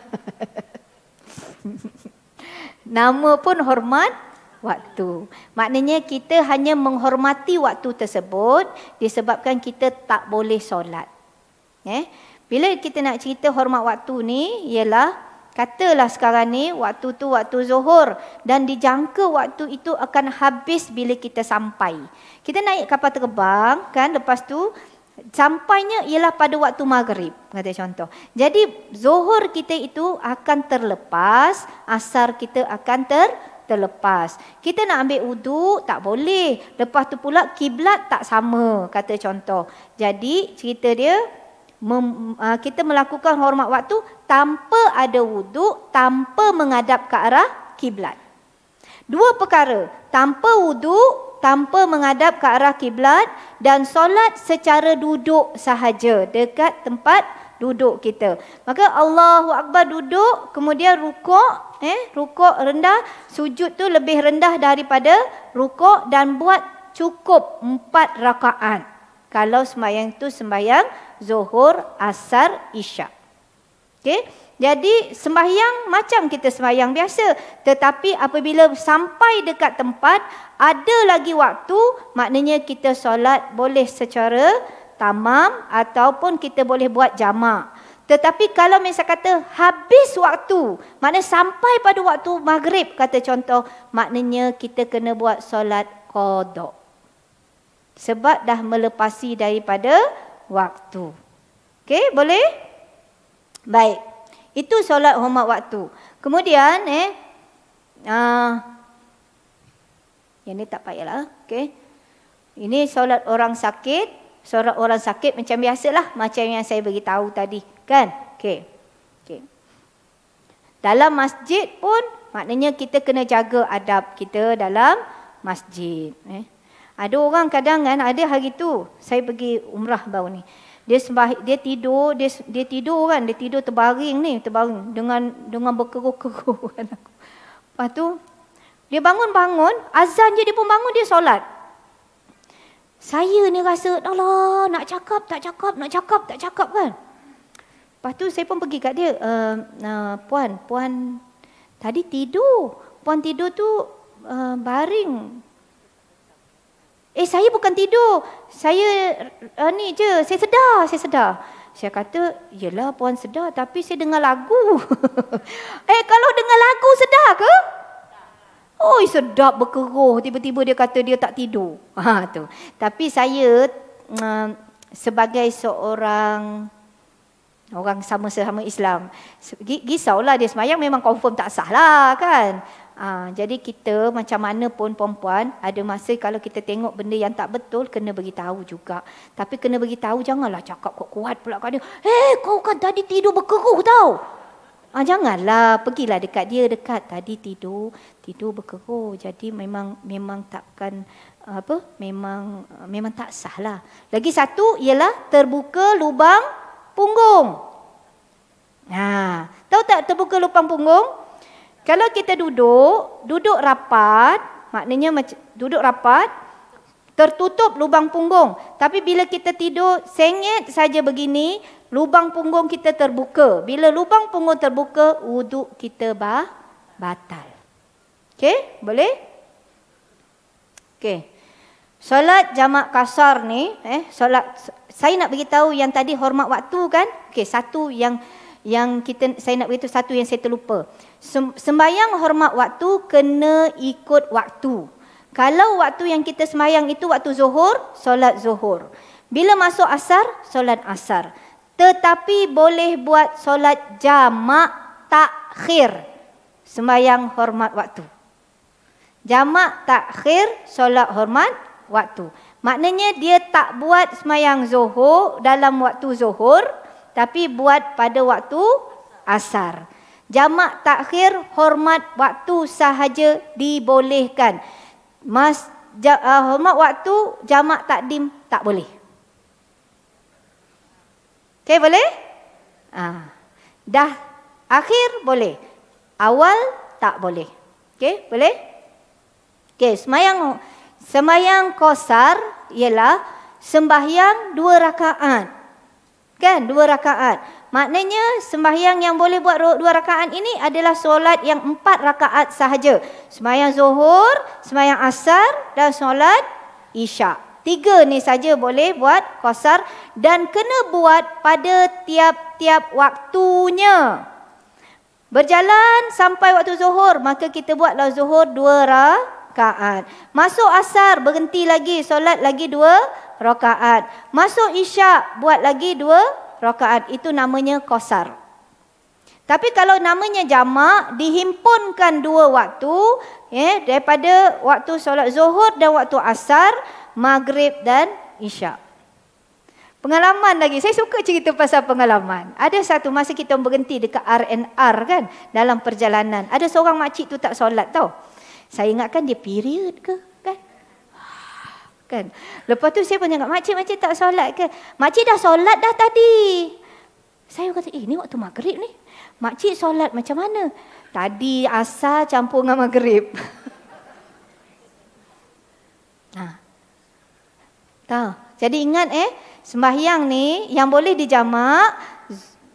Nama pun hormat waktu. Maknanya kita hanya menghormati waktu tersebut disebabkan kita tak boleh solat. Eh? Bila kita nak cerita hormat waktu ni ialah Katalah sekarang ni waktu tu waktu zuhur dan dijangka waktu itu akan habis bila kita sampai. Kita naik kapal terbang kan lepas tu sampainya ialah pada waktu maghrib kata contoh. Jadi zuhur kita itu akan terlepas, asar kita akan ter terlepas. Kita nak ambil uduk tak boleh. Lepas tu pula kiblat tak sama kata contoh. Jadi cerita dia mem, uh, kita melakukan hormat waktu tanpa ada wuduk, tanpa menghadap ke arah kiblat. Dua perkara, tanpa wuduk, tanpa menghadap ke arah kiblat dan solat secara duduk sahaja dekat tempat duduk kita. Maka Allahu Akbar duduk, kemudian rukuk, eh, rukuk rendah, sujud tu lebih rendah daripada rukuk dan buat cukup empat rakaat. Kalau sembahyang tu sembahyang zuhur, asar, Isya. Okey. Jadi sembahyang macam kita sembahyang biasa. Tetapi apabila sampai dekat tempat, ada lagi waktu, maknanya kita solat boleh secara tamam ataupun kita boleh buat jama. Tetapi kalau misalnya kata habis waktu, maknanya sampai pada waktu maghrib, kata contoh, maknanya kita kena buat solat kodok. Sebab dah melepasi daripada waktu. Okey, boleh? Baik. Itu solat hormat waktu. Kemudian eh uh, yang ni tak payahlah, okey. Ini solat orang sakit, solat orang sakit macam biasalah, macam yang saya bagi tahu tadi, kan? Okey. Okey. Dalam masjid pun maknanya kita kena jaga adab kita dalam masjid, eh. Ada orang kadang kan ada hari tu saya pergi umrah baru ni. Dia sembah, dia tidur, dia dia tidur kan, dia tidur terbaring ni, terbaring dengan dengan berkeruh-keruh kan aku. Lepas tu dia bangun-bangun, azan je dia pun bangun dia solat. Saya ni rasa, Allah nak cakap tak cakap, nak cakap tak cakap kan. Lepas tu saya pun pergi kat dia, e, uh, puan, puan tadi tidur. Puan tidur tu uh, baring, Eh saya bukan tidur. Saya uh, ni je, saya sedar, saya sedar. Saya kata, "Yalah puan sedar tapi saya dengar lagu." eh kalau dengar lagu sedar ke? Oh sedap berkeruh tiba-tiba dia kata dia tak tidur. Ha tu. Tapi saya uh, sebagai seorang orang sama-sama Islam, risaulah dia semayang memang confirm tak sah kan. Ha, jadi kita macam mana pun perempuan ada masa kalau kita tengok benda yang tak betul kena bagi tahu juga. Tapi kena bagi tahu janganlah cakap kuat kuat pula kat dia. Eh kau kan tadi tidur berkeruh tau. Ha, janganlah pergilah dekat dia dekat tadi tidur tidur berkeruh. Jadi memang memang takkan apa memang memang tak sah Lagi satu ialah terbuka lubang punggung. Nah, ha, tahu tak terbuka lubang punggung? Kalau kita duduk, duduk rapat, maknanya duduk rapat, tertutup lubang punggung. Tapi bila kita tidur, sengit saja begini, lubang punggung kita terbuka. Bila lubang punggung terbuka, wuduk kita bah, batal. Okey, boleh? Okey. Solat jamak kasar ni, eh, solat saya nak bagi tahu yang tadi hormat waktu kan? Okey, satu yang yang kita saya nak beritahu satu yang saya terlupa. Sembayang hormat waktu kena ikut waktu. Kalau waktu yang kita sembayang itu waktu zuhur, solat zuhur. Bila masuk asar, solat asar. Tetapi boleh buat solat jamak takhir. Sembayang hormat waktu. Jamak takhir, solat hormat waktu. Maknanya dia tak buat sembayang zuhur dalam waktu zuhur. Tapi buat pada waktu asar. asar. Jamak takhir hormat waktu sahaja dibolehkan. Mas ja, uh, hormat waktu jamak takdim tak boleh. Okey boleh? Ah. Dah akhir boleh. Awal tak boleh. Okey, boleh? Okey, semayang semayang qasar ialah sembahyang dua rakaat. Kan? Dua rakaat. Maknanya sembahyang yang boleh buat dua rakaat ini adalah solat yang empat rakaat sahaja. Sembahyang zuhur, sembahyang asar dan solat isyak. Tiga ni saja boleh buat kosar dan kena buat pada tiap-tiap waktunya. Berjalan sampai waktu zuhur, maka kita buatlah zuhur dua rakaat. Masuk asar, berhenti lagi, solat lagi dua rakaat. Masuk isyak, buat lagi dua rakaat itu namanya kosar. Tapi kalau namanya jamak dihimpunkan dua waktu ya daripada waktu solat zuhur dan waktu asar, maghrib dan isyak. Pengalaman lagi. Saya suka cerita pasal pengalaman. Ada satu masa kita berhenti dekat R&R kan dalam perjalanan. Ada seorang makcik tu tak solat tau. Saya ingatkan dia period ke. Kan? Lepas tu saya pun cakap, makcik-makcik tak solat ke? Makcik dah solat dah tadi. Saya kata, eh ni waktu maghrib ni. Makcik solat macam mana? Tadi asar campur dengan maghrib. nah. Ha. Tahu. Jadi ingat eh, sembahyang ni yang boleh dijamak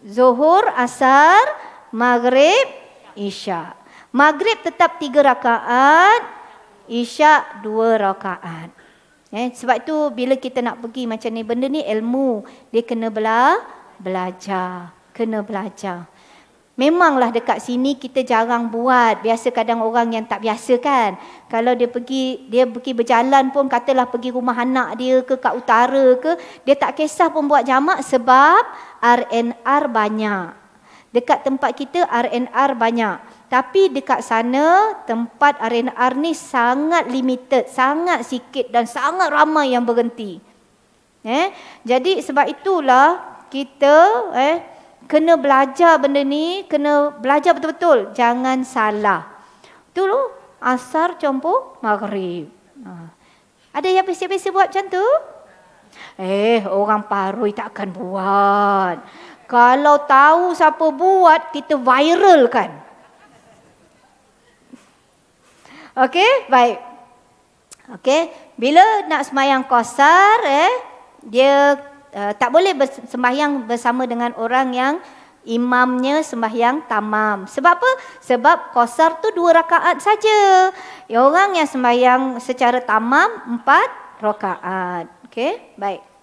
zuhur, asar, maghrib, isyak. Maghrib tetap tiga rakaat, isyak dua rakaat. Eh, sebab tu bila kita nak pergi macam ni, benda ni ilmu. Dia kena bela belajar. Kena belajar. Memanglah dekat sini kita jarang buat. Biasa kadang orang yang tak biasa kan. Kalau dia pergi dia pergi berjalan pun katalah pergi rumah anak dia ke kat utara ke. Dia tak kisah pun buat jamak sebab RNR banyak. Dekat tempat kita R&R banyak. Tapi dekat sana tempat R&R ni sangat limited, sangat sikit dan sangat ramai yang berhenti. Eh? Jadi sebab itulah kita eh, kena belajar benda ni, kena belajar betul-betul. Jangan salah. Tu lu asar campur maghrib. Ha. Ada yang bisa-bisa buat macam tu? Eh, orang paruh takkan buat. Kalau tahu siapa buat, kita viral kan. Okey, baik. Okey, bila nak sembahyang kosar, eh, dia uh, tak boleh sembahyang bersama dengan orang yang imamnya sembahyang tamam. Sebab apa? Sebab kosar tu dua rakaat saja. orang yang sembahyang secara tamam, empat rakaat. Okey, baik.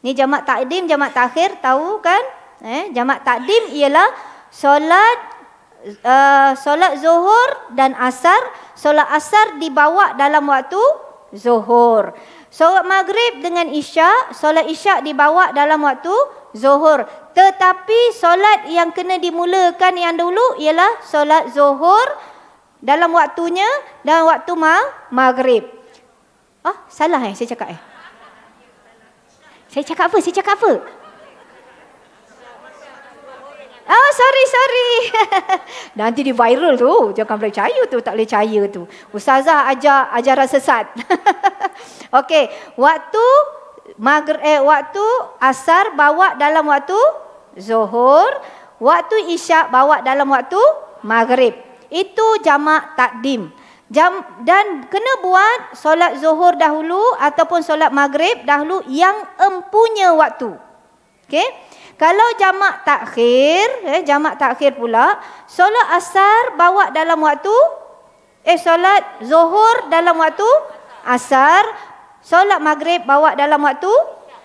Ini jamak takdim, jamak takhir tahu kan? Eh, jamak takdim ialah solat uh, solat zuhur dan asar. Solat asar dibawa dalam waktu zuhur. Solat maghrib dengan isyak, solat isyak dibawa dalam waktu zuhur. Tetapi solat yang kena dimulakan yang dulu ialah solat zuhur dalam waktunya dan waktu ma maghrib. oh, salah eh saya cakap eh. Saya cakap apa? Saya cakap apa? Oh, sorry, sorry. Nanti dia viral tu. Jangan boleh percaya tu, tak boleh percaya tu. Ustazah ajar ajaran sesat. Okey, waktu magr eh waktu asar bawa dalam waktu zuhur, waktu isyak bawa dalam waktu maghrib. Itu jamak takdim. Jam, dan kena buat solat zuhur dahulu ataupun solat maghrib dahulu yang empunya waktu. Okay? Kalau jamak takhir, eh, jamak takhir pula, solat asar bawa dalam waktu, eh solat zuhur dalam waktu asar, solat maghrib bawa dalam waktu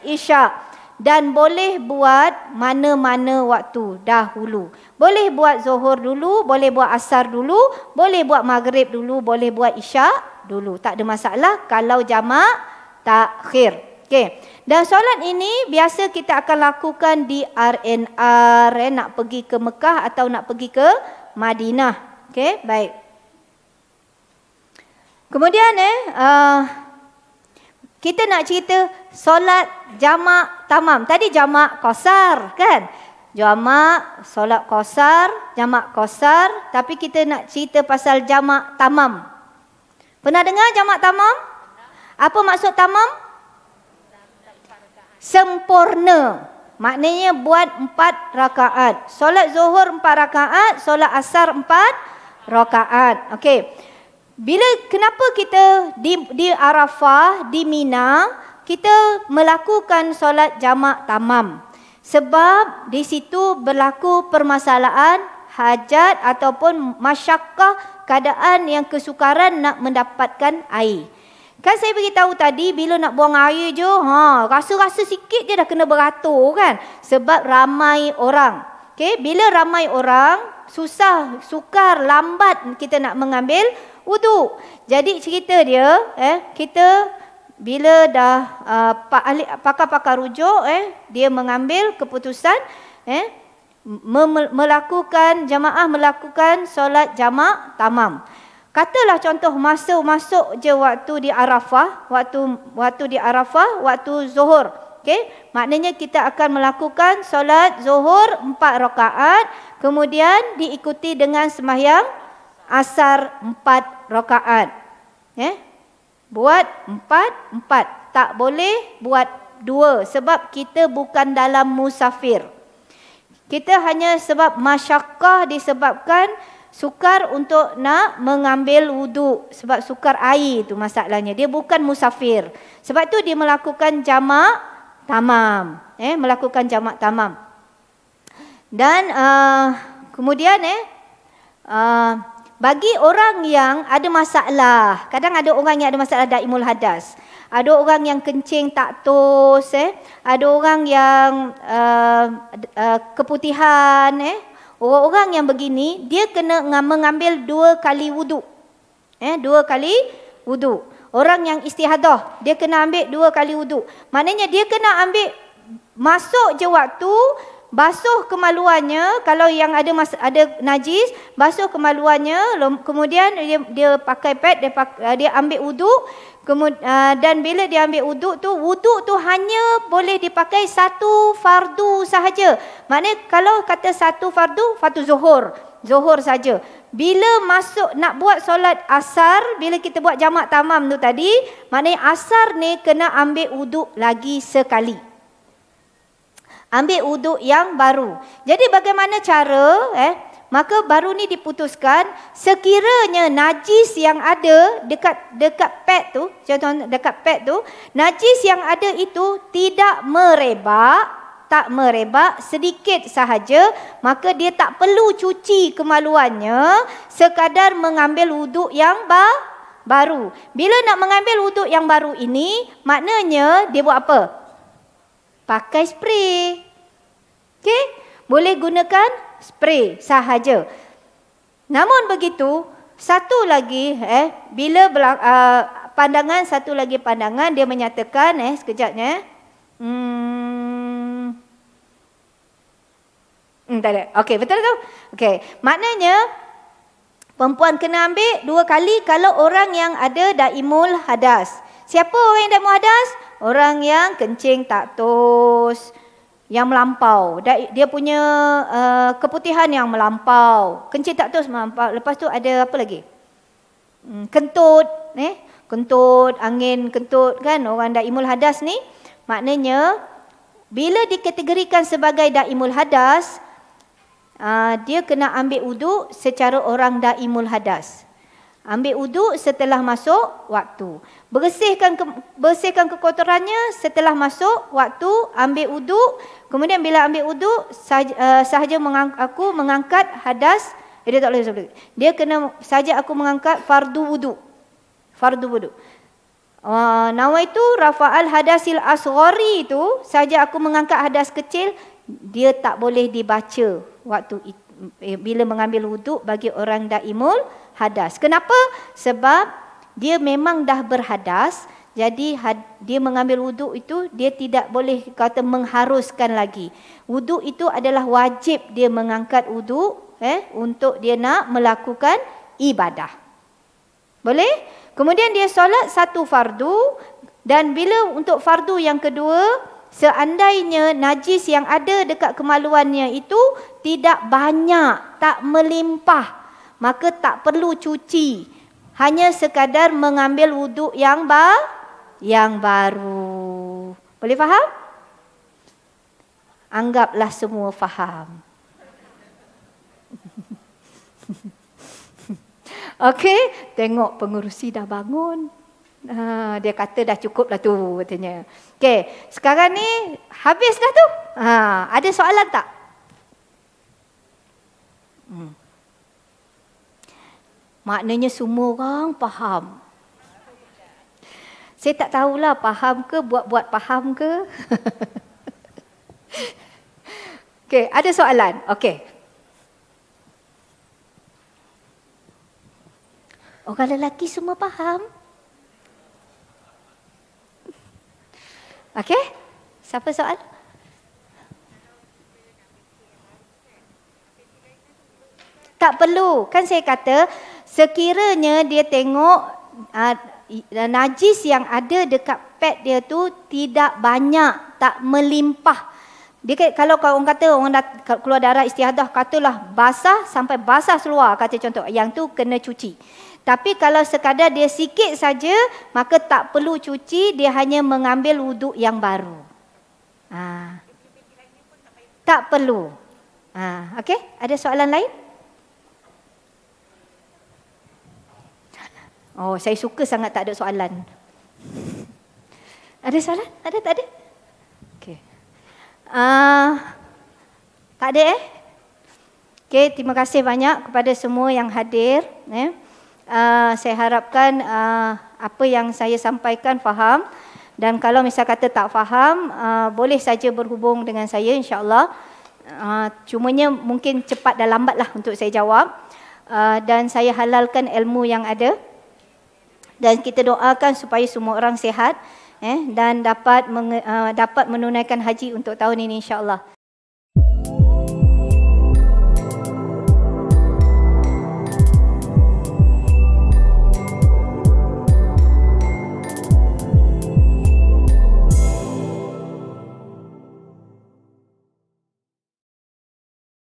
isyak. Dan boleh buat mana-mana waktu dahulu. Boleh buat zuhur dulu, boleh buat asar dulu, boleh buat maghrib dulu, boleh buat isyak dulu. Tak ada masalah kalau jamak takhir. Okay, Dan solat ini biasa kita akan lakukan di RNR eh, nak pergi ke Mekah atau nak pergi ke Madinah. Okay, baik. Kemudian eh uh, kita nak cerita solat jama tamam. Tadi jamak qasar kan? jamak solat kosar, jamak kosar, tapi kita nak cerita pasal jamak tamam pernah dengar jamak tamam apa maksud tamam sempurna maknanya buat empat rakaat solat zuhur empat rakaat solat asar empat rakaat okey bila kenapa kita di di arafah di mina kita melakukan solat jamak tamam sebab di situ berlaku permasalahan, hajat ataupun masyakah keadaan yang kesukaran nak mendapatkan air. Kan saya beritahu tadi bila nak buang air je, ha, rasa-rasa sikit je dah kena beratur kan. Sebab ramai orang. Okay, bila ramai orang, susah, sukar, lambat kita nak mengambil wuduk. Jadi cerita dia, eh, kita bila dah uh, pakar-pakar rujuk eh dia mengambil keputusan eh melakukan jamaah melakukan solat jamak tamam katalah contoh masuk masuk je waktu di Arafah waktu waktu di Arafah waktu Zuhur Okay, maknanya kita akan melakukan solat Zuhur empat rakaat kemudian diikuti dengan sembahyang asar empat rakaat eh Buat empat, empat. Tak boleh buat dua. Sebab kita bukan dalam musafir. Kita hanya sebab masyakah disebabkan sukar untuk nak mengambil wudu sebab sukar air itu masalahnya dia bukan musafir sebab tu dia melakukan jamak tamam eh melakukan jamak tamam dan uh, kemudian eh uh, bagi orang yang ada masalah, kadang ada orang yang ada masalah daimul hadas. Ada orang yang kencing tak tos, eh. ada orang yang uh, uh, keputihan. Eh. Orang-orang yang begini, dia kena mengambil dua kali wuduk. Eh, dua kali wuduk. Orang yang istihadah, dia kena ambil dua kali wuduk. Maknanya dia kena ambil masuk je waktu, basuh kemaluannya kalau yang ada mas, ada najis basuh kemaluannya kemudian dia dia pakai pad dia pakai, uh, dia ambil wuduk uh, dan bila dia ambil wuduk tu wuduk tu hanya boleh dipakai satu fardu sahaja maknanya kalau kata satu fardu fardu zuhur zuhur saja bila masuk nak buat solat asar bila kita buat jamak tamam tu tadi maknanya asar ni kena ambil wuduk lagi sekali ambil uduk yang baru. Jadi bagaimana cara eh maka baru ni diputuskan sekiranya najis yang ada dekat dekat pet tu contoh dekat pet tu najis yang ada itu tidak merebak tak merebak sedikit sahaja maka dia tak perlu cuci kemaluannya sekadar mengambil wuduk yang ba baru bila nak mengambil wuduk yang baru ini maknanya dia buat apa pakai spray Okey, boleh gunakan spray sahaja. Namun begitu, satu lagi eh bila belak, uh, ah, pandangan satu lagi pandangan dia menyatakan eh sekejapnya. Hmm. Entah hmm, dia. Okey, betul tu? Okey. Maknanya perempuan kena ambil dua kali kalau orang yang ada daimul hadas. Siapa orang yang daimul hadas? Orang yang kencing tak tos yang melampau. Dia punya uh, keputihan yang melampau. Kencing tak terus melampau. Lepas tu ada apa lagi? Hmm, kentut. Eh? Kentut, angin, kentut kan. Orang Daimul Hadas ni. Maknanya, bila dikategorikan sebagai Daimul Hadas, uh, dia kena ambil uduk secara orang Daimul Hadas. Ambil uduk setelah masuk waktu. Bersihkan ke, bersihkan kekotorannya setelah masuk waktu. Ambil uduk. Kemudian bila ambil uduk, sahaja, uh, eh, sahaja mengang, aku mengangkat hadas. Eh, dia tak boleh. Sebelum. Dia kena sahaja aku mengangkat fardu uduk. Fardu uduk. Uh, ah, nawa itu rafa'al hadasil asghari itu sahaja aku mengangkat hadas kecil dia tak boleh dibaca waktu itu, eh, bila mengambil wuduk bagi orang daimul imul hadas. Kenapa? Sebab dia memang dah berhadas, jadi dia mengambil wuduk itu dia tidak boleh kata mengharuskan lagi. Wuduk itu adalah wajib dia mengangkat wuduk eh untuk dia nak melakukan ibadah. Boleh? Kemudian dia solat satu fardu dan bila untuk fardu yang kedua Seandainya najis yang ada dekat kemaluannya itu tidak banyak, tak melimpah, maka tak perlu cuci hanya sekadar mengambil wuduk yang ba yang baru boleh faham anggaplah semua faham Okey, tengok pengurusi dah bangun. Ha, dia kata dah cukup lah tu katanya. Okey, sekarang ni habis dah tu. Ha, ada soalan tak? Hmm. Maknanya semua orang faham. Saya tak tahulah faham ke buat-buat faham ke. Okay, ada soalan. Okay. Orang lelaki semua faham? Okay. Siapa soal? Tak perlu. Kan saya kata, Sekiranya dia tengok uh, najis yang ada dekat pet dia tu tidak banyak, tak melimpah. Dia kata, kalau orang kata orang dah keluar darah istihadah, katalah basah sampai basah seluar, kata contoh. Yang tu kena cuci. Tapi kalau sekadar dia sikit saja, maka tak perlu cuci, dia hanya mengambil wuduk yang baru. Ha. Tak perlu. Ha. Okey, ada soalan lain? Oh, saya suka sangat tak ada soalan. Ada soalan? Ada tak ada? Okey. Uh, tak ada eh? Okey, terima kasih banyak kepada semua yang hadir. Eh. Uh, saya harapkan uh, apa yang saya sampaikan faham. Dan kalau misal kata tak faham, uh, boleh saja berhubung dengan saya insyaAllah. Uh, cumanya mungkin cepat dan lambatlah untuk saya jawab. Uh, dan saya halalkan ilmu yang ada dan kita doakan supaya semua orang sehat eh dan dapat menge, uh, dapat menunaikan haji untuk tahun ini insyaallah.